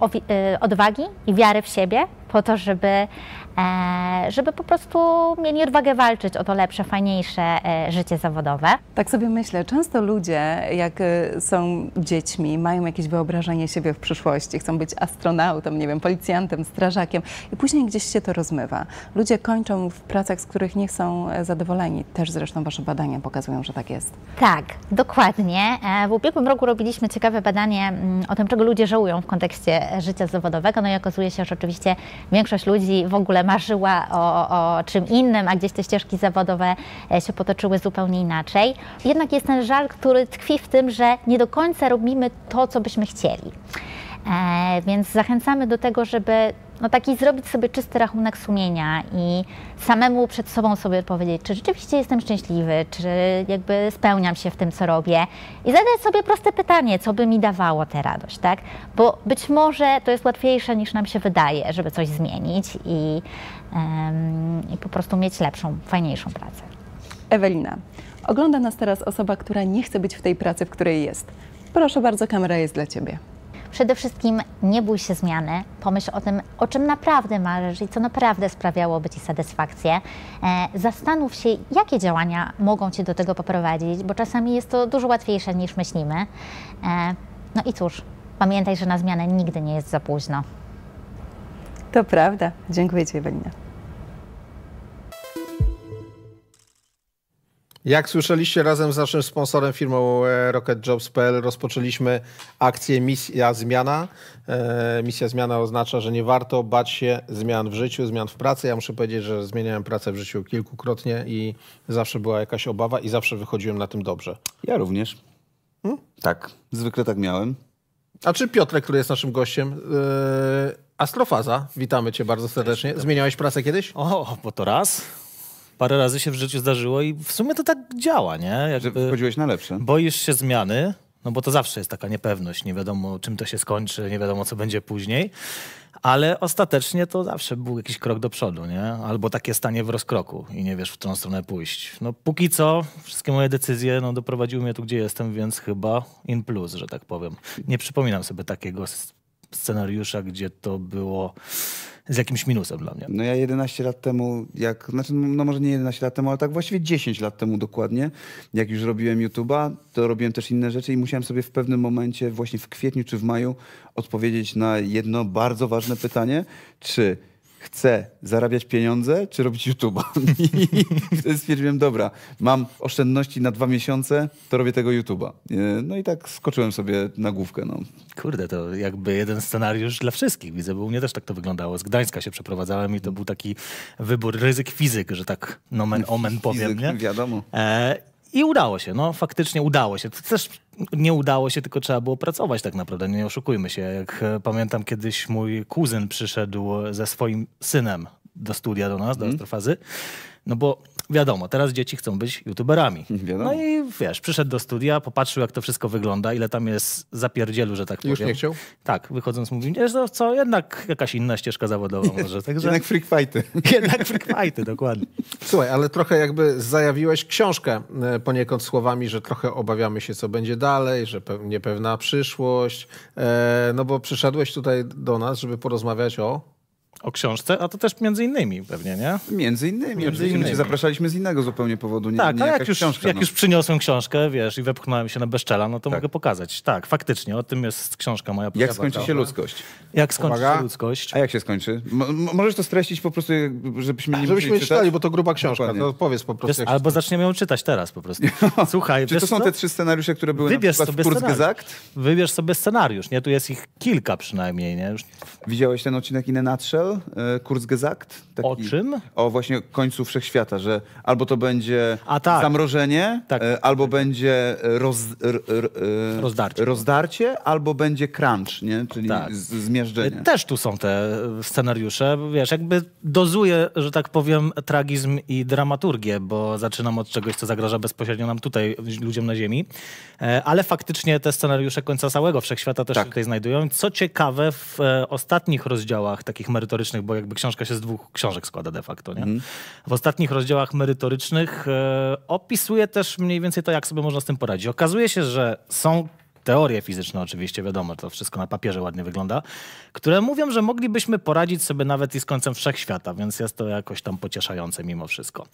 odwagi i wiary w siebie po to, żeby E, żeby po prostu mieli odwagę walczyć o to lepsze, fajniejsze e, życie zawodowe. Tak sobie myślę, często ludzie, jak e, są dziećmi, mają jakieś wyobrażenie siebie w przyszłości, chcą być astronautą, nie wiem, policjantem, strażakiem i później gdzieś się to rozmywa. Ludzie kończą w pracach, z których nie są zadowoleni. Też zresztą Wasze badania pokazują, że tak jest. Tak, dokładnie. W ubiegłym roku robiliśmy ciekawe badanie mm, o tym, czego ludzie żałują w kontekście życia zawodowego, no i okazuje się, że oczywiście większość ludzi w ogóle marzyła o, o czym innym, a gdzieś te ścieżki zawodowe e, się potoczyły zupełnie inaczej. Jednak jest ten żal, który tkwi w tym, że nie do końca robimy to, co byśmy chcieli. E, więc zachęcamy do tego, żeby no taki zrobić sobie czysty rachunek sumienia i samemu przed sobą sobie powiedzieć, czy rzeczywiście jestem szczęśliwy, czy jakby spełniam się w tym, co robię i zadać sobie proste pytanie, co by mi dawało tę radość, tak? Bo być może to jest łatwiejsze niż nam się wydaje, żeby coś zmienić i, um, i po prostu mieć lepszą, fajniejszą pracę. Ewelina, ogląda nas teraz osoba, która nie chce być w tej pracy, w której jest. Proszę bardzo, kamera jest dla Ciebie. Przede wszystkim nie bój się zmiany, pomyśl o tym, o czym naprawdę marzysz i co naprawdę sprawiałoby Ci satysfakcję. E, zastanów się, jakie działania mogą Cię do tego poprowadzić, bo czasami jest to dużo łatwiejsze niż myślimy. E, no i cóż, pamiętaj, że na zmianę nigdy nie jest za późno. To prawda. Dziękuję Ci, Ewelina. Jak słyszeliście, razem z naszym sponsorem firmą e, RocketJobs.pl rozpoczęliśmy akcję Misja Zmiana. E, Misja Zmiana oznacza, że nie warto bać się zmian w życiu, zmian w pracy. Ja muszę powiedzieć, że zmieniałem pracę w życiu kilkukrotnie i zawsze była jakaś obawa i zawsze wychodziłem na tym dobrze. Ja również. Hmm? Tak, zwykle tak miałem. A czy Piotrek, który jest naszym gościem, yy, Astrofaza, witamy cię bardzo serdecznie. Zmieniałeś pracę kiedyś? O, bo to raz parę razy się w życiu zdarzyło i w sumie to tak działa, nie? Jakby że wchodziłeś na lepsze. Boisz się zmiany, no bo to zawsze jest taka niepewność, nie wiadomo czym to się skończy, nie wiadomo co będzie później, ale ostatecznie to zawsze był jakiś krok do przodu, nie? Albo takie stanie w rozkroku i nie wiesz, w którą stronę pójść. No póki co wszystkie moje decyzje no, doprowadziły mnie tu, gdzie jestem, więc chyba in plus, że tak powiem. Nie przypominam sobie takiego scenariusza, gdzie to było z jakimś minusem dla mnie. No ja 11 lat temu, jak, znaczy no może nie 11 lat temu, ale tak właściwie 10 lat temu dokładnie, jak już robiłem YouTube'a, to robiłem też inne rzeczy i musiałem sobie w pewnym momencie, właśnie w kwietniu czy w maju, odpowiedzieć na jedno bardzo ważne pytanie, czy chcę zarabiać pieniądze, czy robić YouTube'a. I wtedy stwierdziłem, dobra, mam oszczędności na dwa miesiące, to robię tego YouTube'a. No i tak skoczyłem sobie na główkę. No. Kurde, to jakby jeden scenariusz dla wszystkich. Widzę, bo u mnie też tak to wyglądało. Z Gdańska się przeprowadzałem i to był taki wybór, ryzyk fizyk, że tak nomen omen powiem. Fizyk, nie? Wiadomo. E i udało się, no faktycznie udało się. To też nie udało się, tylko trzeba było pracować tak naprawdę, nie oszukujmy się. Jak e, pamiętam kiedyś mój kuzyn przyszedł ze swoim synem do studia do nas, do mhm. astrofazy. No bo wiadomo, teraz dzieci chcą być youtuberami. Wiadomo. No i wiesz, przyszedł do studia, popatrzył jak to wszystko wygląda, ile tam jest zapierdzielu, że tak powiem. Już nie chciał? Tak, wychodząc mówił, że to no co, jednak jakaś inna ścieżka zawodowa może. Także... Jednak freak fighty. jednak freak fighty, dokładnie. Słuchaj, ale trochę jakby zajawiłeś książkę e, poniekąd słowami, że trochę obawiamy się, co będzie dalej, że niepewna przyszłość, e, no bo przyszedłeś tutaj do nas, żeby porozmawiać o o książce, a to też między innymi pewnie, nie? Między innymi. Między My innymi. zapraszaliśmy z innego zupełnie powodu. Nie, tak, nie a no jak, już, książka, jak no. już przyniosłem książkę, wiesz, i wepchnąłem się na bezczelan, no to tak. mogę pokazać. Tak, faktycznie, o tym jest książka moja. Jak skończy się ludzkość? Jak skończy Uwaga. się ludzkość? A jak się skończy? Mo możesz to streścić po prostu, żebyśmy nie tak, Żebyśmy czytać? czytali, bo to gruba książka. No, powiedz po prostu. Wiesz, albo zaczniemy ją czytać teraz po prostu. Słuchaj, Czy to są te trzy scenariusze, które były Wybierz na sobie w Wybierz sobie scenariusz, nie? Tu jest ich kilka przynajmniej, nie? Widziałeś ten odcinek inne nie Weltall, Kurzgesagt. Taki, o czym? O właśnie końcu wszechświata, że albo to będzie A, tak. zamrożenie, tak. E, albo będzie e, roz, r, r, r, rozdarcie. rozdarcie, albo będzie crunch, nie? czyli tak. zmierzczenie. E, też tu są te scenariusze. Wiesz, jakby dozuje, że tak powiem, tragizm i dramaturgię, bo zaczynam od czegoś, co zagraża bezpośrednio nam tutaj, ludziom na Ziemi. Ale faktycznie te scenariusze końca całego wszechświata też tak. się tutaj znajdują. Co ciekawe, w ostatnich rozdziałach takich merytorycznych, merytorycznych, bo jakby książka się z dwóch książek składa de facto. Nie? Mm. W ostatnich rozdziałach merytorycznych e, opisuje też mniej więcej to, jak sobie można z tym poradzić. Okazuje się, że są teorie fizyczne oczywiście, wiadomo, to wszystko na papierze ładnie wygląda, które mówią, że moglibyśmy poradzić sobie nawet i z końcem wszechświata, więc jest to jakoś tam pocieszające mimo wszystko,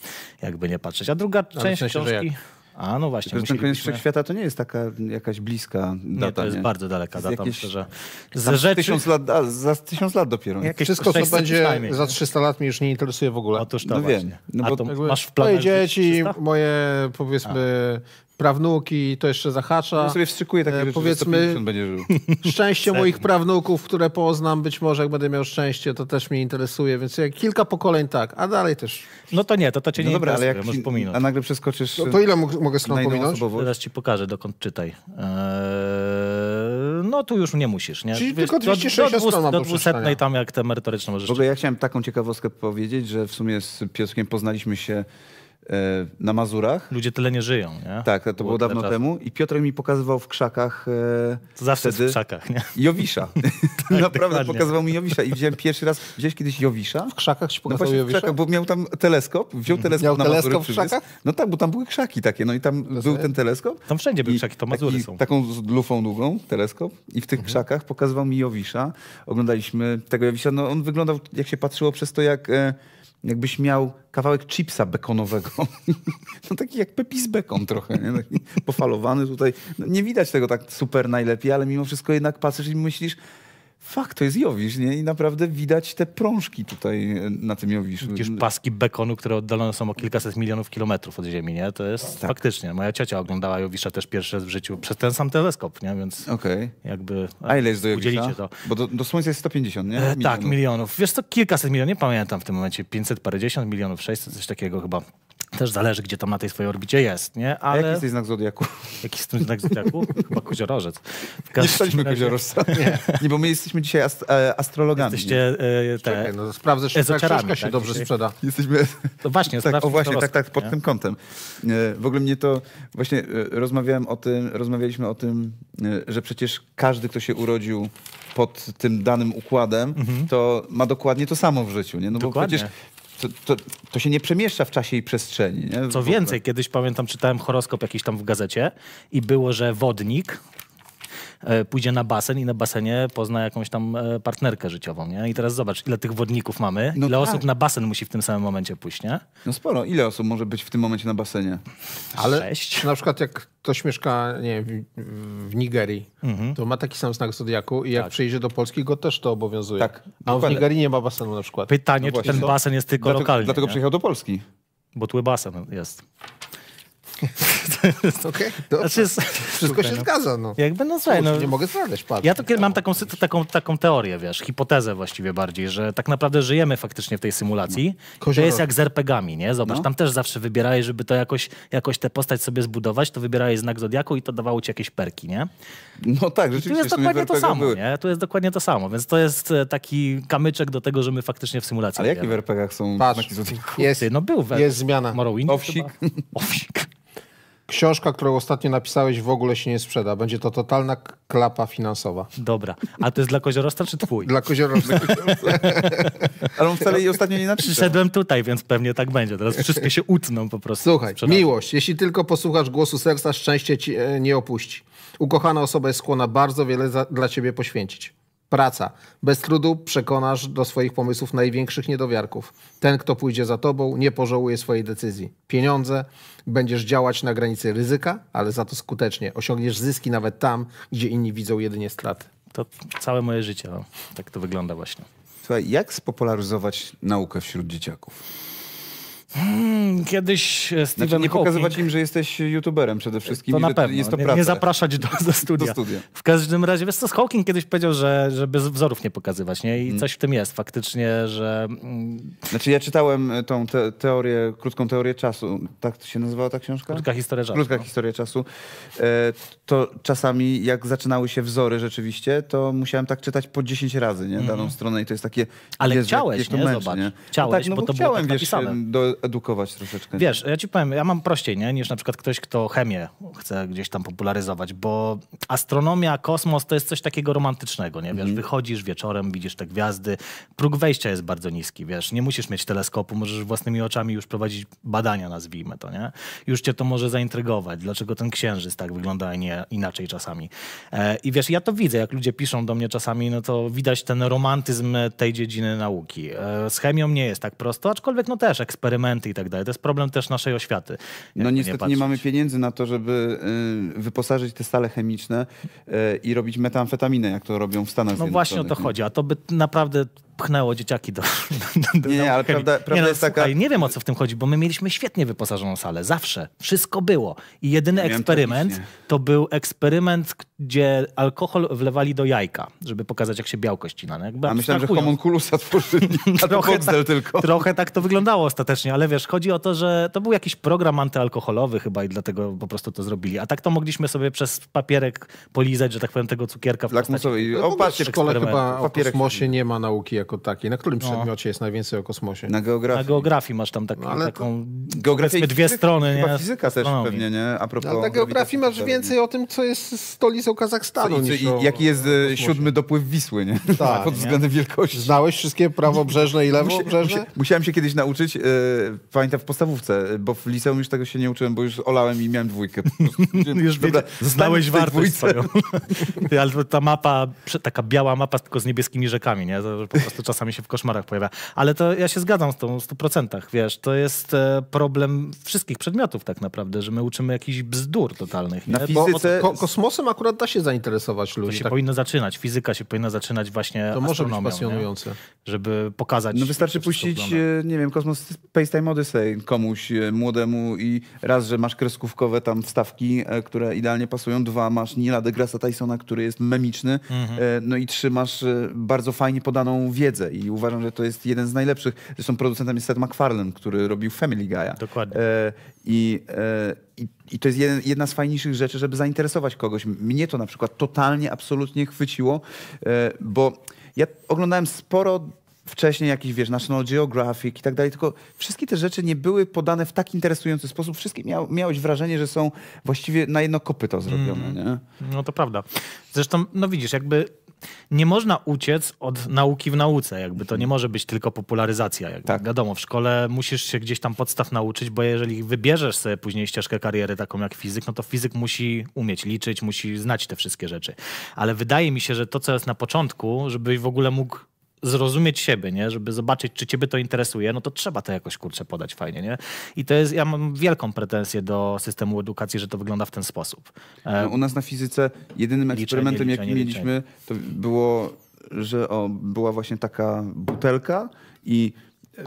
jakby nie patrzeć. A druga Ale część w sensie, książki... A no właśnie. Tylko, ten koniec świata to nie jest taka jakaś bliska data. Nie, to jest nie? bardzo daleka data, jakieś, myślę, że za rzeczy... tysiąc lat, a, za tysiąc lat dopiero. Jakieś Wszystko, co będzie za 300 lat mnie już nie interesuje w ogóle. Otóż to no właśnie. Wiem. No bo Atom, masz w planie... Moje dzieci, moje powiedzmy a prawnuki, to jeszcze zahacza. Ja sobie wstrzykuję takie e, rzeczy, powiedzmy, będzie żył. szczęście moich prawnuków, które poznam, być może jak będę miał szczęście, to też mnie interesuje, więc jak kilka pokoleń tak, a dalej też. No to nie, to to cię no nie dobra, ale jak możesz pominąć. A nagle przeskoczysz... No to ile mogę stron pominąć? Teraz ci pokażę, dokąd czytaj. Eee, no tu już nie musisz, nie? Czyli Wiesz, tylko 260 stron do, do 200 tam jak te merytoryczne możesz... W ogóle ja chciałem taką ciekawostkę powiedzieć, że w sumie z Pieskiem poznaliśmy się E, na Mazurach. Ludzie tyle nie żyją, nie? Tak, to było, było dawno temu. I Piotr mi pokazywał w krzakach. E, to zawsze wtedy w krzakach, nie? Jowisza. Tak, tak, Naprawdę dokładnie. pokazywał mi Jowisza. I wziąłem pierwszy raz, gdzieś kiedyś Jowisza? W krzakach ci pokazał no Jowisza? W krzakach, bo miał tam teleskop, wziął mhm. teleskop miał na teleskop Mazury, w krzakach? No tak, bo tam były krzaki takie, no i tam Rozumiem. był ten teleskop. Tam wszędzie były krzaki, to Mazury taki, są. Taką z lufą długą, teleskop. I w tych mhm. krzakach pokazywał mi Jowisza. Oglądaliśmy tego Jowisza. No on wyglądał, jak się patrzyło przez to, jak... E, jakbyś miał kawałek chipsa bekonowego. No taki jak pepis bekon trochę, nie? Taki pofalowany tutaj. No, nie widać tego tak super najlepiej, ale mimo wszystko jednak patrzysz i myślisz, Fakt, to jest Jowisz, nie? I naprawdę widać te prążki tutaj e, na tym Jowiszu. Widzisz paski bekonu, które oddalone są o kilkaset milionów kilometrów od Ziemi, nie? To jest tak. faktycznie. Moja ciocia oglądała Jowisza też pierwszy raz w życiu przez ten sam teleskop, nie? Więc okay. jakby... A ile jest do Jowisza? To. Bo do, do, Słońca jest 150, nie? Milionów. E, tak, milionów. Wiesz to kilkaset milionów, nie pamiętam w tym momencie. 500 parędziesiąt milionów, 600, coś takiego chyba. Też zależy, gdzie tam na tej swojej orbicie jest, nie? Ale... A jaki znak Zodiaku? Jaki jestem znak Zodiaku? Chyba koziorożec. Nie jesteśmy koziorożcami. Nie. nie, bo my jesteśmy jesteśmy dzisiaj ast e, astrologami. Jesteście e, te... Czekaj, no, sprawdzę, czy ta książka się tak, dobrze sprzeda. Jesteśmy... To właśnie, tak, o właśnie, tak, tak, pod nie? tym kątem. E, w ogóle mnie to... Właśnie e, rozmawiałem o tym, rozmawialiśmy o tym, że przecież każdy, kto się urodził pod tym danym układem, mhm. to ma dokładnie to samo w życiu. Nie? No dokładnie. bo przecież to, to, to, się nie przemieszcza w czasie i przestrzeni. Nie? Co więcej, kiedyś pamiętam, czytałem horoskop jakiś tam w gazecie i było, że wodnik E, pójdzie na basen i na basenie pozna jakąś tam e, partnerkę życiową, nie? I teraz zobacz, ile tych wodników mamy, no ile tak. osób na basen musi w tym samym momencie pójść, nie? No sporo. Ile osób może być w tym momencie na basenie? Ale Sześć. na przykład jak ktoś mieszka nie, w, w Nigerii, mhm. to ma taki sam znak zodiaku i jak tak. przyjdzie do Polski, go też to obowiązuje. Tak, A w Nigerii nie ma basenu na przykład. Pytanie, no czy ten basen jest tylko dlatego, lokalny. Dlatego nie? przyjechał do Polski. Bo tu basen jest. Okej, okay, znaczy, wszystko no. się no, zgadza. No. Jakby, no słuchaj, no, nie mogę znaleźć, patrz. Ja to mam taką, taką, taką teorię, wiesz, hipotezę właściwie bardziej, że tak naprawdę żyjemy faktycznie w tej symulacji. No. To jest jak z RPGami, nie? Zobacz, no. tam też zawsze wybierałeś, żeby to jakoś, jakoś tę postać sobie zbudować, to wybierałeś znak Zodiaku i to dawało ci jakieś perki, nie? No tak, rzeczywiście. I tu jest dokładnie to samo, były. nie? Tu jest dokładnie to samo, więc to jest e, taki kamyczek do tego, że my faktycznie w symulacji Ale jakie w RPGach są patrz, znaki Zodiaku? Jest, no był w, jest zmiana. Morrowind Owsik. Owsik książka, którą ostatnio napisałeś, w ogóle się nie sprzeda. Będzie to totalna klapa finansowa. Dobra. A to jest dla Koziorosta czy twój? Dla Koziorosta. Ale on wcale jej ostatnio nie napisał. Przyszedłem tutaj, więc pewnie tak będzie. Teraz wszystkie się utną po prostu. Słuchaj, miłość. Jeśli tylko posłuchasz głosu serca, szczęście ci e, nie opuści. Ukochana osoba jest skłonna bardzo wiele za, dla ciebie poświęcić. Praca. Bez trudu przekonasz do swoich pomysłów największych niedowiarków. Ten, kto pójdzie za tobą, nie pożałuje swojej decyzji. Pieniądze, będziesz działać na granicy ryzyka, ale za to skutecznie. Osiągniesz zyski nawet tam, gdzie inni widzą jedynie straty. To całe moje życie, no. tak to wygląda właśnie. Słuchaj, jak spopularyzować naukę wśród dzieciaków? Hmm, kiedyś e, znaczy, nie Hawking. pokazywać im, że jesteś youtuberem przede wszystkim. To na pewno. Jest to nie, nie zapraszać do, do, studia. do, studia. W każdym razie, wiesz co, Hawking kiedyś powiedział, że żeby wzorów nie pokazywać, nie? I hmm. coś w tym jest faktycznie, że... Mm, znaczy ja czytałem e, tą te teorię, krótką teorię czasu. Tak się nazywała ta książka? Krótka historia czasu. Krótka no. historia czasu. E, to czasami jak zaczynały się wzory rzeczywiście, to musiałem tak czytać po 10 razy, nie? Daną mm. stronę i to jest takie... Ale chciałeś, jak, jak nie? Zobacz. Nie? No chciałeś, no tak, no bo, bo to chciałem, było tak wiesz, napisane. doedukować troszeczkę. Wiesz, ja ci powiem, ja mam prościej, nie? Niż na przykład ktoś, kto chemię chce gdzieś tam popularyzować, bo astronomia, kosmos to jest coś takiego romantycznego, nie? Wiesz, mm. wychodzisz wieczorem, widzisz te gwiazdy, próg wejścia jest bardzo niski, wiesz, nie musisz mieć teleskopu, możesz własnymi oczami już prowadzić badania, nazwijmy to, nie? Już cię to może zaintrygować, dlaczego ten księżyc tak wygląda, a nie inaczej czasami. E, I wiesz, ja to widzę, jak ludzie piszą do mnie czasami, no to widać ten romantyzm tej dziedziny nauki. E, z chemią nie jest tak prosto, aczkolwiek no też eksperymenty i tak dalej. To jest problem też naszej oświaty. No niestety nie, nie, mamy pieniędzy na to, żeby y, wyposażyć te stale chemiczne y, i robić metamfetaminę, jak to robią w Stanach Zjednoczonych. No właśnie o to chodzi, a to by naprawdę pchnęło dzieciaki do, do, do Nie, ale prawda, prawda nie, no, jest słuchaj, taka... Nie wiem, o co w tym chodzi, bo my mieliśmy świetnie wyposażoną salę, zawsze. Wszystko było. I jedyny eksperyment to był eksperyment, gdzie alkohol wlewali do jajka, żeby pokazać, jak się białko ścina. No, jakby A myślałem, że homunculusa tworzyli, a trochę tak, tylko. Trochę tak to wyglądało ostatecznie, ale wiesz, chodzi o to, że to był jakiś program antyalkoholowy chyba i dlatego po prostu to zrobili. A tak to mogliśmy sobie przez papierek polizać, że tak powiem, tego cukierka w postaci... o, no, patrzcie, w szkole chyba o kosmosie nie ma nauki jako takiej? Na którym no. przedmiocie jest najwięcej o kosmosie? Na geografii. Na geografii masz tam no, taką, Geografię dwie strony. Chyba nie? fizyka też no, pewnie, nie? A propos no, ale na geografii masz więcej o tym, co jest stolicą Kazachstanu. Co, i, niż i, o, jaki jest e, o, siódmy dopływ Wisły, nie? Tak, Pod względem nie? wielkości. Znałeś wszystkie prawobrzeżne i lewobrzeżne? musiałem się kiedyś nauczyć, yy, pamiętam w podstawówce, bo w liceum już tego się nie uczyłem, bo już olałem i miałem dwójkę. już Dobra, znałeś wartość swoją. ale ta mapa, taka biała mapa tylko z niebieskimi rzekami, nie? Po prostu prostu czasami się w koszmarach pojawia. Ale to ja się zgadzam z tą w 100%. Wiesz, to jest e, problem wszystkich przedmiotów tak naprawdę, że my uczymy jakichś bzdur totalnych. Na fizyce... Bo od... Ko kosmosem akurat da się zainteresować ludzi. To się tak? powinno zaczynać. Fizyka się powinna zaczynać właśnie To może być pasjonujące. Nie? Żeby pokazać... No wystarczy puścić, e, nie wiem, Kosmos Space Time Odyssey komuś e, młodemu i raz, że masz kreskówkowe tam wstawki, które idealnie pasują, dwa, masz Nila deGrasse Tysona, który jest memiczny, mhm. no i trzy, masz bardzo fajnie podaną wiedzę wiedzę i uważam, że to jest jeden z najlepszych. Zresztą producentem jest Seth MacFarlane, który robił Family Guy'a. Dokładnie. E, I, e, i, i, to jest jedna z fajniejszych rzeczy, żeby zainteresować kogoś. Mnie to na przykład totalnie, absolutnie chwyciło, e, bo ja oglądałem sporo wcześniej jakiś, wiesz, National Geographic i tak dalej, tylko wszystkie te rzeczy nie były podane w tak interesujący sposób. Wszystkie miał, miałeś wrażenie, że są właściwie na jedno kopyto zrobione, mm. nie? No to prawda. Zresztą, no widzisz, jakby nie można uciec od nauki w nauce, jakby to nie mhm. może być tylko popularyzacja. Jakby. Tak. Wiadomo, w szkole musisz się gdzieś tam podstaw nauczyć, bo jeżeli wybierzesz sobie później ścieżkę kariery taką jak fizyk, no to fizyk musi umieć liczyć, musi znać te wszystkie rzeczy. Ale wydaje mi się, że to, co jest na początku, żebyś w ogóle mógł zrozumieć siebie, nie? żeby zobaczyć, czy ciebie to interesuje, no to trzeba to jakoś, kurczę, podać fajnie. Nie? I to jest, ja mam wielką pretensję do systemu edukacji, że to wygląda w ten sposób. E, no, u nas na fizyce jedynym eksperymentem, liczenie, jaki mieliśmy, to było, że o, była właśnie taka butelka i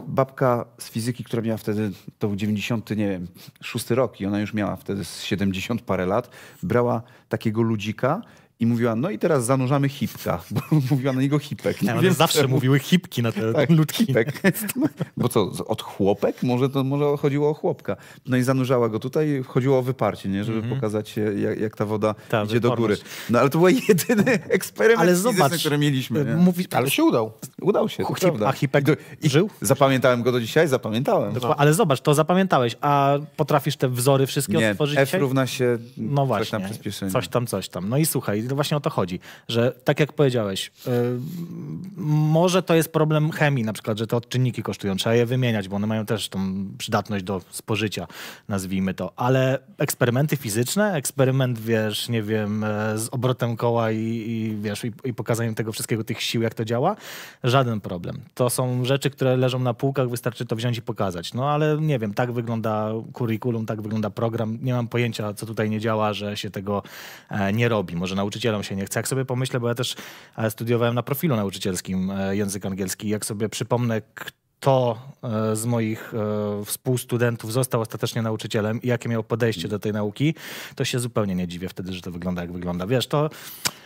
babka z fizyki, która miała wtedy, to był 90, nie wiem, szósty rok i ona już miała wtedy 70 parę lat, brała takiego ludzika i mówiła, no i teraz zanurzamy hipka, bo mówiła na niego hipek. Nie wiem, zawsze czemu. mówiły hipki na te tak, ludki. Hipek. bo co, od chłopek? Może to może chodziło o chłopka. No i zanurzała go tutaj, chodziło o wyparcie, nie? żeby mm -hmm. pokazać e, jak, jak, ta woda ta, idzie wyporność. do góry. No ale to był jedyny eksperyment, ale zobacz, który mieliśmy. E, mówi... Ale się udał. Udał się, Hip, prawda. A hipek I, żył? Zapamiętałem go do dzisiaj, zapamiętałem. No. Ale zobacz, to zapamiętałeś, a potrafisz te wzory wszystkie nie, F dzisiaj? równa się no właśnie, coś przyspieszenie. Coś tam, coś tam. No i słuchaj, i to właśnie o to chodzi, że tak jak powiedziałeś, y, może to jest problem chemii na przykład, że te odczynniki kosztują, trzeba je wymieniać, bo one mają też tą przydatność do spożycia, nazwijmy to, ale eksperymenty fizyczne, eksperyment, wiesz, nie wiem, e, z obrotem koła i, i wiesz, i, i pokazaniem tego wszystkiego, tych sił, jak to działa, żaden problem. To są rzeczy, które leżą na półkach, wystarczy to wziąć i pokazać. No ale nie wiem, tak wygląda kurikulum, tak wygląda program, nie mam pojęcia, co tutaj nie działa, że się tego e, nie robi. Może nauczyciel nauczycielom się nie chce. Jak sobie pomyślę, bo ja też e, studiowałem na profilu nauczycielskim e, język angielski, jak sobie przypomnę, kto e, z moich współstudentów został ostatecznie nauczycielem i jakie miał podejście do tej nauki, to się zupełnie nie dziwię wtedy, że to wygląda jak wygląda. Wiesz, to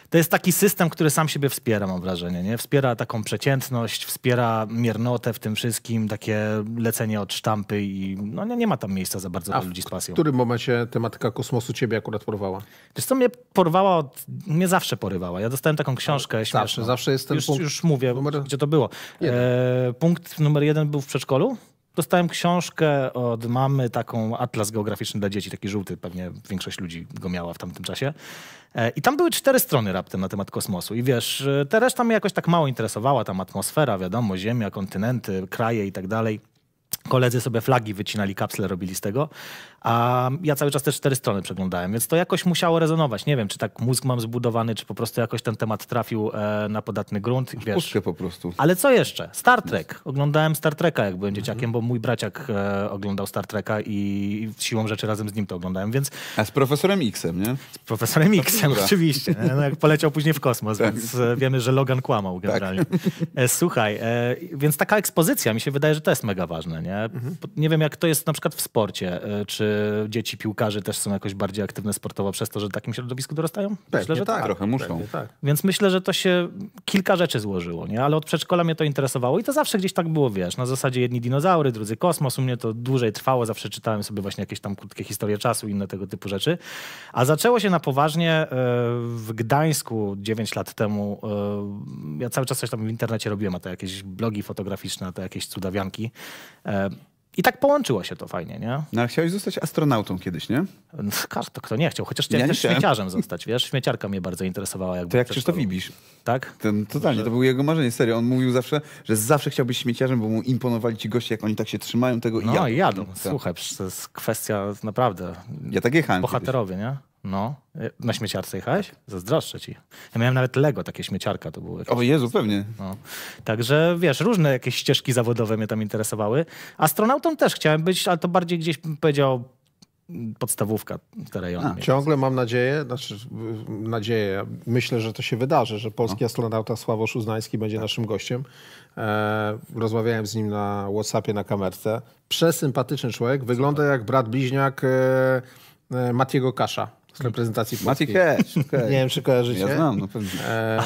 to jest taki system, który sam siebie wspiera, mam wrażenie. Nie? Wspiera taką przeciętność, wspiera miernotę w tym wszystkim, takie lecenie od sztampy i no, nie, nie ma tam miejsca za bardzo dla ludzi z pasją. w którym momencie tematyka kosmosu ciebie akurat porwała? Wiesz co, mnie porwała, od, mnie zawsze porywała. Ja dostałem taką książkę Ale Zawsze, zawsze jest ten już, punkt. Już mówię, numer... gdzie to było. E, punkt numer jeden był w przedszkolu. Dostałem książkę od mamy, taką atlas geograficzny dla dzieci, taki żółty, pewnie większość ludzi go miała w tamtym czasie. E, I tam były cztery strony raptem na temat kosmosu. I wiesz, e, ta reszta mnie jakoś tak mało interesowała, tam atmosfera, wiadomo, Ziemia, kontynenty, kraje i tak dalej. Koledzy sobie flagi wycinali, kapsle robili z tego, a ja cały czas te cztery strony przeglądałem, więc to jakoś musiało rezonować. Nie wiem, czy tak mózg mam zbudowany, czy po prostu jakoś ten temat trafił e, na podatny grunt. Wiesz. Puszkę po prostu. Ale co jeszcze? Star Trek. Oglądałem Star Treka, jak byłem mhm. dzieciakiem, mhm. bo mój braciak e, oglądał Star Treka i siłą rzeczy razem z nim to oglądałem, więc... A z profesorem Xem, nie? Z profesorem Xem, oczywiście. E, no, jak poleciał później w kosmos, tak. więc e, wiemy, że Logan kłamał tak. generalnie. Tak. E, słuchaj, e, więc taka ekspozycja mi się wydaje, że to jest mega ważne, nie? Mhm. Nie wiem, jak to jest na przykład w sporcie, czy dzieci piłkarzy też są jakoś bardziej aktywne sportowo przez to, że w takim środowisku dorastają? Pewnie myślę, że tak, tak. Trochę muszą. Tak. Więc myślę, że to się kilka rzeczy złożyło, nie? Ale od przedszkola mnie to interesowało i to zawsze gdzieś tak było, wiesz, na zasadzie jedni dinozaury, drudzy kosmos. U mnie to dłużej trwało, zawsze czytałem sobie właśnie jakieś tam krótkie historie czasu i inne tego typu rzeczy. A zaczęło się na poważnie e, w Gdańsku 9 lat temu. E, ja cały czas coś tam w internecie robiłem, a to jakieś blogi fotograficzne, a to jakieś cudawianki. E, i tak połączyło się to fajnie, nie? No, a chciałeś zostać astronautą kiedyś, nie? No, każdy, kto nie chciał, chociaż chciałem ja też śmieciarzem zostać, wiesz? Śmieciarka mnie bardzo interesowała. Jak to jak Krzysztof Ibisz. Tak? Ten, totalnie, to było jego marzenie, serio. On mówił zawsze, że zawsze chciał być śmieciarzem, bo mu imponowali ci goście, jak oni tak się trzymają tego i no, jadą. jadą, tak. słuchaj, to jest kwestia naprawdę... Ja tak jechałem Bohaterowie, kiedyś. nie? No, e, na śmieciarce jechałeś? Zazdroszczę ci. Ja miałem nawet Lego, takie śmieciarka to było. O Jezu, pewnie. No. Także wiesz, różne jakieś ścieżki zawodowe mnie tam interesowały. Astronautą też chciałem być, ale to bardziej gdzieś bym powiedział podstawówka te rejony. A, ciągle mam nadzieję, znaczy nadzieję, myślę, że to się wydarzy, że polski no. astronauta Sławosz Uznański będzie tak. naszym gościem. E, rozmawiałem z nim na Whatsappie, na kamerce. Przesympatyczny człowiek, wygląda jak brat bliźniak e, e Matiego Kasza reprezentacji Maciej Cash. Okay. Nie wiem, czy kojarzycie. Ja znam, no pewnie. E,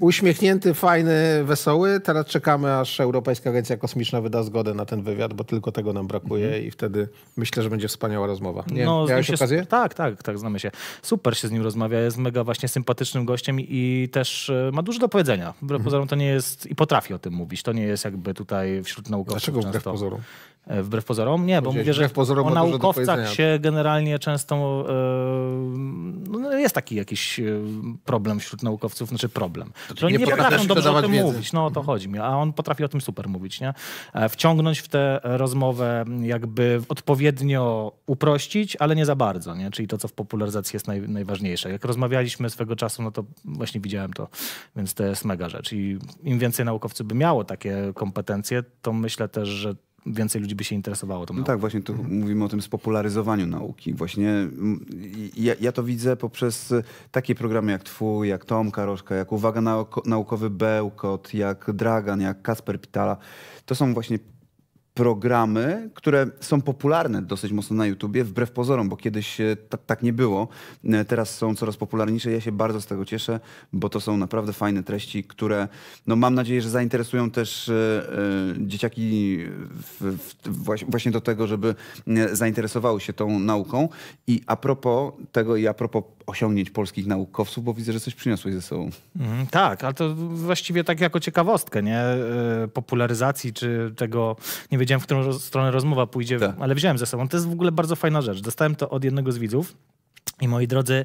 uśmiechnięty, fajny, wesoły. Teraz czekamy, aż Europejska Agencja Kosmiczna wyda zgodę na ten wywiad, bo tylko tego nam brakuje mm -hmm. i wtedy myślę, że będzie wspaniała rozmowa. Nie, no, miałeś się, okazję? Tak, tak, tak, znamy się. Super się z nim rozmawia, jest mega właśnie sympatycznym gościem i, też e, ma dużo do powiedzenia. Wbrew mm -hmm. pozorom to nie jest, i potrafi o tym mówić, to nie jest jakby tutaj wśród naukowców Dlaczego często. wbrew pozorom? E, wbrew pozorom? Nie, bo mówię, że o naukowcach się generalnie często... E, no, no, jest taki jakiś e, problem wśród naukowców, znaczy problem. To oni nie, nie potrafią dobrze o tym wiedzy. mówić, no o to chodzi mi. A on potrafi o tym super mówić, nie? Wciągnąć w tę rozmowę jakby odpowiednio uprościć, ale nie za bardzo, nie? Czyli to, co w popularyzacji jest naj, najważniejsze. Jak rozmawialiśmy swego czasu, no to właśnie widziałem to, więc to jest mega rzecz. I im więcej naukowców by miało takie kompetencje, to myślę też, że więcej ludzi by się interesowało tą no tak, właśnie tu mhm. mówimy o tym spopularyzowaniu nauki. Właśnie mm, ja, ja, to widzę poprzez y, takie programy jak Twój, jak Tom Karoszka, jak Uwaga Naukowy Bełkot, jak Dragan, jak Kasper Pitala. To są właśnie programy, które są popularne dosyć mocno na YouTubie, wbrew pozorom, bo kiedyś e, tak nie było. E, teraz są coraz popularniejsze. Ja się bardzo z tego cieszę, bo to są naprawdę fajne treści, które no, mam nadzieję, że zainteresują też e, dzieciaki w, w, właśnie do tego, żeby zainteresowały się tą nauką. I a propos tego i a propos osiągnięć polskich naukowców, bo widzę, że coś przyniosłeś ze sobą. Mm, tak, ale to właściwie tak jako ciekawostkę, nie? Popularyzacji czy tego, nie wiedziałem, wiedziałem, w którą stronę rozmowa pójdzie, tak. ale wziąłem ze sobą. To jest w ogóle bardzo fajna rzecz. Dostałem to od jednego z widzów. I moi drodzy,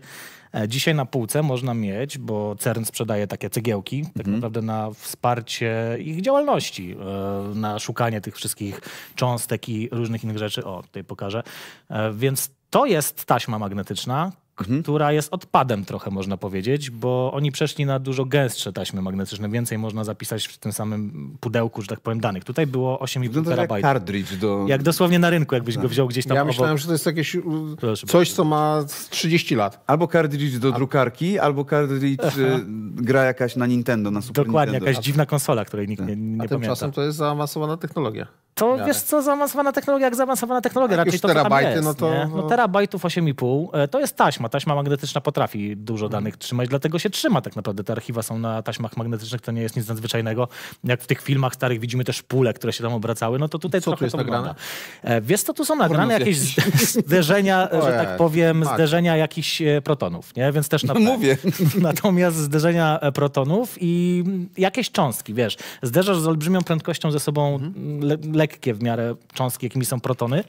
e, dzisiaj na półce można mieć, bo CERN sprzedaje takie cegiełki tak mhm. tak naprawdę na wsparcie ich działalności, e, na szukanie tych wszystkich cząstek i różnych innych rzeczy. O, tutaj pokażę. E, więc to jest taśma magnetyczna, Mhm. która jest odpadem trochę można powiedzieć, bo oni przeszli na dużo gęstsze taśmy magnetyczne. Więcej można zapisać w tym samym pudełku, że tak powiem, danych. Tutaj było 8,5 terabajtów. Jak cartridge do... Jak dosłownie na rynku, jakbyś tak. go wziął gdzieś tam Ja myślałem, obok... że to jest jakieś Proszę coś, co ma 30 lat. Albo cartridge do drukarki, albo cartridge y, gra jakaś na Nintendo, na Super Dokładnie, Nintendo. jakaś dziwna konsola, której nikt tak. nie, nie A pamięta. tymczasem to jest zaawansowana technologia. To wiesz co, zaawansowana technologia jak zaawansowana technologia. Raczej to, terabajty, jest, no to... No terabajtów 8,5 e, to jest taśma. Taśma magnetyczna potrafi dużo mhm. danych hmm. trzymać, dlatego się trzyma tak naprawdę. Te archiwa są na taśmach magnetycznych, to nie jest nic nadzwyczajnego. Jak w tych filmach starych widzimy też pule, które się tam obracały, no to tutaj co trochę tu jest to nagrane? E, wiesz co, tu są nagrane jakieś zderzenia, że tak powiem, Mac. zderzenia jakichś e, protonów, nie? Więc też... Na... No mówię. Natomiast zderzenia protonów i jakieś cząstki, wiesz. Zderzasz z olbrzymią prędkością ze sobą hmm lekkie w miarę cząstki, jakimi są protony,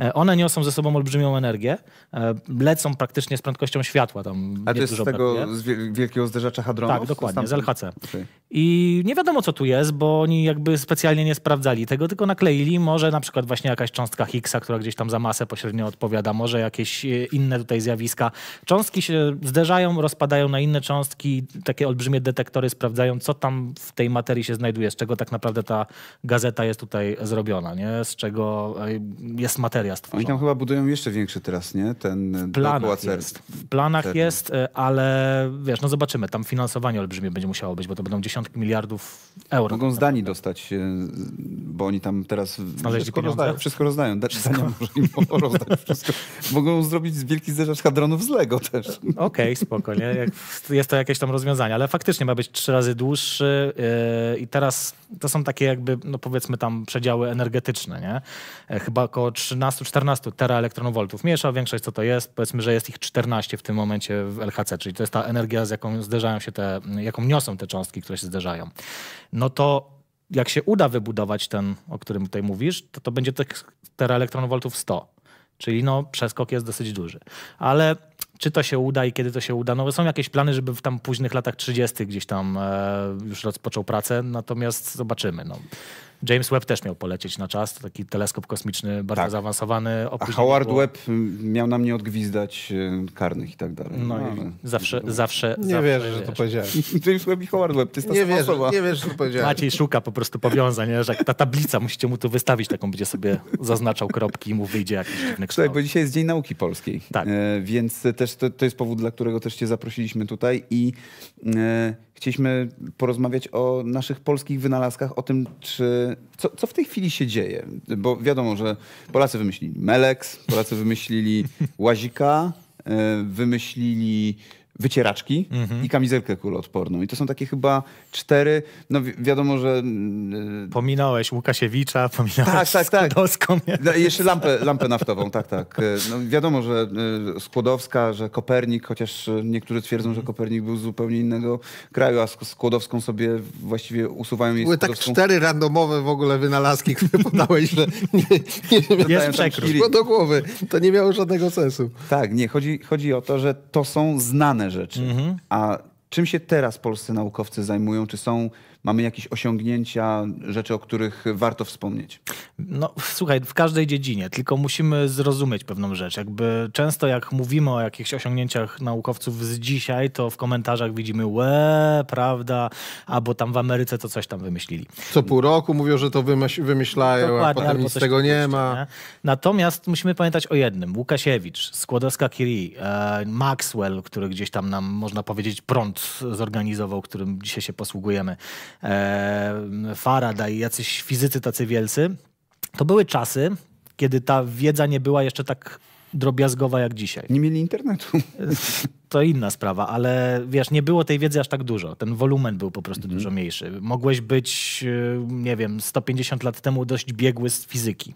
e, one niosą ze sobą olbrzymią energię, e, lecą praktycznie z prędkością światła. Tam A to jest z tego z wielkiego zderzacza hadronów? Tak, dokładnie, z LHC. Okay. I nie wiadomo, co tu jest, bo oni jakby specjalnie nie sprawdzali tego, tylko nakleili może na przykład właśnie jakaś cząstka Higgsa, która gdzieś tam za masę pośrednio odpowiada, może jakieś e, inne tutaj zjawiska. Cząstki się zderzają, rozpadają na inne cząstki, takie olbrzymie detektory sprawdzają, co tam w tej materii się znajduje, z czego tak naprawdę ta gazeta jest tutaj zrobiona zrobiona, nie? z czego jest materia stworzona. Oni tam chyba budują jeszcze większy teraz, nie? Ten e, w planach jest, w planach jest, e, ale wiesz, no zobaczymy, tam finansowanie olbrzymie będzie musiało być, bo to będą dziesiątki miliardów euro. Mogą z Danii dostać, e, bo oni tam teraz wszystko rozdają. Wszystko rozdają. Wszystko. Dania może im rozdać wszystko. Mogą zrobić wielki zderzacz hadronów z Lego też. Okej, okay, spoko, nie? Jest to jakieś tam rozwiązanie, ale faktycznie ma być trzy razy dłuższy i teraz to są takie jakby, no powiedzmy tam przedziały energetyczne, nie? E, chyba około 13-14 tera elektronowoltów. miesza, większość co to jest, powiedzmy, że jest ich 14 w tym momencie w LHC, czyli to jest ta energia, z jaką zderzają się te, jaką niosą te cząstki, które się zderzają. No to jak się uda wybudować ten, o którym tutaj mówisz, to to będzie tych elektronowoltów 100. Czyli no, przeskok jest dosyć duży. Ale czy to się uda i kiedy to się uda. No są jakieś plany, żeby w tam późnych latach 30 gdzieś tam e, już rozpoczął pracę, natomiast zobaczymy. No. James Webb też miał polecieć na czas, to taki teleskop kosmiczny bardzo tak. zaawansowany. A Howard było... Webb miał nam nie odgwizdać e, karnych i tak dalej. No, no i zawsze, no. zawsze, Nie zawsze wierzę, że to powiedziałeś. James Webb i Howard Webb, to jest ta nie wierzę, Nie wiesz, że to powiedziałeś. Maciej szuka po prostu powiązań, że ta tablica, musicie mu tu wystawić taką, będzie sobie zaznaczał kropki i mu wyjdzie jakiś dziwny kształt. Słuchaj, bo dzisiaj jest Dzień Nauki Polskiej, tak. E, więc też, to, to jest powód, dla którego też cię zaprosiliśmy tutaj i e, chcieliśmy porozmawiać o naszych polskich wynalazkach, o tym, czy, co, co, w tej chwili się dzieje. Bo wiadomo, że Polacy wymyślili Melex, Polacy wymyślili Łazika, e, wymyślili wycieraczki mhm. i kamizelkę kuloodporną. I to są takie chyba cztery, no wi wiadomo, że... Mm, y, pominąłeś Łukasiewicza, pominąłeś tak, tak, tak. Skłodowską. Tak. No, jeszcze lampę, lampę naftową, tak, tak. Y, no, wiadomo, że y, Skłodowska, że Kopernik, chociaż niektórzy twierdzą, że mhm. Kopernik był z zupełnie innego kraju, a Skłodowską sobie właściwie usuwają jej Były tak cztery randomowe w ogóle wynalazki, które podałeś, że nie, nie, nie jest przekrój. do głowy. To nie miało żadnego sensu. Tak, nie, chodzi, chodzi o to, że to są znane rzeczy. Mhm. A czym się teraz polscy naukowcy zajmują? Czy są mamy jakieś osiągnięcia, rzeczy, o których warto wspomnieć? No słuchaj, w każdej dziedzinie, tylko musimy zrozumieć pewną rzecz. Jakby często jak mówimy o jakichś osiągnięciach naukowców z dzisiaj, to w komentarzach widzimy łe, prawda, albo tam w Ameryce to coś tam wymyślili. Co pół roku mówią, że to wymyślają, Dokładnie, a potem nic z tego nie ma. Nie? Natomiast musimy pamiętać o jednym. Łukasiewicz, Skłodowska-Curie, e, Maxwell, który gdzieś tam nam, można powiedzieć, prąd zorganizował, którym dzisiaj się posługujemy. E, Faraday, jacyś fizycy tacy wielcy, to były czasy, kiedy ta wiedza nie była jeszcze tak drobiazgowa jak dzisiaj. Nie mieli internetu. to inna sprawa, ale wiesz, nie było tej wiedzy aż tak dużo. Ten wolumen był po prostu mhm. dużo mniejszy. Mogłeś być, y, nie wiem, 150 lat temu dość biegły z fizyki.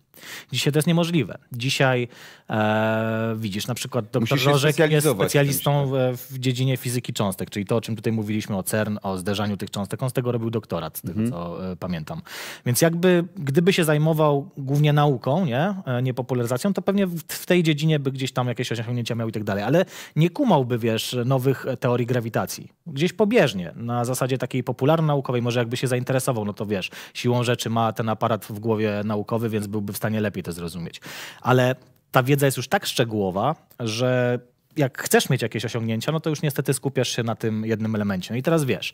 Dzisiaj to jest niemożliwe. Dzisiaj e, widzisz, na przykład doktor Rożek jest specjalistą w, w, dziedzinie fizyki cząstek, czyli to, o czym tutaj mówiliśmy o CERN, o zderzaniu tych cząstek. On z tego robił doktorat, z tego mhm. co e, pamiętam. Więc jakby, gdyby się zajmował głównie nauką, nie, e, nie popularyzacją, to pewnie w, w tej dziedzinie by gdzieś tam jakieś osiągnięcia miał i tak dalej, ale nie kumałby wiesz, nowych teorii grawitacji. Gdzieś pobieżnie, na zasadzie takiej popularno-naukowej, może jakby się zainteresował, no to wiesz, siłą rzeczy ma ten aparat w głowie naukowy, więc byłby w stanie lepiej to zrozumieć. Ale ta wiedza jest już tak szczegółowa, że jak chcesz mieć jakieś osiągnięcia, no to już niestety skupiasz się na tym jednym elemencie. No i teraz wiesz,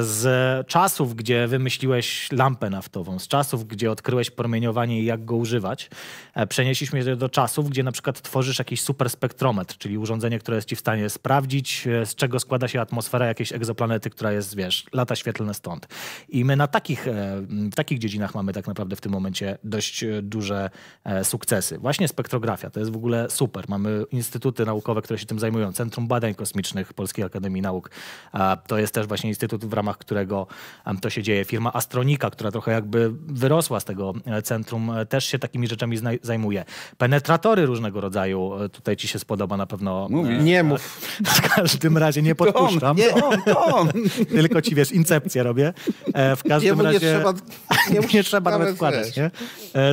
z czasów, gdzie wymyśliłeś lampę naftową, z czasów, gdzie odkryłeś promieniowanie i jak go używać, e, przenieśliśmy się do czasów, gdzie na przykład tworzysz jakiś super spektrometr, czyli urządzenie, które jest ci w stanie sprawdzić, e, z czego składa się atmosfera jakiejś egzoplanety, która jest, wiesz, lata świetlne stąd. I my na takich, e, w takich dziedzinach mamy tak naprawdę w tym momencie dość duże sukcesy. Właśnie spektrografia, to jest w ogóle super. Mamy instytuty naukowe, które się tym zajmują, Centrum Badań Kosmicznych Polskiej Akademii Nauk. To jest też właśnie instytut, w ramach którego to się dzieje. Firma Astronika, która trochę jakby wyrosła z tego e, centrum, e, też się takimi rzeczami zajmuje. Penetratory różnego rodzaju, e, tutaj ci się spodoba na pewno. Mówi. Nie mów. W każdym razie nie podpuszczam. nie, on, Tylko ci wiesz, incepcję robię. W każdym nie, razie... Nie trzeba, nie, nie trzeba nawet wkładać, nie?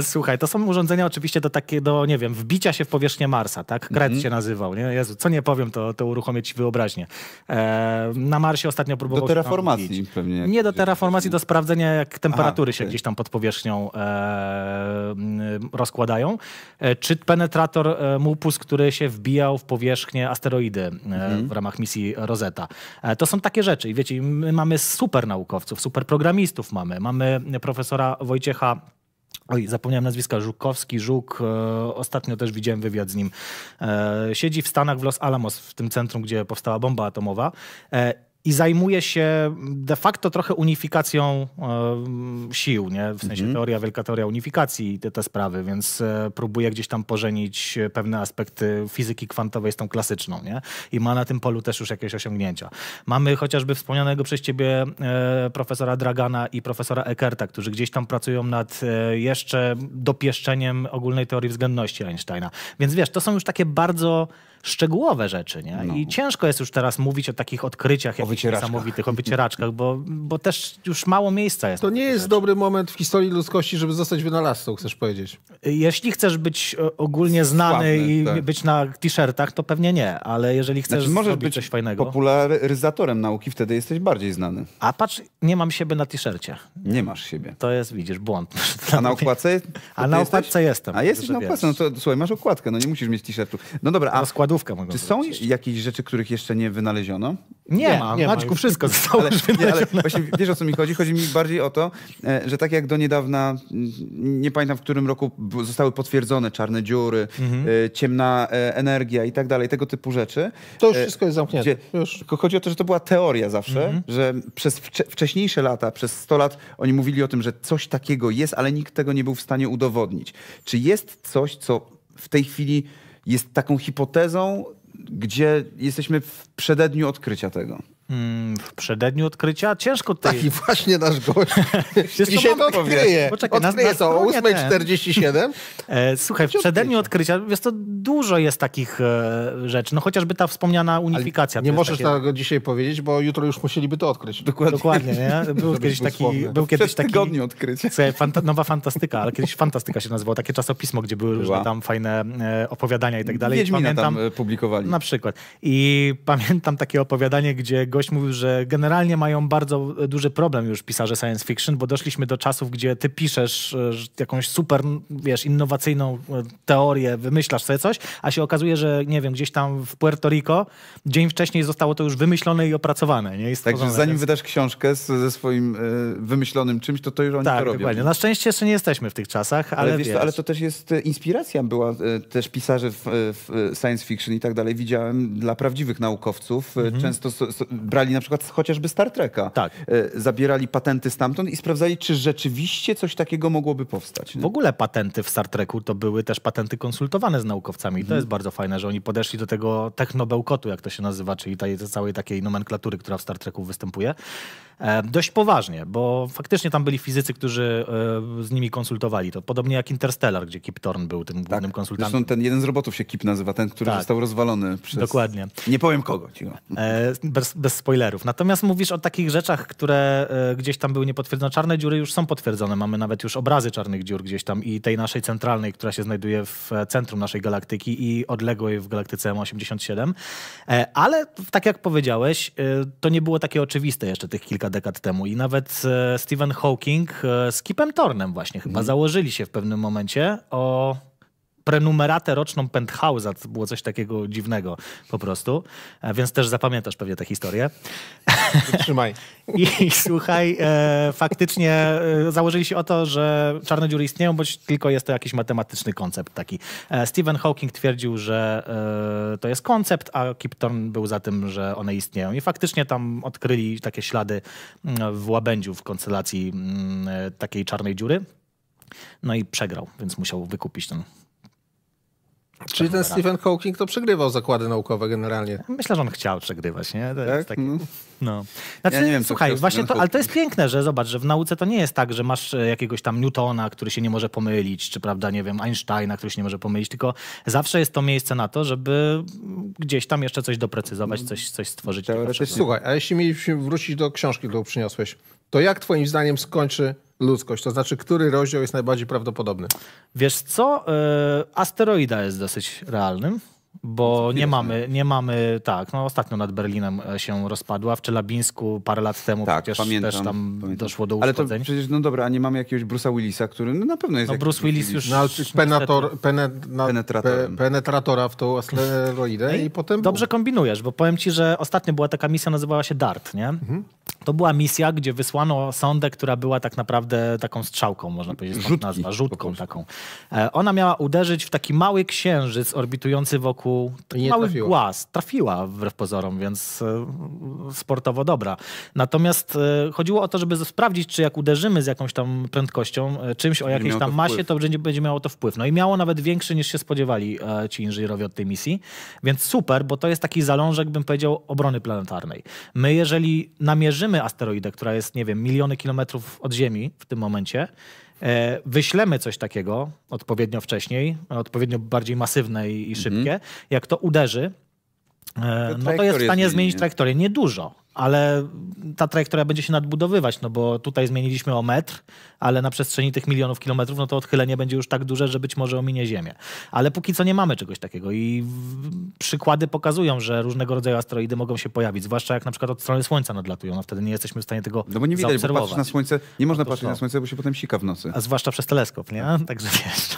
Słuchaj, to są urządzenia oczywiście do takie, do, nie wiem, wbicia się w powierzchnię Marsa, tak? Kret mhm. się nazywał, nie? Jezu, co nie powiem, to, to uruchomię ci wyobraźnię. E, na Marsie ostatnio próbowałem. Do terraformacji pewnie. Nie do terraformacji, do sprawdzenia jak temperatury Aha, się okay. gdzieś tam pod powierzchnią e, rozkładają. E, czy penetrator e, MUPUS, który się wbijał w powierzchnię asteroidy e, mhm. w ramach misji Rosetta. E, to są takie rzeczy i wiecie, my mamy super naukowców, super programistów mamy. Mamy profesora Wojciecha Oj, zapomniałem nazwiska, Żukowski, Żuk, e, ostatnio też widziałem wywiad z nim. E, siedzi w Stanach, w Los Alamos, w tym centrum, gdzie powstała bomba atomowa. E, i zajmuje się de facto trochę unifikacją y, sił, nie? w sensie mhm. teoria, wielka teoria unifikacji i te, te, sprawy, więc y, próbuje gdzieś tam pożenić e, pewne aspekty fizyki kwantowej z tą klasyczną nie? i ma na tym polu też już jakieś osiągnięcia. Mamy chociażby wspomnianego przez ciebie y, profesora Dragana i profesora Eckerta, którzy gdzieś tam pracują nad jeszcze dopieszczeniem ogólnej teorii względności Einsteina. Więc wiesz, to są już takie bardzo szczegółowe rzeczy. Nie? No. I ciężko jest już teraz mówić o takich odkryciach o niesamowitych, o wycieraczkach, bo, bo też już mało miejsca jest. To nie jest rzeczy. dobry moment w historii ludzkości, żeby zostać wynalazcą, chcesz powiedzieć. Jeśli chcesz być e, ogólnie znany Sławny, i tak. być na t-shirtach, to pewnie nie, ale jeżeli chcesz znaczy, możesz być coś fajnego... popularyzatorem nauki, wtedy jesteś bardziej znany. A patrz, nie mam siebie na t-shircie. Nie masz siebie. To jest, widzisz, błąd. A na okładce? A na okładce jestem. A jesteś na okładce, no to słuchaj, masz okładkę, no nie musisz mieć t-shirtu. No dobra, a lodówka. Mogą Czy są wrócić. jakieś rzeczy, których jeszcze nie wynaleziono? Nie, nie, ma, nie Maćku, ma wszystko zostało ale, nie, ale właśnie wiesz o co mi chodzi? Chodzi mi bardziej o to, e, że tak jak do niedawna, nie pamiętam w którym roku zostały potwierdzone czarne dziury, mhm. E, ciemna e, energia i tak dalej, tego typu rzeczy. To już wszystko jest zamknięte. Już. Chodzi o to, że to była teoria zawsze, mhm. że przez wcześniejsze lata, przez 100 lat oni mówili o tym, że coś takiego jest, ale nikt tego nie był w stanie udowodnić. Czy jest coś, co w tej chwili jest taką hipotezą, gdzie jesteśmy w przededniu odkrycia tego. Mm, w przededniu odkrycia. Ciężko tutaj... Taki właśnie nasz gość. Dzisiaj to odkryje. Poczekaj, odkryje nas, to o 8.47. słuchaj, w przededniu odkrycia wiesz to dużo jest takich e, rzeczy. No chociażby ta wspomniana unifikacja. Ale nie możesz takie... tego dzisiaj powiedzieć, bo jutro już musieliby to odkryć. Dokładnie. Dokładnie nie? Był kiedyś taki... Był kiedyś taki tygodniu odkrycia. Słuchaj, fanta nowa fantastyka, ale kiedyś fantastyka się nazywało. Takie czasopismo, gdzie były różne tam fajne e, opowiadania i tak dalej. Wiedźmina pamiętam, tam e, publikowali. Na przykład. I pamiętam takie opowiadanie, gdzie gość gość mówił, że generalnie mają bardzo duży problem już pisarze science fiction, bo doszliśmy do czasów, gdzie ty piszesz e, jakąś super, wiesz, innowacyjną e, teorię, wymyślasz sobie coś, a się okazuje, że nie wiem, gdzieś tam w Puerto Rico dzień wcześniej zostało to już wymyślone i opracowane. Nie? I Także zanim więc... wydasz książkę ze swoim y, wymyślonym czymś, to to już oni tak, to robią. Dokładnie. Na szczęście jeszcze nie jesteśmy w tych czasach, ale, ale wiesz, to, ale to też jest inspiracja była też pisarzy w, w science fiction i tak dalej. Widziałem dla prawdziwych naukowców, mhm. często so, so, brali na przykład chociażby Star Treka. Tak. E, zabierali patenty stamtąd i sprawdzali, czy rzeczywiście coś takiego mogłoby powstać. Nie? W ogóle patenty w Star Treku to były też patenty konsultowane z naukowcami. i To mhm. jest bardzo fajne, że oni podeszli do tego technobełkotu, jak to się nazywa, czyli tej, całej takiej nomenklatury, która w Star Treku występuje. E, dość poważnie, bo faktycznie tam byli fizycy, którzy e, z nimi konsultowali to. Podobnie jak Interstellar, gdzie Kip Thorne był tym tak. głównym konsultantem. Zresztą ten jeden z robotów się Kip nazywa, ten, który tak. został rozwalony przez... Dokładnie. Nie powiem kogo. E, bez, bez spoilerów. Natomiast mówisz o takich rzeczach, które gdzieś tam były niepotwierdzone. Czarne dziury już są potwierdzone. Mamy nawet już obrazy czarnych dziur gdzieś tam i tej naszej centralnej, która się znajduje w centrum naszej galaktyki i odległej w galaktyce M87. Ale tak jak powiedziałeś, to nie było takie oczywiste jeszcze tych kilka dekad temu. I nawet e, Stephen Hawking e, z Kipem Tornem właśnie chyba mhm. założyli się w pewnym momencie o prenumeratę roczną Penthouse'a, to było coś takiego dziwnego po prostu, e, więc też zapamiętasz pewnie tę historię. Trzymaj. I, I, słuchaj, e, faktycznie e, założyli się o to, że czarne dziury istnieją, bądź tylko jest to jakiś matematyczny koncept taki. E, Stephen Hawking twierdził, że e, to jest koncept, a Kip Thorne był za tym, że one istnieją. I faktycznie tam odkryli takie ślady mm, w łabędziu w konstelacji m, mm, e, takiej czarnej dziury. No i przegrał, więc musiał wykupić ten Czyli ten Stephen Hawking to przegrywał zakłady naukowe generalnie. Myślę, że on chciał przegrywać, nie? To tak? Taki, mm. no. Znaczy, ja nie wiem, słuchaj, właśnie to, ale to jest piękne, że zobacz, że w nauce to nie jest tak, że masz e, jakiegoś tam Newtona, który się nie może pomylić, czy prawda, nie wiem, Einsteina, który się nie może pomylić, tylko zawsze jest to miejsce na to, żeby gdzieś tam jeszcze coś doprecyzować, coś, coś stworzyć. Słuchaj, a jeśli mielibyśmy wrócić do książki, którą przyniosłeś, to jak twoim zdaniem skończy ludzkość? To znaczy, który rozdział jest najbardziej prawdopodobny? Wiesz co? E, asteroida jest dosyć realnym bo nie mamy, no. nie mamy, tak, no ostatnio nad Berlinem e, się rozpadła, w Czelabińsku parę lat temu tak, przecież pamiętam, też tam pamiętam. doszło do uszkodzeń. Ale to przecież, no dobra, a nie mamy jakiegoś Bruce'a Willisa, który no na pewno jest... No Bruce Willis już... No, penator, penet, penetratora. Pe, penetratora w tą asteroidę no i, i potem... Dobrze kombinujesz, bo powiem ci, że ostatnio była taka misja, nazywała się DART, nie? Mhm. To była misja, gdzie wysłano sondę, która była tak naprawdę taką strzałką, można powiedzieć, Rzutki, nazwa, rzutką taką. E, ona miała uderzyć w taki mały księżyc orbitujący wokół ataku. Taki mały trafiła. głaz. Trafiła wbrew pozorom, więc e, sportowo dobra. Natomiast e, chodziło o to, żeby sprawdzić, czy jak uderzymy z jakąś tam prędkością, e, czymś o jakiejś tam masie, to będzie, będzie miało to wpływ. No i miało nawet większy niż się spodziewali ci inżynierowie od tej misji. Więc super, bo to jest taki zalążek, bym powiedział, obrony planetarnej. My, jeżeli namierzymy asteroidę, która jest, nie wiem, miliony kilometrów od Ziemi w tym momencie, E, wyślemy coś takiego odpowiednio wcześniej, e, odpowiednio bardziej masywne i, mhm. szybkie, jak to uderzy, e, to no to jest w stanie zmienić zmienić nie? trajektorię. Niedużo, ale ta trajektoria będzie się nadbudowywać, no bo tutaj zmieniliśmy o metr, ale na przestrzeni tych milionów kilometrów, no to odchylenie będzie już tak duże, że być może ominie Ziemię. Ale póki co nie mamy czegoś takiego i przykłady pokazują, że różnego rodzaju asteroidy mogą się pojawić, zwłaszcza jak na przykład od strony Słońca nadlatują, no wtedy nie jesteśmy w stanie tego No bo nie widać, bo patrzeć na Słońce, nie można patrzeć no. na Słońce, bo się potem sika w nocy. A zwłaszcza przez teleskop, nie? Także wiesz.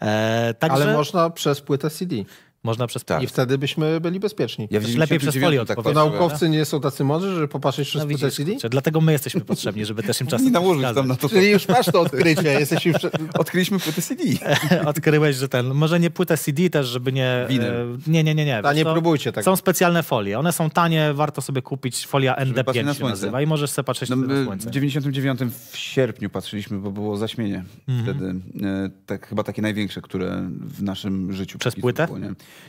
E, także... Ale można przez płytę CD. Można przez tak. I wtedy byśmy byli bezpieczni. Ja lepiej przez folię, tak powiem, Naukowcy nie są tacy mądrzy, żeby popatrzeć przez no, widzisz, Dlatego my jesteśmy potrzebni, żeby też im czasem... nie nałożyć tam na to. Czyli już masz to odkrycie. Jesteś już... Odkryliśmy płytę CD. Odkryłeś, że ten... Może nie płytę CD też, żeby nie... E, winy. Nie, nie, nie. nie. A nie próbujcie tak. Są specjalne folie. One są tanie, warto sobie kupić. Folia ND5 na nazywa i możesz sobie patrzeć no, na słońce. W 99 w sierpniu patrzyliśmy, bo było zaśmienie mhm. wtedy. E, tak, chyba takie największe, które w naszym życiu... Przez płytę? Było,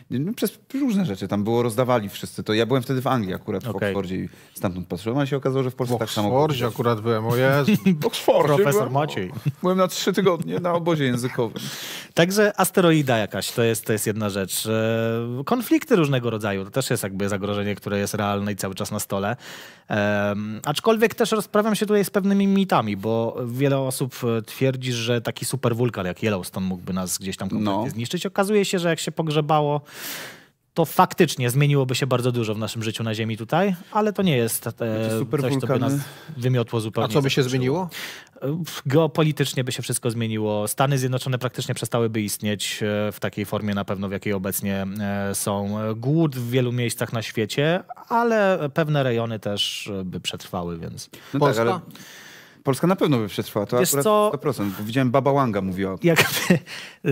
no, przez różne rzeczy tam było, rozdawali wszyscy. To ja byłem wtedy w Anglii akurat, okay. w Oxfordzie i stamtąd patrzyłem, a się okazało, że w Polsce w tak samo. W Oxfordzie akurat byłem, o Jezu. Oxfordzie Profesor byłem, Maciej. Byłem na trzy tygodnie na obozie językowym. Także asteroida jakaś, to jest, to jest jedna rzecz. E, konflikty różnego rodzaju, to też jest jakby zagrożenie, które jest realne i cały czas na stole. Um, aczkolwiek też rozprawiam się tutaj z pewnymi mitami, bo wiele osób e, twierdzi, że taki wulkan jak Yellowstone mógłby nas gdzieś tam no. kompletnie no. zniszczyć. Okazuje się, że jak się pogrzebało to, faktycznie zmieniłoby się bardzo dużo w naszym życiu na Ziemi tutaj, ale to nie jest super coś, co by nas wymiotło zupełnie. A co by się zmieniło? Geopolitycznie by się wszystko zmieniło. Stany Zjednoczone praktycznie przestałyby istnieć e, w takiej formie na pewno, w jakiej obecnie e, są. Głód w wielu miejscach na świecie, ale pewne rejony też e, by przetrwały, więc... No Polska? Tak, ale... Polska na pewno by przetrwała, to jest akurat 100%, bo widziałem Baba Wanga mówiła. Jak...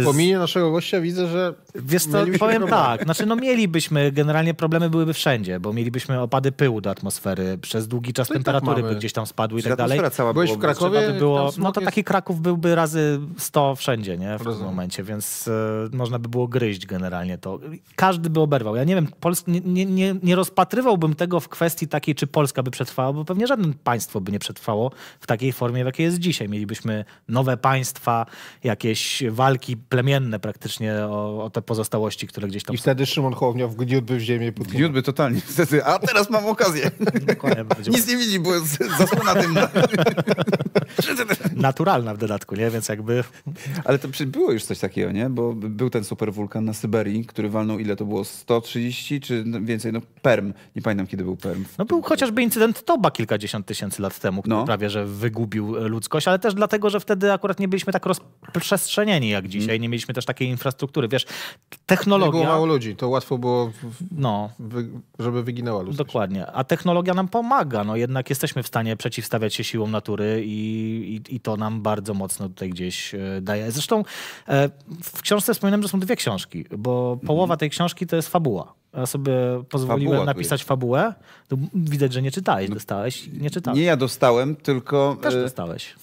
Po naszego gościa widzę, że Wiesz co, powiem problemy. tak, znaczy no mielibyśmy, generalnie problemy byłyby wszędzie, bo mielibyśmy opady pyłu do atmosfery, przez długi czas to tak temperatury tak by gdzieś tam spadły i tak dalej. Cała Byłeś w Krakowie? By było, no to taki Kraków byłby razy 100 wszędzie, nie, w tym momencie, więc y, można by było gryźć generalnie to. Każdy by oberwał. Ja nie wiem, Pols nie, nie, nie, nie rozpatrywałbym tego w kwestii takiej, czy Polska by przetrwała, bo pewnie żadne państwo by nie przetrwało w takiej takiej formie, w jakiej jest dzisiaj. Mielibyśmy nowe państwa, jakieś walki plemienne praktycznie o, o te pozostałości, które gdzieś tam... I wtedy Szymon Hołownia wgniótłby w ziemię. Wgniótłby totalnie, Wtedy, A teraz mam okazję. Nic nie widzi, bo zasłona tym... Naturalna w dodatku, nie? Więc jakby... Ale to było już coś takiego, nie? Bo był ten superwulkan na Syberii, który walnął ile to było? 130 czy więcej? No perm. Nie pamiętam, kiedy był perm. No był chociażby incydent Toba kilkadziesiąt tysięcy lat temu, który no. prawie że wy gubił e, ludzkość, ale też dlatego, że wtedy akurat nie byliśmy tak rozprzestrzenieni jak dzisiaj, nie mieliśmy też takiej infrastruktury. Wiesz, technologia... Nie było mało ludzi, to łatwo było, w... no. Wy... żeby wyginęła ludzkość. Dokładnie, a technologia nam pomaga, no jednak jesteśmy w stanie przeciwstawiać się siłom natury i, i, i to nam bardzo mocno tutaj gdzieś e, daje. Zresztą e, w książce wspominam, że są dwie książki, bo połowa tej książki to jest fabuła. Ja sobie pozwoliłem Fabuła napisać fabułę. No, Widać, że nie czytałeś, no, dostałeś, nie czytałeś. Nie ja dostałem, tylko też e, dostałeś.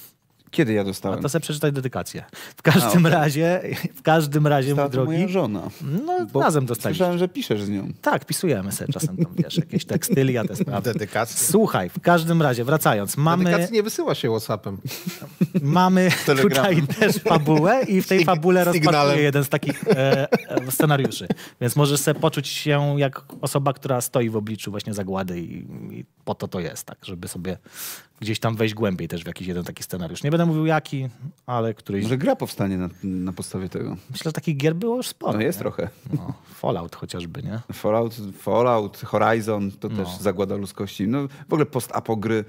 Kiedy ja dostałem? A to sobie przeczytaj dedykację. W każdym A, okay. razie, w każdym razie, mój drogi. moja żona. No, bo razem dostaliśmy. Słyszałem, że piszesz z nią. Tak, pisujemy sobie czasem tam, wiesz, jakieś tekstylia, te sprawy. Dedykacje. Słuchaj, w każdym razie, wracając, mamy... Dedykacji nie wysyła się Whatsappem. Mamy tutaj też fabułę i w tej fabule rozpatruje jeden z takich e, e, scenariuszy. Więc możesz sobie poczuć się jak osoba, która stoi w obliczu właśnie zagłady i, i po to to jest, tak, żeby sobie gdzieś tam wejść głębiej też w jakiś jeden taki scenariusz. Nie będę mówił jaki, ale któryś... Może gra powstanie na, na podstawie tego. Myślę, że takich gier było już sporo. No jest nie? trochę. No, Fallout chociażby, nie? Fallout, Fallout Horizon to no. też zagłada ludzkości. No w ogóle post-apo gry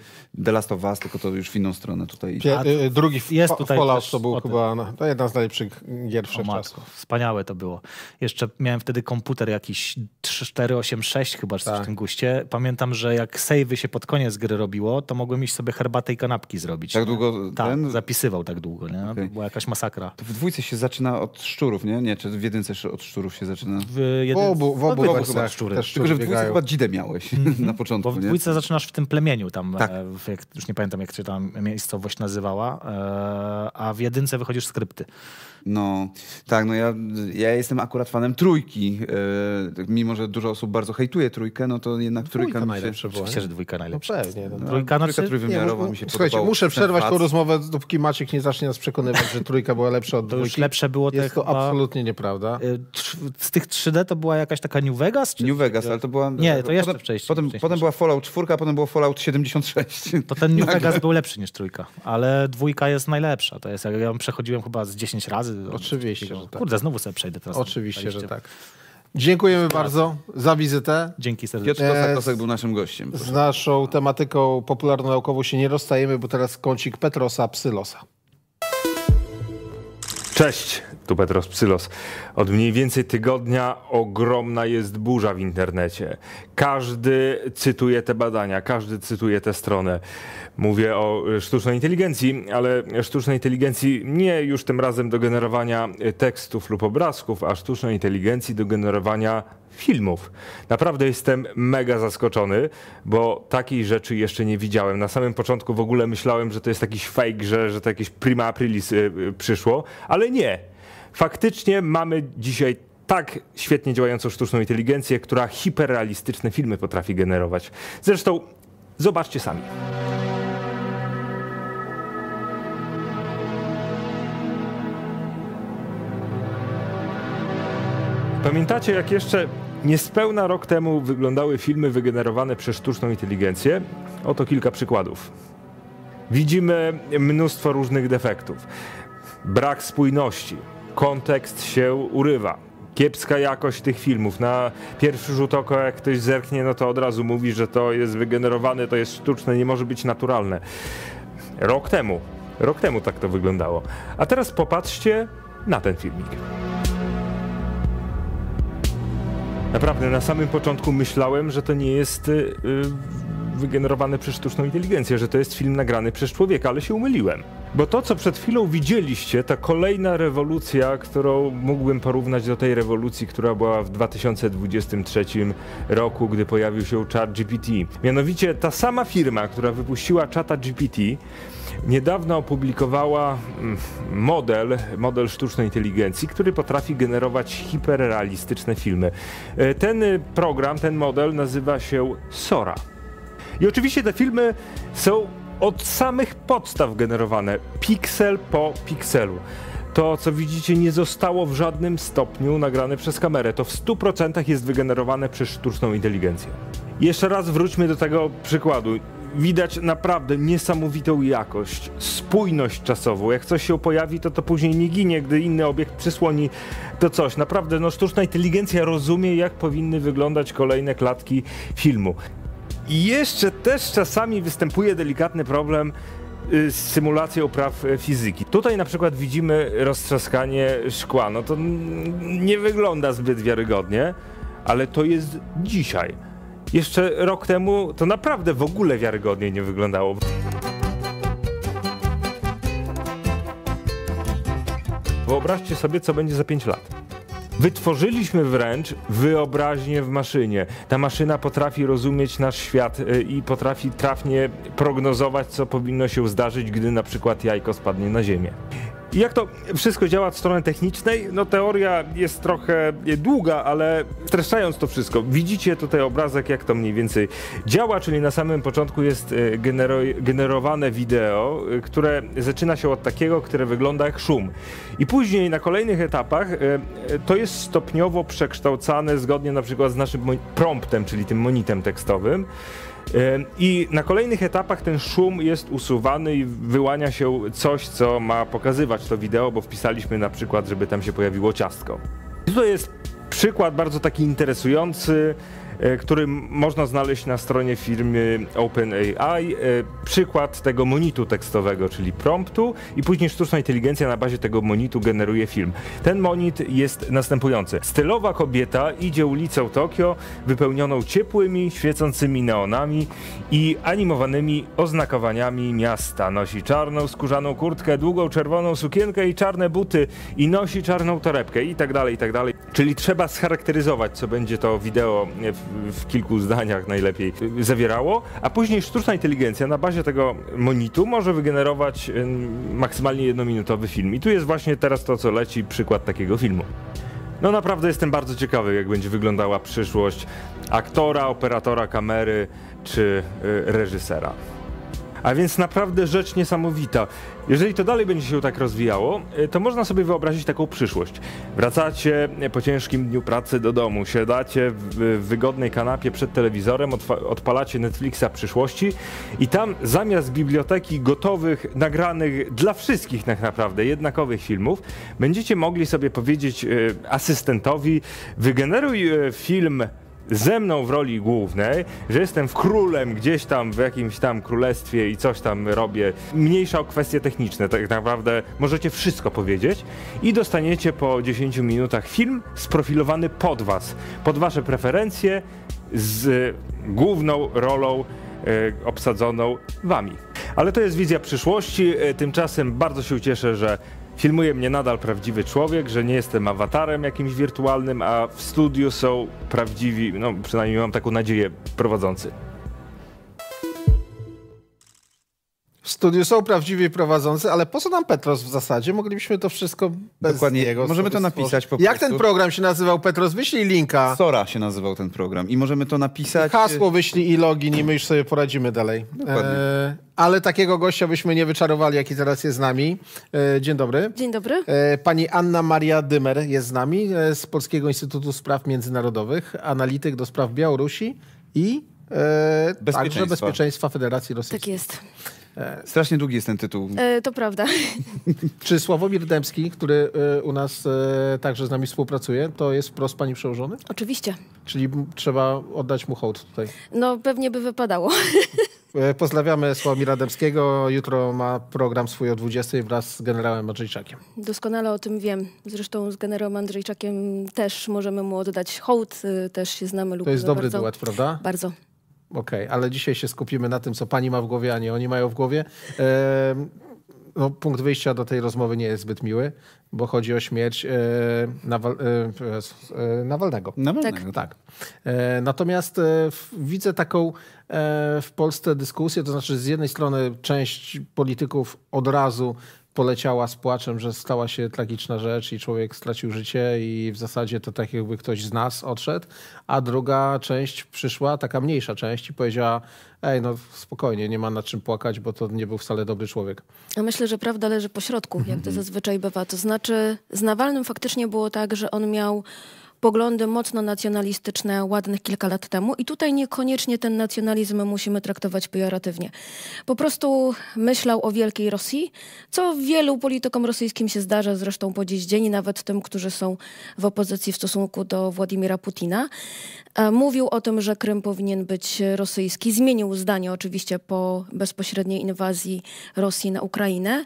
The Last of Us, tylko to już w inną stronę tutaj. Pie, y, y, drugi jest tutaj Fallout to był chyba no, to jedna z najlepszych gier wszechczasów. Wspaniałe to było. Jeszcze miałem wtedy komputer jakiś 486 chyba, czy tak. w tym guście. Pamiętam, że jak savey się pod koniec gry robiło, to mogłem iść sobie herbatę i kanapki zrobić. Tak nie? długo? Tak, ten... zapisywał tak długo, nie? Okay. Była jakaś masakra. To w dwójce się zaczyna od szczurów, nie? Nie, czy w jedynce od szczurów się zaczyna? W, jedynce... w obu, w no, obu, no, w obu chyba szczury. Tylko, szczury że w dwójce biegają. chyba dzidę miałeś mm -hmm. na początku, Bo w dwójce nie? zaczynasz w tym plemieniu tam, tak. E, w, jak, już nie pamiętam jak się tam miejscowość nazywała, e, a w jedynce wychodzisz z krypty. No, tak, no ja, ja jestem akurat fanem trójki. Yy, mimo, że dużo osób bardzo hejtuje trójkę, no to jednak trójka najlepsza była. Oczywiście, że dwójka no najlepsza. No pewnie. No. Trójka, trójka, znaczy, trójwymiarowa nie, mi się Słuchajcie, muszę przerwać tą rozmowę, dopóki Maciek nie zacznie nas przekonywać, że trójka była lepsza od dwójki. To już lepsze było Jest to chyba... absolutnie nieprawda. E, z tych 3D to była jakaś taka New Vegas? Czy... New Vegas, ale to była... Nie, to jeszcze potem, wcześniej. Potem, wcześniej. potem była Fallout 4, a potem było Fallout 76. To ten New Vegas był lepszy niż trójka, ale dwójka jest najlepsza. To jest, ja ją przechodziłem chyba z 10 razy, Oczywiście, że tak. Kurde, znowu sobie przejdę teraz. Oczywiście, że tak. Dziękujemy bardzo za wizytę. Dzięki serdecznie. Piotr kosak e, był naszym gościem. Proszę. Z naszą tematyką popularno-naukową się nie rozstajemy, bo teraz kącik Petrosa Psylosa. Cześć tu Petros Psylos. Od mniej więcej tygodnia ogromna jest burza w internecie. Każdy cytuje te badania, każdy cytuje te strony. Mówię o e, sztucznej inteligencji, ale sztucznej inteligencji nie już tym razem do generowania e, tekstów lub obrazków, a sztucznej inteligencji do generowania filmów. Naprawdę jestem mega zaskoczony, bo takiej rzeczy jeszcze nie widziałem. Na samym początku w ogóle myślałem, że to jest jakiś fake, że, że to jakieś prima aprilis e, przyszło, ale nie faktycznie mamy dzisiaj tak świetnie działającą sztuczną inteligencję, która hiperrealistyczne filmy potrafi generować. Zresztą zobaczcie sami. Pamiętacie, jak jeszcze niespełna rok temu wyglądały filmy wygenerowane przez sztuczną inteligencję? Oto kilka przykładów. Widzimy mnóstwo różnych defektów. Brak spójności, kontekst się urywa. Kiepska jakość tych filmów. Na pierwszy rzut oka, jak ktoś zerknie, no to od razu mówi, że to jest wygenerowane, to jest sztuczne, nie może być naturalne. Rok temu, rok temu tak to wyglądało. A teraz popatrzcie na ten filmik. Naprawdę, na samym początku myślałem, że to nie jest. Yy, wygenerowane przez sztuczną inteligencję, że to jest film nagrany przez człowieka, ale się umyliłem. Bo to, co przed chwilą widzieliście, ta kolejna rewolucja, którą mógłbym porównać do tej rewolucji, która była w 2023 roku, gdy pojawił się Chat GPT. Mianowicie ta sama firma, która wypuściła Chata GPT, niedawno opublikowała mm, model, model sztucznej inteligencji, który potrafi generować hiperrealistyczne filmy. E, ten y, program, ten model nazywa się Sora. I oczywiście te filmy są od samych podstaw generowane, piksel po pikselu. To, co widzicie, nie zostało w żadnym stopniu nagrane przez kamerę. To w 100% jest wygenerowane przez sztuczną inteligencję. Jeszcze raz wróćmy do tego przykładu. Widać naprawdę niesamowitą jakość, spójność czasową. Jak coś się pojawi, to to później nie ginie, gdy inny obiekt przysłoni to coś. Naprawdę, no, sztuczna inteligencja rozumie, jak powinny wyglądać kolejne klatki filmu. I jeszcze też czasami występuje delikatny problem y, z symulacją praw y, fizyki. Tutaj na przykład widzimy roztrzaskanie szkła. No to nie wygląda zbyt wiarygodnie, ale to jest dzisiaj. Jeszcze rok temu to naprawdę w ogóle wiarygodnie nie wyglądało. Wyobraźcie sobie, co będzie za 5 lat. Wytworzyliśmy wręcz wyobraźnię w maszynie. Ta maszyna potrafi rozumieć nasz świat y, i potrafi trafnie prognozować, co powinno się zdarzyć, gdy na przykład jajko spadnie na ziemię. Jak to wszystko działa od strony technicznej? No teoria jest trochę długa, ale streszczając to wszystko, widzicie tutaj obrazek, jak to mniej więcej działa, czyli na samym początku jest e, generowane wideo, e, które zaczyna się od takiego, które wygląda jak szum. I później na kolejnych etapach e, to jest stopniowo przekształcane zgodnie na przykład z naszym promptem, czyli tym monitem tekstowym. I na kolejnych etapach ten szum jest usuwany i wyłania się coś, co ma pokazywać to wideo, bo wpisaliśmy na przykład, żeby tam się pojawiło ciastko. I tutaj jest przykład bardzo taki interesujący E, który można znaleźć na stronie firmy OpenAI. E, przykład tego monitu tekstowego, czyli promptu i później sztuczna inteligencja na bazie tego monitu generuje film. Ten monit jest następujący. Stylowa kobieta idzie ulicą Tokio wypełnioną ciepłymi, świecącymi neonami i animowanymi oznakowaniami miasta. Nosi czarną skórzaną kurtkę, długą czerwoną sukienkę i czarne buty i nosi czarną torebkę i tak dalej, i tak dalej. Czyli trzeba scharakteryzować, co będzie to wideo e, w kilku zdaniach najlepiej zawierało, a później sztuczna inteligencja na bazie tego monitu może wygenerować y, maksymalnie jednominutowy film. I tu jest właśnie teraz to, co leci, przykład takiego filmu. No naprawdę jestem bardzo ciekawy, jak będzie wyglądała przyszłość aktora, operatora kamery czy y, reżysera. A więc naprawdę rzecz niesamowita. Jeżeli to dalej będzie się tak rozwijało, e, to można sobie wyobrazić taką przyszłość. Wracacie e, po ciężkim dniu pracy do domu, siadacie w wygodnej kanapie przed telewizorem, odpalacie Netflixa przyszłości i tam zamiast biblioteki gotowych, nagranych dla wszystkich tak naprawdę, jednakowych filmów, będziecie mogli sobie powiedzieć e, asystentowi, wygeneruj film ze mną w roli głównej, że jestem królem gdzieś tam w jakimś tam królestwie i coś tam robię. Mniejsza o kwestie techniczne, tak naprawdę możecie wszystko powiedzieć i dostaniecie po 10 minutach film sprofilowany pod was, pod wasze preferencje z główną rolą e, obsadzoną wami. Ale to jest wizja przyszłości. E, tymczasem bardzo się cieszę, że Filmuje mnie nadal prawdziwy człowiek, że nie jestem awatarem jakimś wirtualnym, a w studiu są prawdziwi, no przynajmniej mam taką nadzieję, prowadzący. W studiu są prawdziwi prowadzący, ale po co nam Petros w zasadzie? Moglibyśmy to wszystko bez Dokładnie. niego. Możemy to napisać po Jak ten program się nazywał, Petros? Wyślij linka. Sora się nazywał ten program i możemy to napisać. Hasło wyślij i login i my już sobie poradzimy dalej. Dokładnie. E, ale takiego gościa byśmy nie wyczarowali, jaki teraz jest z nami. E, dzień dobry. Dzień dobry. E, pani Anna Maria Dymer jest z nami e, z Polskiego Instytutu Spraw Międzynarodowych, analityk do spraw Białorusi i Bezpieczeństwa. Także bezpieczeństwa Federacji tak Rosyjskiej. Tak jest. E, strasznie długi jest ten tytuł. E, to prawda. Czy Sławomir Dębski, który e, u nas e, także z nami współpracuje, to jest wprost pani przełożony? Oczywiście. Czyli trzeba oddać mu hołd tutaj. No pewnie by wypadało. Pozdrawiamy Sławomira Dębskiego. Jutro ma program swój o 20 wraz z generałem Andrzejczakiem. Doskonale o tym wiem. Zresztą z generałem Andrzejczakiem też możemy mu oddać hołd. Też się znamy lub To jest no dobry bardzo, duet, prawda? Bardzo okej, okay, ale dzisiaj się skupimy na tym, co pani ma w głowie, a nie oni mają w głowie. no, punkt wyjścia do tej rozmowy nie jest zbyt miły, bo chodzi o śmierć e, Nawal, e, e Nawalnego. Nawalnego. Tak. tak. E, natomiast e, widzę taką e, w Polsce dyskusję, to znaczy z jednej strony część polityków od razu poleciała z płaczem, że stała się tragiczna rzecz i człowiek stracił życie i w zasadzie to tak jakby ktoś z nas odszedł, a druga część przyszła, taka mniejsza część i powiedziała ej no spokojnie, nie ma na czym płakać, bo to nie był wcale dobry człowiek. Ja myślę, że prawda leży po środku, jak to mhm. zazwyczaj bywa. To znaczy z Nawalnym faktycznie było tak, że on miał poglądy mocno nacjonalistyczne ładnych kilka lat temu i tutaj niekoniecznie ten nacjonalizm musimy traktować pejoratywnie. Po prostu myślał o wielkiej Rosji, co wielu politykom rosyjskim się zdarza zresztą po dziś dzień, nawet tym, którzy są w opozycji w stosunku do Władimira Putina. E, mówił o tym, że Krym powinien być rosyjski. Zmienił zdanie oczywiście po bezpośredniej inwazji Rosji na Ukrainę,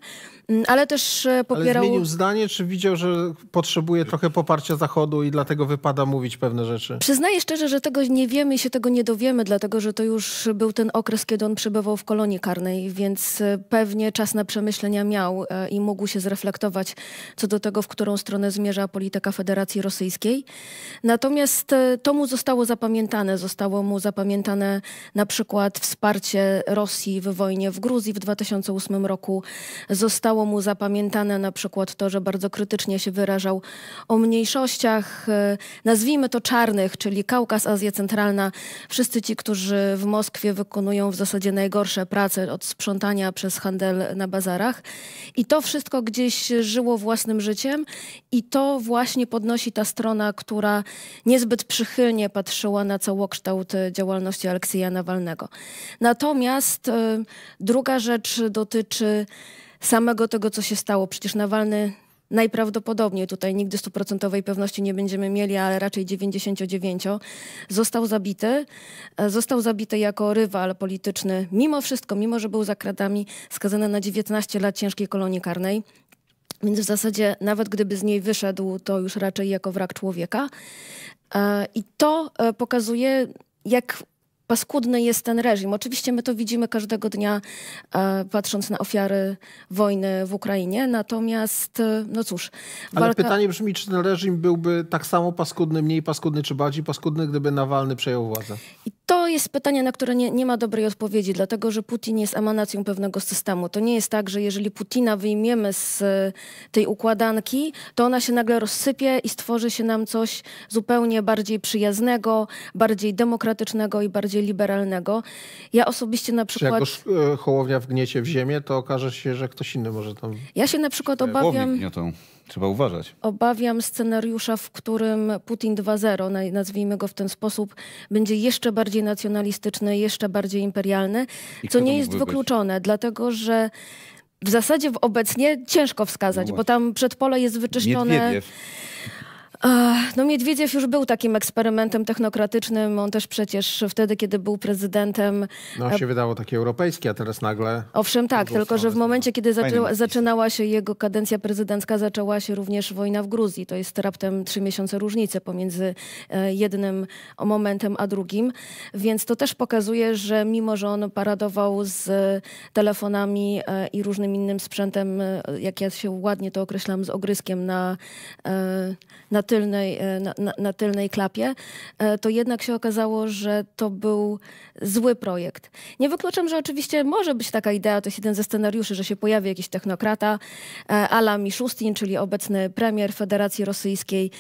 mm, ale też e, popierał... Ale zmienił zdanie, czy widział, że potrzebuje trochę poparcia Zachodu i dlatego wypada mówić pewne rzeczy? Przyznaję szczerze, że tego nie wiemy i się tego nie dowiemy, dlatego że to już był ten okres, kiedy on przebywał w kolonii karnej, więc e, pewnie czas na przemyślenia miał i mógł się zreflektować co do tego, w którą stronę zmierza polityka Federacji Rosyjskiej. Natomiast to mu zostało zostało zapamiętane. Zostało mu zapamiętane na przykład wsparcie Rosji w wojnie w Gruzji w 2008 roku. Zostało mu zapamiętane na przykład to, że bardzo krytycznie się wyrażał o mniejszościach, e, nazwijmy to czarnych, czyli Kaukaz, Azja Centralna. Wszyscy ci, którzy w Moskwie wykonują w zasadzie najgorsze prace od sprzątania przez handel na bazarach. I to wszystko gdzieś żyło własnym życiem i to właśnie podnosi ta strona, która niezbyt przychylnie patrzy patrzyła na całokształt e, działalności Aleksieja Nawalnego. Natomiast e, druga rzecz dotyczy samego tego, co się stało. Przecież Nawalny najprawdopodobniej, tutaj nigdy stuprocentowej pewności nie będziemy mieli, ale raczej 99, został zabity. E, został zabity jako rywal polityczny, mimo wszystko, mimo że był za kradami skazany na 19 lat ciężkiej kolonii karnej. Więc w zasadzie nawet gdyby z niej wyszedł, to już raczej jako wrak człowieka. E, I to e, pokazuje, jak paskudny jest ten reżim. Oczywiście my to widzimy każdego dnia, e, patrząc na ofiary wojny w Ukrainie. Natomiast, no cóż. Walka... Ale pytanie brzmi, czy ten reżim byłby tak samo paskudny, mniej paskudny, czy bardziej paskudny, gdyby Nawalny przejął władzę? I to jest pytanie, na które nie, nie, ma dobrej odpowiedzi, dlatego że Putin jest emanacją pewnego systemu. To nie jest tak, że jeżeli Putina wyjmiemy z e, tej układanki, to ona się nagle rozsypie i stworzy się nam coś zupełnie bardziej przyjaznego, bardziej demokratycznego i bardziej liberalnego. Ja osobiście na przykład. Czy jako e, hołownia wgniecie w ziemię, to okaże się, że ktoś inny może tam. Ja się na przykład obawiam. Trzeba uważać. Obawiam scenariusza, w którym Putin 2.0, nazwijmy go w ten sposób, będzie jeszcze bardziej nacjonalistyczny, jeszcze bardziej imperialny, I co nie jest wykluczone, być? dlatego że w zasadzie obecnie ciężko wskazać, no bo tam przedpole jest wyczyszczone. No Miedwiediew już był takim eksperymentem technokratycznym. On też przecież wtedy, kiedy był prezydentem... No e, się wydało takie europejskie, a teraz nagle... Owszem, tak, tylko że w momencie, kiedy zaczynała się jego kadencja prezydencka, zaczęła się również wojna w Gruzji. To jest raptem trzy miesiące różnicy pomiędzy e, jednym momentem a drugim. Więc to też pokazuje, że mimo, że on paradował z telefonami e, i różnym innym sprzętem, jak ja się ładnie to określam, z ogryskiem na, na tylnej, e, na, na, na tylnej klapie, e, to jednak się okazało, że to był zły projekt. Nie wykluczam, że oczywiście może być taka idea, to jest jeden ze scenariuszy, że się pojawi jakiś technokrata, e, Ala Miszustin, czyli obecny premier Federacji Rosyjskiej,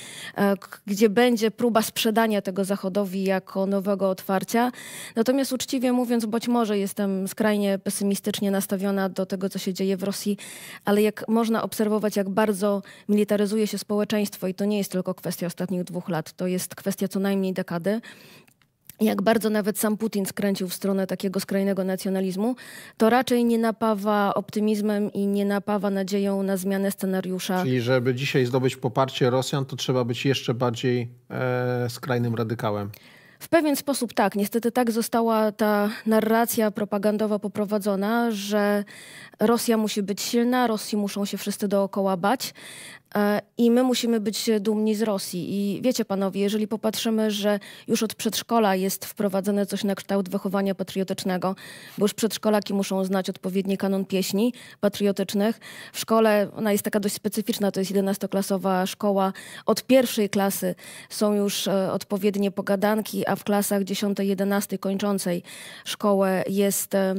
gdzie będzie próba sprzedania tego Zachodowi jako nowego otwarcia. Natomiast uczciwie mówiąc, być może jestem skrajnie pesymistycznie nastawiona do tego, co się dzieje w Rosji, ale jak można obserwować, jak bardzo militaryzuje się społeczeństwo i to nie jest tylko tylko kwestia ostatnich dwóch lat. To jest kwestia co najmniej dekady jak bardzo nawet sam Putin skręcił w stronę takiego skrajnego nacjonalizmu, to raczej nie napawa optymizmem i nie napawa nadzieją na zmianę scenariusza. Czyli żeby dzisiaj zdobyć poparcie Rosjan, to trzeba być jeszcze bardziej e, skrajnym radykałem. W pewien sposób tak. Niestety tak została ta narracja propagandowa poprowadzona, że Rosja musi być silna, Rosji muszą się wszyscy dookoła bać. E, I my musimy być dumni z Rosji. I wiecie panowie, jeżeli popatrzymy, że już od przedszkola jest wprowadzane coś na kształt wychowania patriotycznego, bo już przedszkolaki muszą znać odpowiedni kanon pieśni patriotycznych. W szkole, ona jest taka dość specyficzna, to jest 11-klasowa szkoła. Od pierwszej klasy są już e, odpowiednie pogadanki, a w klasach 10-11 kończącej szkołę jest e,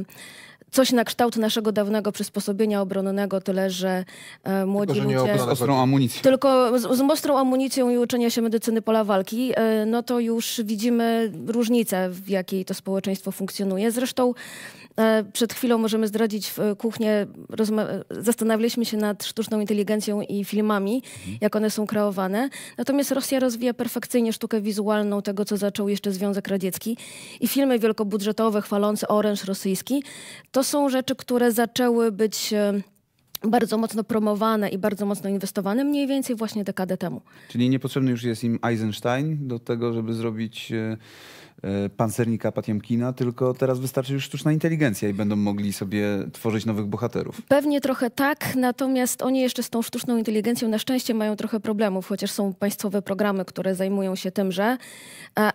coś na kształt naszego dawnego przysposobienia obronnego, tyle że e, młodzi tylko, że ludzie... Tylko z ostrą amunicją. Tylko z, z ostrą amunicją i uczenia się medycyny pola walki, e, no to już widzimy różnicę, w jakiej to społeczeństwo funkcjonuje. Zresztą E, przed chwilą możemy zdradzić w e, kuchnię, zastanawialiśmy się nad sztuczną inteligencją i filmami, mhm. jak one są kreowane. Natomiast Rosja rozwija perfekcyjnie sztukę wizualną tego, co zaczął jeszcze Związek Radziecki. I filmy wielkobudżetowe chwalące oręż rosyjski to są rzeczy, które zaczęły być e, bardzo mocno promowane i bardzo mocno inwestowane mniej więcej właśnie dekadę temu. Czyli niepotrzebny już jest im Eisenstein do tego, żeby zrobić E, pancernika patiemkina, tylko teraz wystarczy już sztuczna inteligencja i będą mogli sobie tworzyć nowych bohaterów. Pewnie trochę tak, natomiast oni jeszcze z tą sztuczną inteligencją na szczęście mają trochę problemów, chociaż są państwowe programy, które zajmują się tymże, e,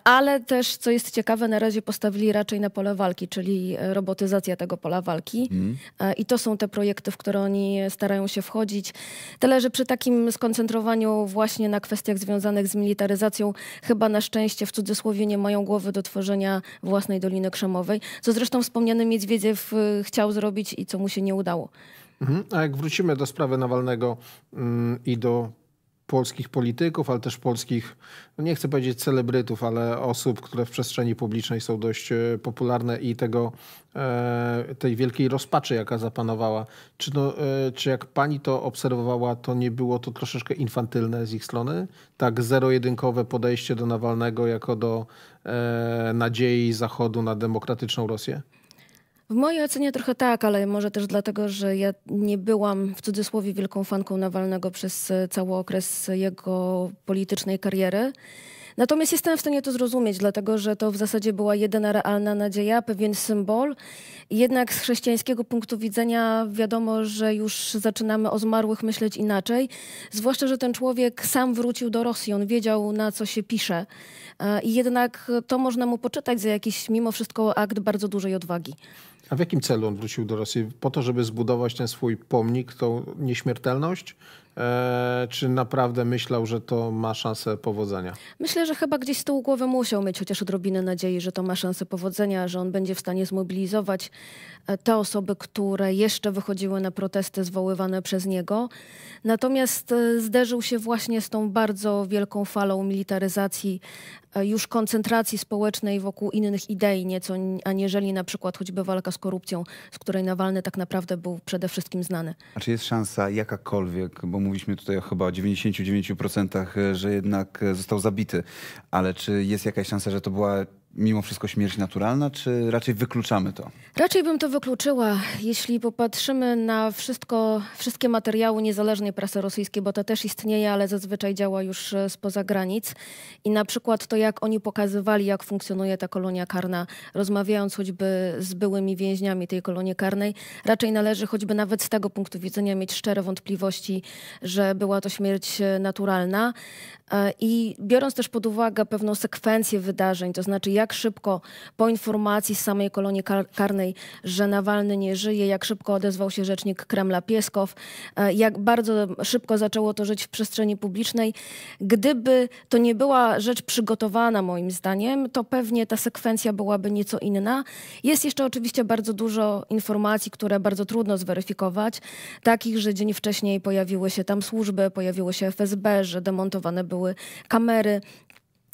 ale też, co jest ciekawe, na razie postawili raczej na pole walki, czyli e, robotyzacja tego pola walki mhm. i to są te projekty, w które oni starają się wchodzić. Tyle, że przy takim skoncentrowaniu właśnie na kwestiach związanych z militaryzacją, chyba na szczęście w cudzysłowie nie mają głowy do do tworzenia własnej Doliny Krzemowej, co zresztą wspomniany Miedźwiedziew y, chciał zrobić i co mu się nie udało. Mhm. A jak wrócimy do sprawy Nawalnego mm, i do polskich polityków, ale też polskich, no nie chcę powiedzieć celebrytów, ale osób, które w przestrzeni publicznej są dość e, popularne i tego, e, tej wielkiej rozpaczy, jaka zapanowała. Czy, no, czy jak pani to obserwowała, to nie było to troszeczkę infantylne z ich strony? Tak zero-jedynkowe podejście do Nawalnego jako do nadziei Zachodu na demokratyczną Rosję? W mojej ocenie trochę tak, ale może też dlatego, że ja nie byłam w cudzysłowie wielką fanką Nawalnego przez e, cały okres jego politycznej kariery. Natomiast jestem w stanie to zrozumieć, dlatego że to w zasadzie była jedyna realna nadzieja, pewien symbol. Jednak z chrześcijańskiego punktu widzenia wiadomo, że już zaczynamy o zmarłych myśleć inaczej. Zwłaszcza, że ten człowiek sam wrócił do Rosji, on wiedział na co się pisze. E, I jednak to można mu poczytać za jakiś mimo wszystko akt bardzo dużej odwagi. A w jakim celu on wrócił do Rosji? Po to, żeby zbudować ten swój pomnik, tą nieśmiertelność? E, czy naprawdę myślał, że to ma szansę powodzenia? Myślę, że chyba gdzieś z tyłu głowy musiał mieć chociaż odrobinę nadziei, że to ma szansę powodzenia, że on będzie w stanie zmobilizować e, te osoby, które jeszcze wychodziły na protesty zwoływane przez niego. Natomiast e, zderzył się właśnie z tą bardzo wielką falą militaryzacji E, już koncentracji społecznej wokół innych idei nieco, aniżeli na przykład choćby walka z korupcją, z której Nawalny tak naprawdę był przede wszystkim znany. A czy jest szansa jakakolwiek, bo mówiliśmy tutaj o chyba 99%, e, że jednak e, został zabity, ale czy jest jakaś szansa, że to była mimo wszystko śmierć naturalna, czy raczej wykluczamy to? Raczej bym to wykluczyła, jeśli popatrzymy na wszystko, wszystkie materiały niezależnej prasy rosyjskiej, bo to też istnieje, ale zazwyczaj działa już e, spoza granic. I na przykład to, jak oni pokazywali, jak funkcjonuje ta kolonia karna, rozmawiając choćby z byłymi więźniami tej kolonii karnej, raczej należy choćby nawet z tego punktu widzenia mieć szczere wątpliwości, że była to śmierć e, naturalna. E, I biorąc też pod uwagę pewną sekwencję wydarzeń, to znaczy jak szybko po informacji z samej kolonii kar karnej, że Nawalny nie żyje, jak szybko odezwał się rzecznik Kremla Pieskow, e, jak bardzo szybko zaczęło to żyć w przestrzeni publicznej, gdyby to nie była rzecz przygotowana moim zdaniem, to pewnie ta sekwencja byłaby nieco inna. Jest jeszcze oczywiście bardzo dużo informacji, które bardzo trudno zweryfikować, takich, że dzień wcześniej pojawiły się tam służby, pojawiło się FSB, że demontowane były były kamery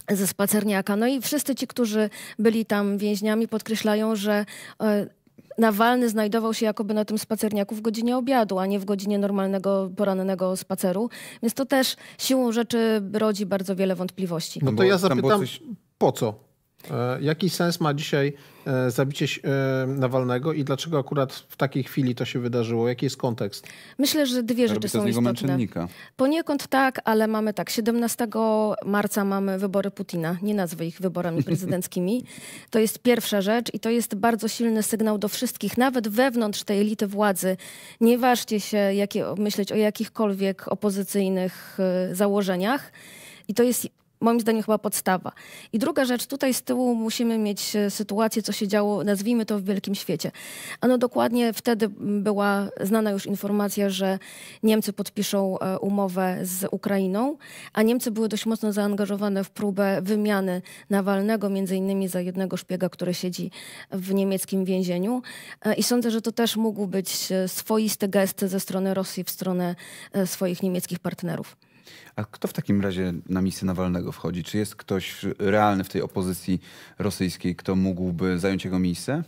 ze spacerniaka. No i wszyscy ci, którzy byli tam więźniami, podkreślają, że e, Nawalny znajdował się jakoby na tym spacerniaku w godzinie obiadu, a nie w godzinie normalnego porannego spaceru. Więc to też siłą rzeczy rodzi bardzo wiele wątpliwości. No to ja zapytam, po co? E, jaki sens ma dzisiaj e, zabicie e, Nawalnego i dlaczego akurat w takiej chwili to się wydarzyło? Jaki jest kontekst? Myślę, że dwie rzeczy są istotne. Męczennika. Poniekąd tak, ale mamy tak. 17 marca mamy wybory Putina. Nie nazwę ich wyborami prezydenckimi. To jest pierwsza rzecz i to jest bardzo silny sygnał do wszystkich, nawet wewnątrz tej elity władzy. Nie ważcie się jakie, myśleć o jakichkolwiek opozycyjnych założeniach. I to jest moim zdaniem chyba podstawa. I druga rzecz, tutaj z tyłu musimy mieć e, sytuację, co się działo, nazwijmy to w wielkim świecie. Ano dokładnie wtedy była znana już informacja, że Niemcy podpiszą e, umowę z Ukrainą, a Niemcy były dość mocno zaangażowane w próbę wymiany Nawalnego, między innymi za jednego szpiega, który siedzi w niemieckim więzieniu. E, I sądzę, że to też mógł być swoisty gest ze strony Rosji w stronę swoich niemieckich partnerów. A kto w takim razie na misję Nawalnego wchodzi? Czy jest ktoś realny w tej opozycji rosyjskiej, kto mógłby zająć jego miejsce?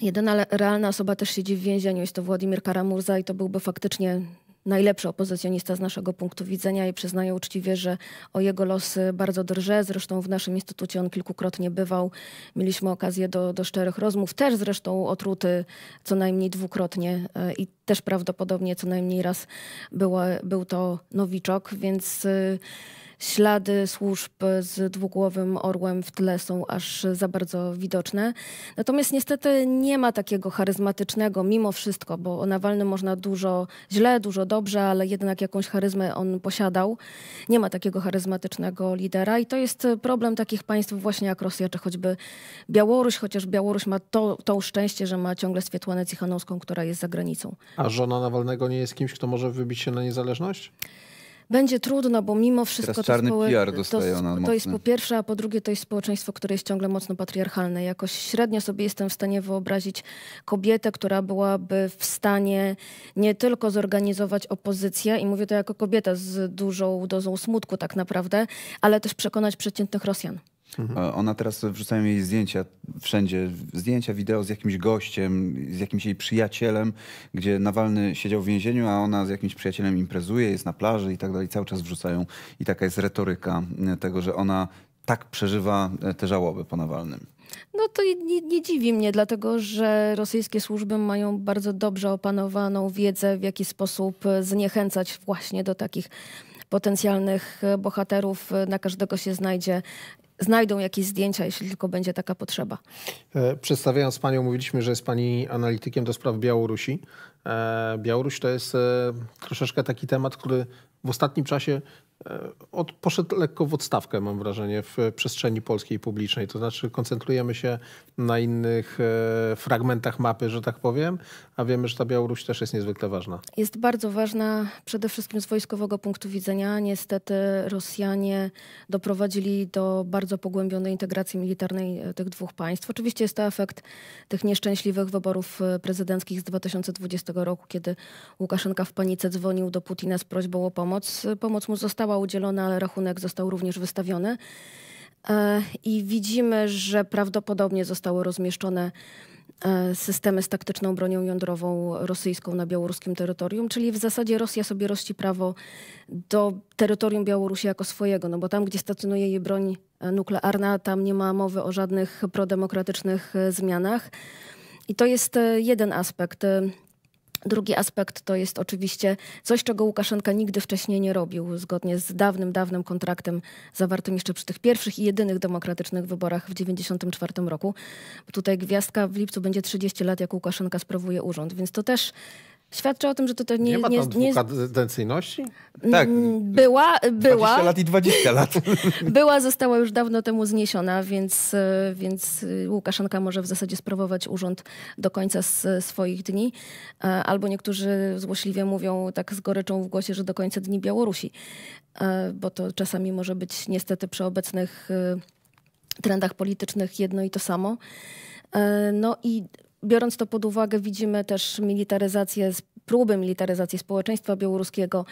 Jedyna realna osoba też siedzi w więzieniu, jest to Władimir Karamurza i to byłby faktycznie najlepszy opozycjonista z naszego punktu widzenia i przyznaję uczciwie, że o jego losy bardzo drżę. Zresztą w naszym instytucie on kilkukrotnie bywał. Mieliśmy okazję do, do szczerych rozmów, też zresztą otruty co najmniej dwukrotnie e, i też prawdopodobnie co najmniej raz była, był to nowiczok, więc... Y, Ślady służb z dwugłowym orłem w tle są aż za bardzo widoczne. Natomiast niestety nie ma takiego charyzmatycznego, mimo wszystko, bo o Nawalnym można dużo źle, dużo dobrze, ale jednak jakąś charyzmę on posiadał. Nie ma takiego charyzmatycznego lidera i to jest problem takich państw właśnie jak Rosja, czy choćby Białoruś, chociaż Białoruś ma to, to szczęście, że ma ciągle Swietłanę Cichanowską, która jest za granicą. A żona Nawalnego nie jest kimś, kto może wybić się na niezależność? Będzie trudno, bo mimo wszystko Teraz czarny to, społy... PR dostaje ona no, to, to jest po pierwsze, a po drugie to jest społeczeństwo, które jest ciągle mocno patriarchalne. Jakoś średnio sobie jestem w stanie wyobrazić kobietę, która byłaby w stanie nie tylko zorganizować opozycję, i mówię to jako kobieta z dużą dozą smutku tak naprawdę, ale też przekonać przeciętnych Rosjan. Mhm. E, ona teraz wrzucają jej zdjęcia wszędzie, zdjęcia, wideo z jakimś gościem, z jakimś jej przyjacielem, gdzie Nawalny siedział w więzieniu, a ona z jakimś przyjacielem imprezuje, jest na plaży i tak dalej. Cały czas wrzucają i taka jest retoryka e, tego, że ona tak przeżywa e, te żałoby po Nawalnym. No to nie, nie, dziwi mnie, dlatego że rosyjskie służby mają bardzo dobrze opanowaną wiedzę, w jaki sposób zniechęcać właśnie do takich potencjalnych bohaterów. Na każdego się znajdzie znajdą jakieś zdjęcia, jeśli tylko będzie taka potrzeba. E, przedstawiając Panią, mówiliśmy, że jest Pani analitykiem do spraw Białorusi. E, Białoruś to jest e, troszeczkę taki temat, który w ostatnim czasie E, od, poszedł lekko w odstawkę, mam wrażenie, w przestrzeni polskiej publicznej. To znaczy, koncentrujemy się na innych e, fragmentach mapy, że tak powiem, a wiemy, że ta Białoruś też jest niezwykle ważna. Jest bardzo ważna przede wszystkim z wojskowego punktu widzenia. Niestety Rosjanie doprowadzili do bardzo pogłębionej integracji militarnej e, tych dwóch państw. Oczywiście jest to efekt tych nieszczęśliwych wyborów e, prezydenckich z 2020 roku, kiedy Łukaszenka w panice dzwonił do Putina z prośbą o pomoc. Pomoc mu została została udzielona, ale rachunek został również wystawiony. E, I widzimy, że prawdopodobnie zostały rozmieszczone e, systemy z taktyczną bronią jądrową rosyjską na białoruskim terytorium, czyli w zasadzie Rosja sobie rości prawo do terytorium Białorusi jako swojego, no bo tam, gdzie stacjonuje jej broń e, nuklearna, tam nie ma mowy o żadnych prodemokratycznych zmianach. I to jest jeden aspekt. Drugi aspekt to jest oczywiście coś, czego Łukaszenka nigdy wcześniej nie robił, zgodnie z dawnym, dawnym kontraktem zawartym jeszcze przy tych pierwszych i jedynych demokratycznych wyborach w 1994 roku. Tutaj gwiazdka w lipcu będzie 30 lat, jak Łukaszenka sprawuje urząd, więc to też świadczy o tym, że to, to nie... Nie ma tam nie, nie... kadencyjności? Mm, tak. Była, była. 20 lat i 20 lat. była, została już dawno temu zniesiona, więc, e, więc e, Łukaszenka może w zasadzie sprawować urząd do końca swoich dni. E, albo niektórzy złośliwie mówią tak z goryczą w głosie, że do końca dni Białorusi. Bo to czasami może być niestety przy obecnych trendach politycznych jedno i to samo. No i biorąc to pod uwagę, widzimy też militaryzację, próby militaryzacji społeczeństwa białoruskiego,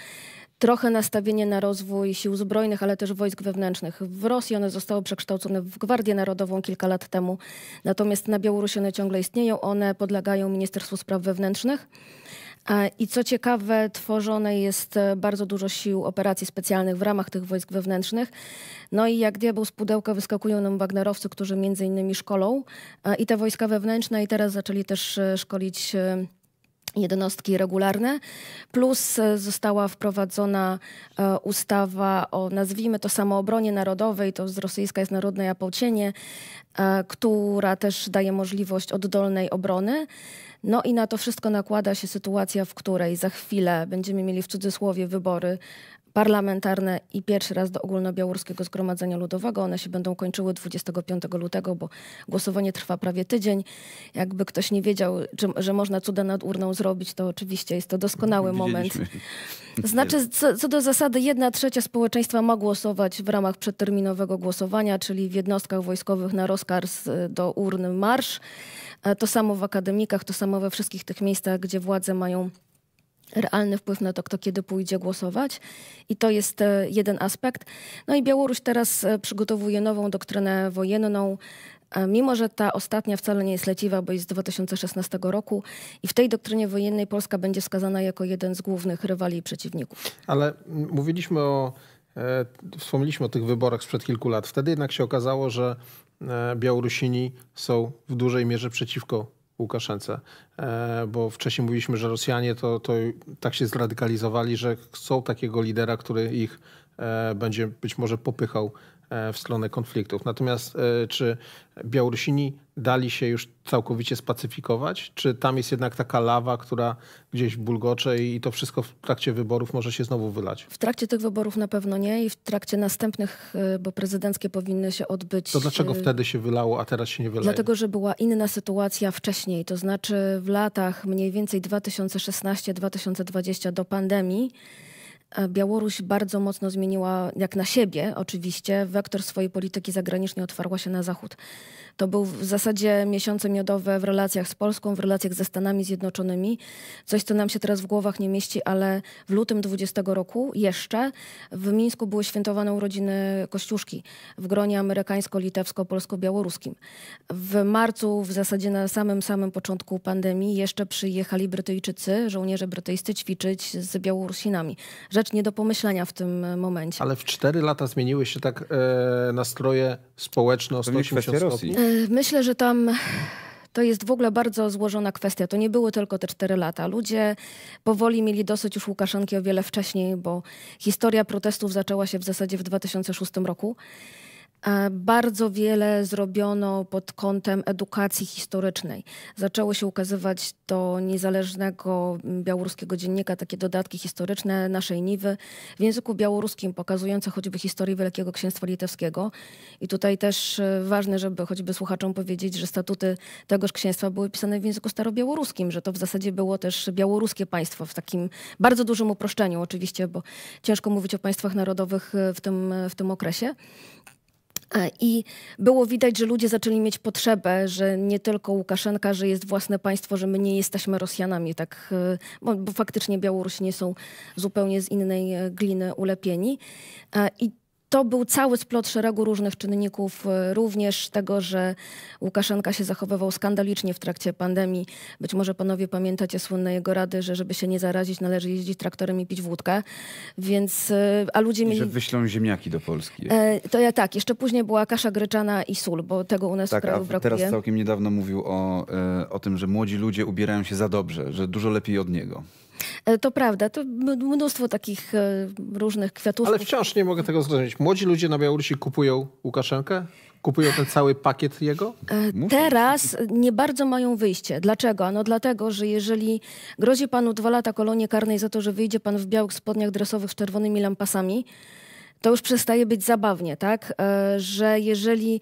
trochę nastawienie na rozwój sił zbrojnych, ale też wojsk wewnętrznych. W Rosji one zostały przekształcone w Gwardię Narodową kilka lat temu, natomiast na Białorusi one ciągle istnieją, one podlegają Ministerstwu Spraw Wewnętrznych. E, I co ciekawe, tworzone jest e, bardzo dużo sił operacji specjalnych w ramach tych wojsk wewnętrznych. No i jak diabeł z pudełka wyskakują nam Wagnerowcy, którzy między innymi szkolą e, i te wojska wewnętrzne i teraz zaczęli też szkolić jednostki regularne, plus została wprowadzona ustawa o, nazwijmy to, samoobronie narodowej, to z rosyjska jest Narodne Apałcienie, która też daje możliwość oddolnej obrony. No i na to wszystko nakłada się sytuacja, w której za chwilę będziemy mieli w cudzysłowie wybory parlamentarne i pierwszy raz do ogólnobiałoruskiego zgromadzenia ludowego. One się będą kończyły 25 lutego, bo głosowanie trwa prawie tydzień. Jakby ktoś nie wiedział, czy, że można cuda nad urną zrobić, to oczywiście jest to doskonały moment. Znaczy, co, co, do zasady, jedna trzecia społeczeństwa ma głosować w ramach przedterminowego głosowania, czyli w jednostkach wojskowych na rozkaz y, do urny marsz. E, to samo w akademikach, to samo we wszystkich tych miejscach, gdzie władze mają realny wpływ na to, kto kiedy pójdzie głosować. I to jest e, jeden aspekt. No i Białoruś teraz e, przygotowuje nową doktrynę wojenną. Mimo, że ta ostatnia wcale nie jest leciwa, bo jest z 2016 roku i w tej doktrynie wojennej Polska będzie skazana jako jeden z głównych rywali i przeciwników. Ale mówiliśmy o Wspomnieliśmy o tych wyborach sprzed kilku lat. Wtedy jednak się okazało, że E, Białorusini są w dużej mierze przeciwko Łukaszence, e, bo wcześniej mówiliśmy, że Rosjanie to, to tak się zradykalizowali, że chcą takiego lidera, który ich e, będzie być może popychał E, w stronę konfliktów. Natomiast e, czy Białorusini dali się już całkowicie spacyfikować? Czy tam jest jednak taka lawa, która gdzieś bulgocze i to wszystko w trakcie wyborów może się znowu wylać? W trakcie tych wyborów na pewno nie i w trakcie następnych, e, bo prezydenckie powinny się odbyć. To dlaczego wtedy się wylało, a teraz się nie wylało? Dlatego, że była inna sytuacja wcześniej, to znaczy w latach mniej więcej 2016-2020 do pandemii E, Białoruś bardzo mocno zmieniła, jak na siebie oczywiście, wektor swojej polityki zagranicznej, otwarła się na zachód. To był w zasadzie miesiące miodowe w relacjach z Polską, w relacjach ze Stanami Zjednoczonymi. Coś, co nam się teraz w głowach nie mieści, ale w lutym 20 roku jeszcze w Mińsku były świętowane urodziny Kościuszki w gronie amerykańsko-litewsko-polsko-białoruskim. W marcu, w zasadzie na samym, samym początku pandemii, jeszcze przyjechali Brytyjczycy, żołnierze brytyjscy ćwiczyć z Białorusinami. Rzecz nie do pomyślenia w tym momencie. Ale w cztery lata zmieniły się tak e, nastroje o 180 stopni. E, Myślę, że tam to jest w ogóle bardzo złożona kwestia. To nie były tylko te cztery lata. Ludzie powoli mieli dosyć już Łukaszenki o wiele wcześniej, bo historia protestów zaczęła się w zasadzie w 2006 roku. E, bardzo wiele zrobiono pod kątem edukacji historycznej. Zaczęło się ukazywać do niezależnego mm, białoruskiego dziennika takie dodatki historyczne naszej Niwy w języku białoruskim, pokazujące choćby historię Wielkiego Księstwa Litewskiego. I tutaj też e, ważne, żeby choćby słuchaczom powiedzieć, że statuty tegoż księstwa były pisane w języku starobiałoruskim, że to w zasadzie było też białoruskie państwo w takim bardzo dużym uproszczeniu oczywiście, bo ciężko mówić o państwach narodowych e, w tym, w tym okresie. E, I było widać, że ludzie zaczęli mieć potrzebę, że nie tylko Łukaszenka, że jest własne państwo, że my nie jesteśmy Rosjanami, tak, e, bo, bo faktycznie Białorusini są zupełnie z innej e, gliny ulepieni. I to był cały splot szeregu różnych czynników, y, również tego, że Łukaszenka się zachowywał skandalicznie w trakcie pandemii. Być może panowie pamiętacie słynne jego rady, że żeby się nie zarazić, należy jeździć traktorem i pić wódkę. Więc, y, a ludzie mieli... I że wyślą ziemniaki do Polski. E, to ja tak, jeszcze później była kasza gryczana i sól, bo tego u nas tak, w kraju brakuje. teraz całkiem niedawno mówił o, e, o tym, że młodzi ludzie ubierają się za dobrze, że dużo lepiej od niego. E, to prawda, to mnóstwo takich e, różnych kwiatów. Ale wciąż nie mogę tego zrozumieć. Młodzi ludzie na Białorusi kupują Łukaszenkę? Kupują ten cały pakiet jego? E, teraz nie bardzo mają wyjście. Dlaczego? No dlatego, że jeżeli grozi panu dwa lata kolonie karnej za to, że wyjdzie pan w białych spodniach dresowych z czerwonymi lampasami, to już przestaje być zabawnie, tak? Że jeżeli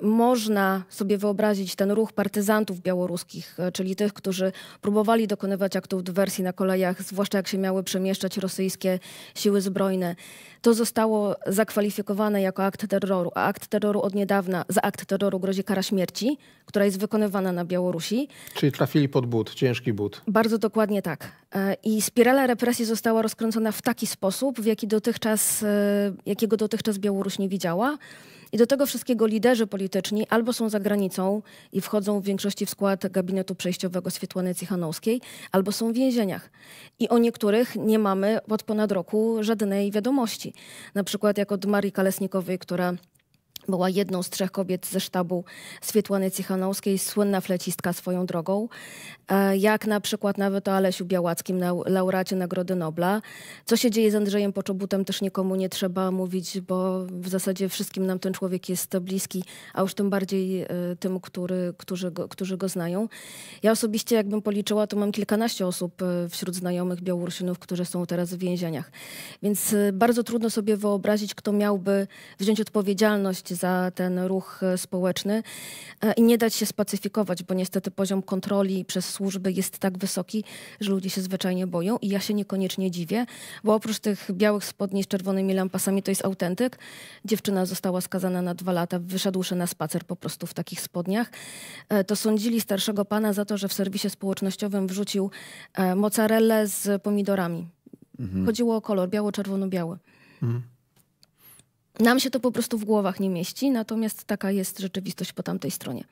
można sobie wyobrazić ten ruch partyzantów białoruskich, e, czyli tych, którzy próbowali dokonywać aktów dywersji na kolejach, zwłaszcza jak się miały przemieszczać rosyjskie siły zbrojne. To zostało zakwalifikowane jako akt terroru, a akt terroru od niedawna, za akt terroru grozi kara śmierci, która jest wykonywana na Białorusi. Czyli trafili pod but, ciężki but. Bardzo dokładnie tak. E, I spirala represji została rozkręcona w taki sposób, w jaki dotychczas, e, jakiego dotychczas Białoruś nie widziała. I do tego wszystkiego liderzy polityczni albo są za granicą i wchodzą w większości w skład gabinetu przejściowego Swietłany Cichanowskiej, albo są w więzieniach. I o niektórych nie mamy od ponad roku żadnej wiadomości. Na przykład jak od Marii Kalesnikowej, która była jedną z trzech kobiet ze sztabu Swietłany Cichanowskiej, słynna flecistka swoją drogą, e, jak na przykład nawet o Alesiu Białackim, laureacie Nagrody Nobla. Co się dzieje z Andrzejem Poczobutem też nikomu nie trzeba mówić, bo w zasadzie wszystkim nam ten człowiek jest bliski, a już tym bardziej e, tym, który, którzy, go, którzy go znają. Ja osobiście, jakbym policzyła, to mam kilkanaście osób e, wśród znajomych Białorusinów, którzy są teraz w więzieniach. Więc bardzo trudno sobie wyobrazić, kto miałby wziąć odpowiedzialność za ten ruch e, społeczny e, i nie dać się spacyfikować, bo niestety poziom kontroli przez służby jest tak wysoki, że ludzie się zwyczajnie boją i ja się niekoniecznie dziwię, bo oprócz tych białych spodni z czerwonymi lampasami to jest autentyk. Dziewczyna została skazana na dwa lata, wyszedłszy na spacer po prostu w takich spodniach. E, to sądzili starszego pana za to, że w serwisie społecznościowym wrzucił mozzarellę z pomidorami. Mhm. Chodziło o kolor biało-czerwono-biały. Mhm. Nam się to po prostu w głowach nie mieści, natomiast taka jest rzeczywistość po tamtej stronie.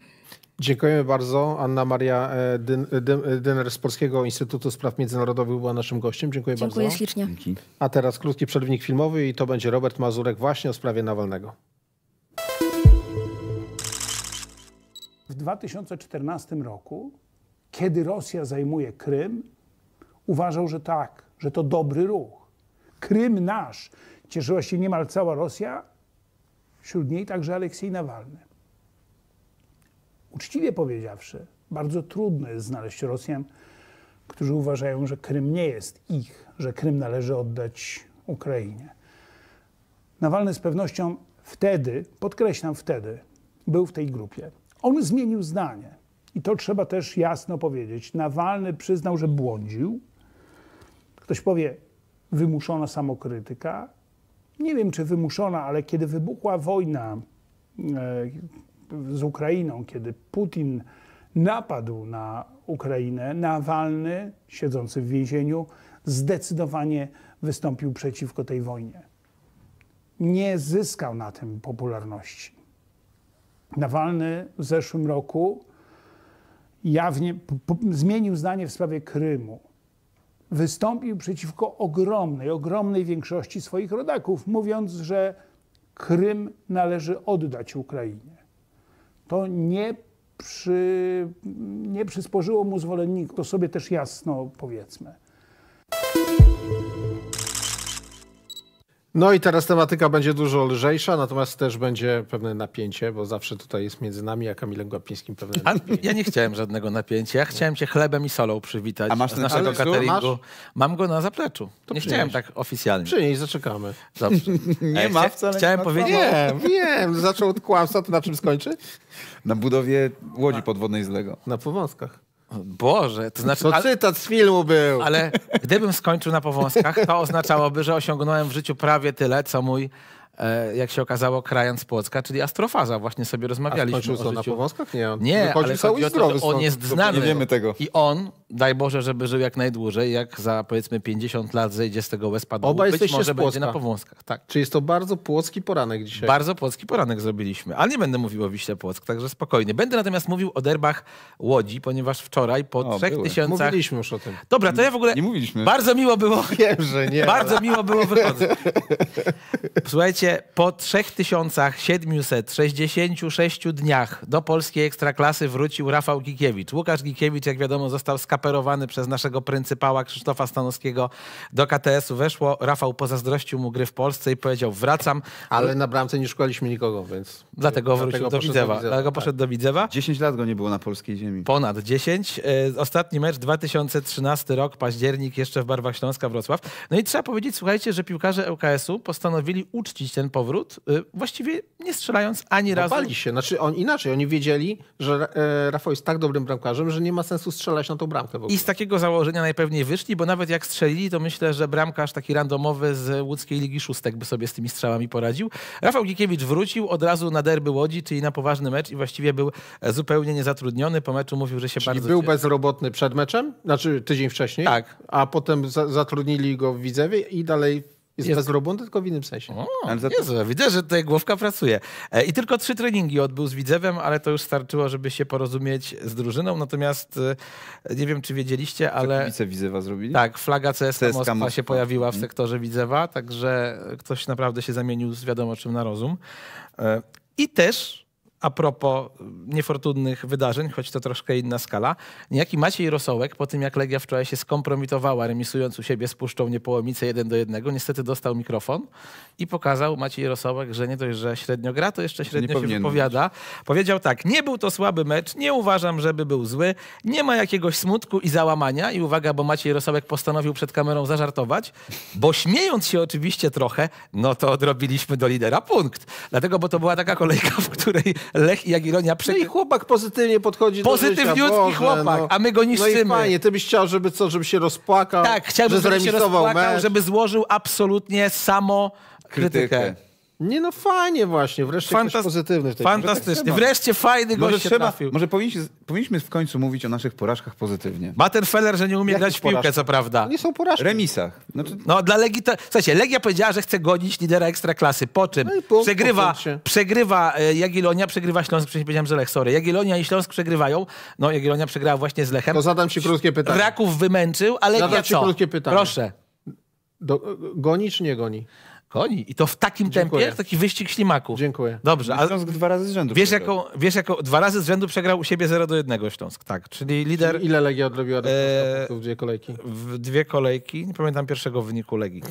Dziękujemy bardzo. Anna Maria e, Dyn, e, e, Dyner z Polskiego Instytutu Spraw Międzynarodowych była naszym gościem. Dziękuję, Dziękuję bardzo. Dziękuję ślicznie. Dzięki. A teraz krótki przerwnik filmowy i to będzie Robert Mazurek właśnie o sprawie Nawalnego. W 2014 roku, kiedy Rosja zajmuje Krym, uważał, że tak, że to dobry ruch. Krym nasz. Cieszyła się niemal cała Rosja, wśród niej także Aleksiej Nawalny. Uczciwie powiedziawszy, bardzo trudno jest znaleźć Rosjan, którzy uważają, że Krym nie jest ich, że Krym należy oddać Ukrainie. Nawalny z pewnością wtedy, podkreślam wtedy, był w tej grupie. On zmienił zdanie. I to trzeba też jasno powiedzieć. Nawalny przyznał, że błądził. Ktoś powie, wymuszona samokrytyka nie wiem czy wymuszona, ale kiedy wybuchła wojna e, z Ukrainą, kiedy Putin napadł na Ukrainę, Nawalny, siedzący w więzieniu, zdecydowanie wystąpił przeciwko tej wojnie. Nie zyskał na tym popularności. Nawalny w zeszłym roku jawnie zmienił zdanie w sprawie Krymu wystąpił przeciwko ogromnej, ogromnej większości swoich rodaków, mówiąc, że Krym należy oddać Ukrainie. To nie, przy, nie przysporzyło mu zwolenników, to sobie też jasno powiedzmy. No i teraz tematyka będzie dużo lżejsza, natomiast też będzie pewne napięcie, bo zawsze tutaj jest między nami a Kamilem Głapińskim pewne a, napięcie. Ja nie chciałem żadnego napięcia, ja chciałem cię chlebem i solą przywitać A masz ten naszego z cateringu. Mam go na zapleczu. To nie przynieś. chciałem tak oficjalnie. Przynieś, zaczekamy. Dobrze. E, nie ma wcale. Chciałem powiedzieć... Nie, wiem, zaczął od kłamstwa, to na czym skończy? Na budowie łodzi podwodnej z Lego. Na Powązkach. Boże, to znaczy... to cytat z filmu był. Ale gdybym skończył na powązkach, to oznaczałoby, że osiągnąłem w życiu prawie tyle, co mój E, jak się okazało, krajan z Płocka, czyli astrofaza. Właśnie sobie rozmawialiśmy. A skończył na powązkach? Nie, on nie ale cały zdrowy. On jest znany. Nie wiemy tego. I on, daj Boże, żeby żył jak najdłużej, jak za powiedzmy 50 lat zejdzie z tego łez padł, Oba być może będzie na powązkach. Tak. Czy jest to bardzo płocki poranek dzisiaj? Bardzo płocki poranek zrobiliśmy. Ale nie będę mówił o Wiśle Płock, także spokojnie. Będę natomiast mówił o derbach Łodzi, ponieważ wczoraj po o, trzech były. Mówiliśmy już o tym. Dobra, to ja w ogóle... Nie mówiliśmy. Bardzo miło było... Wiem, że nie. Bardzo miło było wychodzić. Słuchajcie, po 3766 dniach do polskiej ekstraklasy wrócił Rafał Gikiewicz. Łukasz Gikiewicz, jak wiadomo, został skaperowany przez naszego pryncypała Krzysztofa Stanowskiego do KTS-u. Weszło, Rafał pozazdrościł mu gry w Polsce i powiedział wracam. Ale na bramce nie szukaliśmy nikogo, więc... Dlatego wrócił dlatego do, Widzewa. do Widzewa. Dlatego poszedł do Widzewa. 10 tak. lat go nie było na polskiej ziemi. Ponad 10. E, ostatni mecz 2013 rok, październik, jeszcze w barwach Śląska, Wrocław. No i trzeba powiedzieć, słuchajcie, że piłkarze ŁKS-u postanowili uczcić ten powrót, y, właściwie nie strzelając ani razu. Bali się, znaczy on, inaczej, oni wiedzieli, że e, Rafał jest tak dobrym bramkarzem, że nie ma sensu strzelać na tą bramkę. I z takiego założenia najpewniej wyszli, bo nawet jak strzelili, to myślę, że bramkarz taki randomowy z łódzkiej Ligi Szóstek by sobie z tymi strzałami poradził. Rafał Gikiewicz wrócił od razu na derby Łodzi, czyli na poważny mecz i właściwie był zupełnie niezatrudniony. Po meczu mówił, że się czyli bardzo... był bezrobotny przed meczem? Znaczy tydzień wcześniej? Tak. A potem zatrudnili go w Widzewie i dalej jest, jest... bezrobotny, tylko w innym sensie. O, to... Jezu, widzę, że tutaj głowka pracuje. E, I tylko trzy treningi odbył z Widzewem, ale to już starczyło, żeby się porozumieć z drużyną. Natomiast e, nie wiem, czy wiedzieliście, ale... Kibice Widzewa zrobili? Tak, flaga CSKA, Moskwa, Moskwa się pojawiła w mhm. sektorze Widzewa, także ktoś naprawdę się zamienił z wiadomo czym na rozum. E, I też a propos niefortunnych wydarzeń, choć to troszkę inna skala, niejaki Maciej Rosołek po tym jak Legia wczoraj się skompromitowała, remisując u siebie z Puszczą Niepołomice 1 do 1, niestety dostał mikrofon i pokazał Maciej Rosołek, że nie dość, że średnio gra, to jeszcze średnio się wypowiada. Być. Powiedział tak, nie był to słaby mecz, nie uważam, żeby był zły, nie ma jakiegoś smutku i załamania i uwaga, bo Maciej Rosołek postanowił przed kamerą zażartować, bo śmiejąc się oczywiście trochę, no to odrobiliśmy do lidera punkt. Dlatego, bo to była taka kolejka, w której Lech i Jagiellonia przegrali. No i chłopak pozytywnie podchodzi Pozytywniutki do Pozytywniutki chłopak, no, a my go niszczymy. No i fajnie, ty byś chciał, żeby co, żeby się rozpłakał, tak, chciałbym, żeby się rozpłakał, mecz. żeby złożył absolutnie samo krytykę. krytykę. Nie no, fajnie właśnie, wreszcie Fantast pozytywny. W tej fantastycznie, tak wreszcie fajny gość może trzeba, trafił. Może powinniśmy, powinniśmy w końcu mówić o naszych porażkach pozytywnie. Battenfeller, że nie umie Jakich grać w piłkę, co prawda. Nie są porażki. Remisach. Znaczy... No dla Legii to... Słuchajcie, Legia powiedziała, że chce gonić lidera Ekstraklasy, po czym no przegrywa, przegrywa e, Jagiellonia, przegrywa Śląsk, przecież powiedziałem, że Lech, sorry. Jagiellonia i Śląsk przegrywają, no Jagiellonia przegrała właśnie z Lechem. To zadam ci krótkie pytanie. Raków wymęczył, ale Legia zadam ci co? krótkie pytanie. Proszę. Do, goni czy nie goni? Koni. I to w takim Dziękuję. tempie, taki wyścig ślimaków. Dziękuję. Dobrze. A Śląsk dwa razy z rzędu wiesz jaką, wiesz jaką, dwa razy z rzędu przegrał u siebie 0 do 1 Śląsk, tak. Czyli lider... Czyli ile Legia odrobiła do ee, w dwie kolejki? W dwie kolejki, nie pamiętam pierwszego wyniku Legii.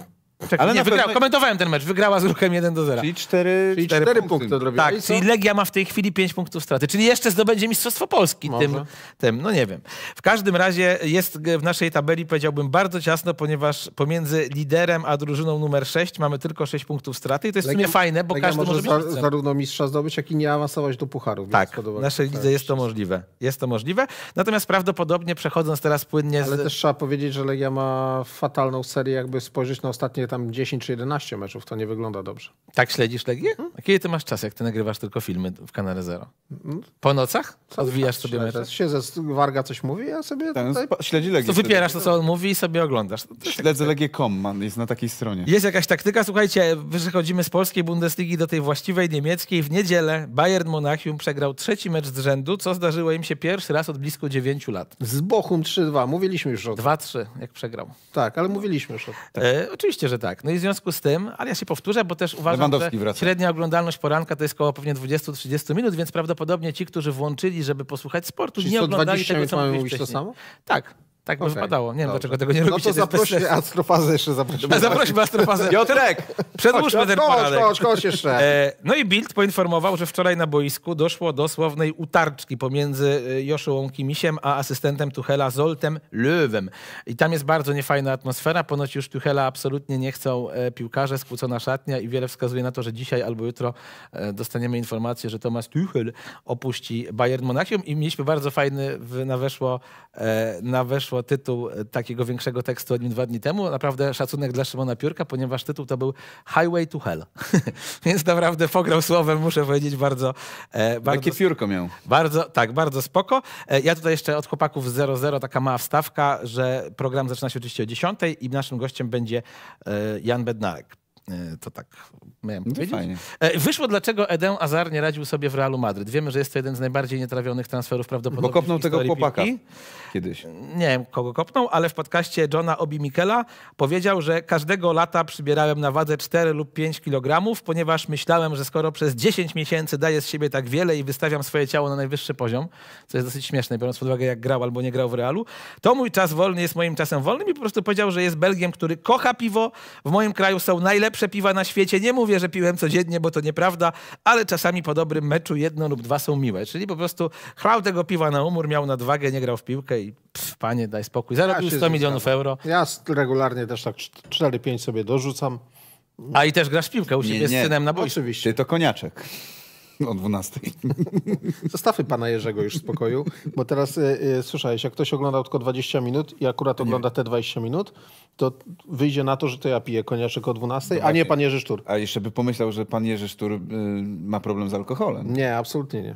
Czekaj, ale nie, wygrała, komentowałem ten mecz, wygrała z ruchem 1 do 0. Czyli 4, czyli 4, 4 punkty. punkty tak, I czyli Legia ma w tej chwili 5 punktów straty. Czyli jeszcze zdobędzie Mistrzostwo Polski tym, tym, no nie wiem. W każdym razie jest w naszej tabeli, powiedziałbym, bardzo ciasno, ponieważ pomiędzy liderem a drużyną numer 6 mamy tylko 6 punktów straty i to jest Legia, w sumie fajne, bo Legia każdy może, może za, zarówno mistrza zdobyć, jak i nie awansować do pucharów. Tak, w naszej lidze jest to możliwe. Jest to możliwe, natomiast prawdopodobnie przechodząc teraz płynnie... Ale też trzeba powiedzieć, że Legia ma fatalną serię, jakby spojrzeć na ostatnie tam 10 czy 11 meczów, to nie wygląda dobrze. Tak śledzisz Legię? Hmm? A kiedy ty masz czas, jak ty nagrywasz tylko filmy w kanale Zero? No. Po nocach? Co Odwijasz tak, sobie mecze? się ze Warga coś mówi, a sobie Ten, tutaj... Śledzi Legię. To wypierasz to, co on mówi i sobie oglądasz. Tak Śledzę tak... Legię.com, jest na takiej stronie. Jest jakaś taktyka, słuchajcie, wychodzimy z polskiej Bundesligi do tej właściwej niemieckiej. W niedzielę Bayern Monachium przegrał trzeci mecz z rzędu, co zdarzyło im się pierwszy raz od blisko 9 lat. Z Bochum 3-2, mówiliśmy już o tym. 2-3, jak przegrał. Tak, ale mówiliśmy już o tym. E, oczywiście, że tak. No i w związku z tym, ale ja się powtórzę, bo też uważam, że wraca. średnia oglądalność poranka to jest około pewnie 20-30 minut, więc prawdopodobnie ci, którzy włączyli, żeby posłuchać sportu, Czyli nie oglądali tego, co mówisz to samo? Tak. Tak by wypadało. Nie wiem, Dobrze. dlaczego tego nie robicie. No to zaprośmy Astrofazę jeszcze zaprosimy. Zaprośmy Astrofazę. Piotrek, przedłużmy ten poranek. Chodź, chodź jeszcze. E, no i Bild poinformował, że wczoraj na boisku doszło do sławnej utarczki pomiędzy e, Joszuą Kimisiem a asystentem Tuchela Zoltem Löwem. I tam jest bardzo niefajna atmosfera. Ponoć już Tuchela absolutnie nie chcą e, piłkarze, skłócona szatnia i wiele wskazuje na to, że dzisiaj albo jutro e, dostaniemy informację, że Tomasz Tuchel opuści Bayern Monachium i mieliśmy bardzo fajny, na weszło, na weszło wyszło tytuł e, takiego większego tekstu od nim dwa dni temu. Naprawdę szacunek dla Szymona Piórka, ponieważ tytuł to był Highway to Hell. Więc naprawdę pograł słowem, muszę powiedzieć, bardzo... E, bardzo Takie piórko miał. Bardzo, tak, bardzo spoko. E, ja tutaj jeszcze od chłopaków 00 taka mała wstawka, że program zaczyna się oczywiście o 10 i naszym gościem będzie e, Jan Bednarek. E, to tak miałem powiedzieć. No fajnie. E, wyszło, dlaczego Eden Azar nie radził sobie w Realu Madryt. Wiemy, że jest to jeden z najbardziej nietrawionych transferów prawdopodobnie Bo kopnął tego chłopaka piłki. kiedyś. Nie wiem, kogo kopnął, ale w podcaście Johna Obi Mikela powiedział, że każdego lata przybierałem na wadze 4 lub 5 kg, ponieważ myślałem, że skoro przez 10 miesięcy daję z siebie tak wiele i wystawiam swoje ciało na najwyższy poziom, co jest dosyć śmieszne, biorąc pod uwagę, jak grał albo nie grał w Realu, to mój czas wolny jest moim czasem wolnym i po prostu powiedział, że jest Belgiem, który kocha piwo, w moim kraju są najlepsze najlepsze piwa na świecie. Nie mówię, że piłem codziennie, bo to nieprawda, ale czasami po dobrym meczu jedno lub dwa są miłe. Czyli po prostu chlał tego piwa na umór, miał nadwagę, nie grał w piłkę i pff, panie, daj spokój. Zarobił ja 100 milionów euro. Ja regularnie też tak 4-5 sobie dorzucam. A i też grasz piłkę u siebie nie, nie. z synem na boisku. Oczywiście. Ty to koniaczek o 12. Zostawmy pana Jerzego już w spokoju, bo teraz y, y, słyszałeś, jak ktoś oglądał tylko 20 minut i akurat ogląda te 20 minut, to wyjdzie na to, że to ja piję koniaczek o 12, Dobra, a nie pan Jerzy Sztur. A jeszcze by pomyślał, że pan Jerzy Sztur y, ma problem z alkoholem. Nie, absolutnie nie.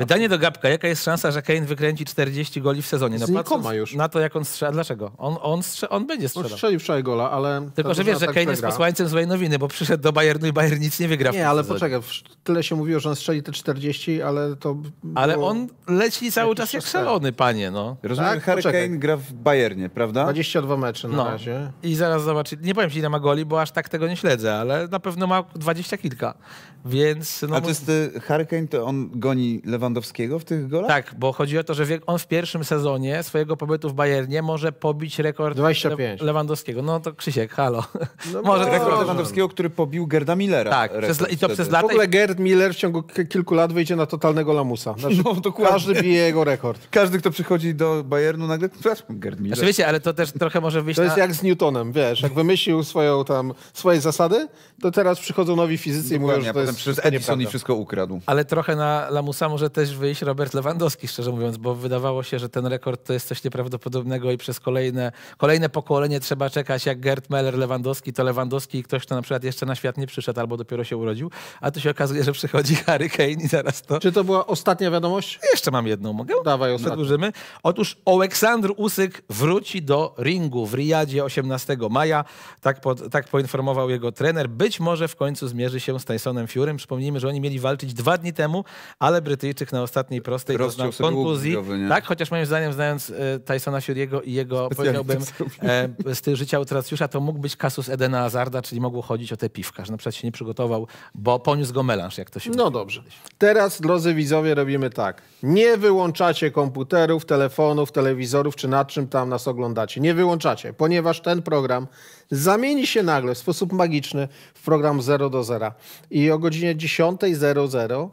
Pytanie do Gabka. Jaka jest szansa, że Kane wykręci 40 goli w sezonie? No, Znikoma już. Na to, jak on strzela. Dlaczego? On, on, strze on będzie strzelał. On strzelił wczoraj gola, ale... Tylko, że wiesz, że tak Kane jest posłańcem złej nowiny, bo przyszedł do Bayernu i Bayern nic nie wygra. Nie, ale poczekaj. Tyle się mówiło, że on strzeli te 40, ale to... Ale on leci cały czas jak szalony, panie, no. Rozumiem, tak? Harry Kane gra w Bayernie, prawda? 22 mecze na no. razie. I zaraz zobaczy. Nie powiem ci, ile ma goli, bo aż tak tego nie śledzę, ale na pewno ma dwadzieścia kilka. Więc, no, A to jest y, Hurricane, to on goni Lewandowskiego w tych golach? Tak, bo chodzi o to, że on w pierwszym sezonie swojego pobytu w Bayernie może pobić rekord 25. Lewandowskiego. No to Krzysiek, halo. No, może no, rekord tak Lewandowskiego, który pobił Gerda Millera. Tak, przez, i to wtedy. przez lata. W ogóle Gerd Miller w ciągu kilku lat wyjdzie na totalnego lamusa. Znaczy, no, dokładnie. Każdy bije jego rekord. Każdy, kto przychodzi do Bayernu, nagle Gerd Miller. Znaczy, wiecie, ale to też trochę może wyjść To jest jak z Newtonem, wiesz, jak wymyślił swoją tam, swoje zasady, to teraz przychodzą nowi fizycy i mówią, że to jest przez Edison i wszystko ukradł. Ale trochę na lamusa może też wyjść Robert Lewandowski, szczerze mówiąc, bo wydawało się, że ten rekord to jest coś nieprawdopodobnego i przez kolejne, kolejne pokolenie trzeba czekać, jak Gerd Meller, Lewandowski, to Lewandowski i ktoś, kto na przykład jeszcze na świat nie przyszedł albo dopiero się urodził, a tu się okazuje, że przychodzi Harry Kane i zaraz to... Czy to była ostatnia wiadomość? Jeszcze mam jedną, mogę? Dawaj ostatnią. Przedłużymy. Otóż Oleksandr Usyk wróci do ringu w Riyadzie 18 maja, tak, pod, tak poinformował jego trener. Być może w końcu zmierzy się z Tysonem Fury piórem. Przypomnijmy, że oni mieli walczyć dwa dni temu, ale Brytyjczyk na ostatniej prostej doznał kontuzji. Głowy, tak, chociaż moim zdaniem, znając e, Tysona Fury'ego i jego, powiedziałbym, tak e, styl życia utracjusza, to mógł być kasus Edena Azarda, czyli mogło chodzić o te piwka, że na przykład się nie przygotował, bo poniósł go melanż, jak to się No dobrze. Teraz, drodzy widzowie, robimy tak. Nie wyłączacie komputerów, telefonów, telewizorów, czy na czym tam nas oglądacie. Nie wyłączacie, ponieważ ten program zamieni się nagle w sposób magiczny w program 0 do 0. I o godzinie 10.00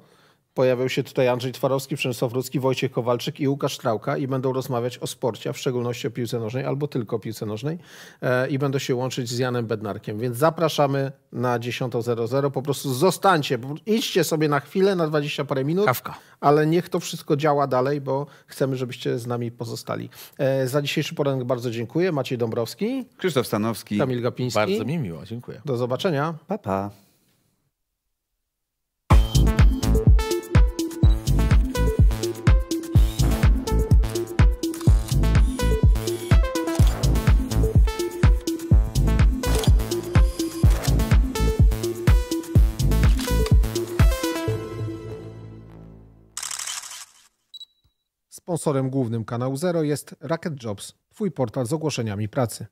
Pojawią się tutaj Andrzej Twarowski, Przemysław Rudzki, Wojciech Kowalczyk i Łukasz Trałka i będą rozmawiać o sporcie, a w szczególności o piłce nożnej albo tylko o piłce nożnej e, i będą się łączyć z Janem Bednarkiem. Więc zapraszamy na 10.00. Po prostu zostańcie, idźcie sobie na chwilę, na 20 parę minut, Kawka. ale niech to wszystko działa dalej, bo chcemy, żebyście z nami pozostali. E, za dzisiejszy poranek bardzo dziękuję. Maciej Dąbrowski. Krzysztof Stanowski. Kamil Gapiński. Bardzo mi miło, dziękuję. Do zobaczenia. Pa, pa. Sponsorem głównym kanału Zero jest Racket Jobs, twój portal z ogłoszeniami pracy.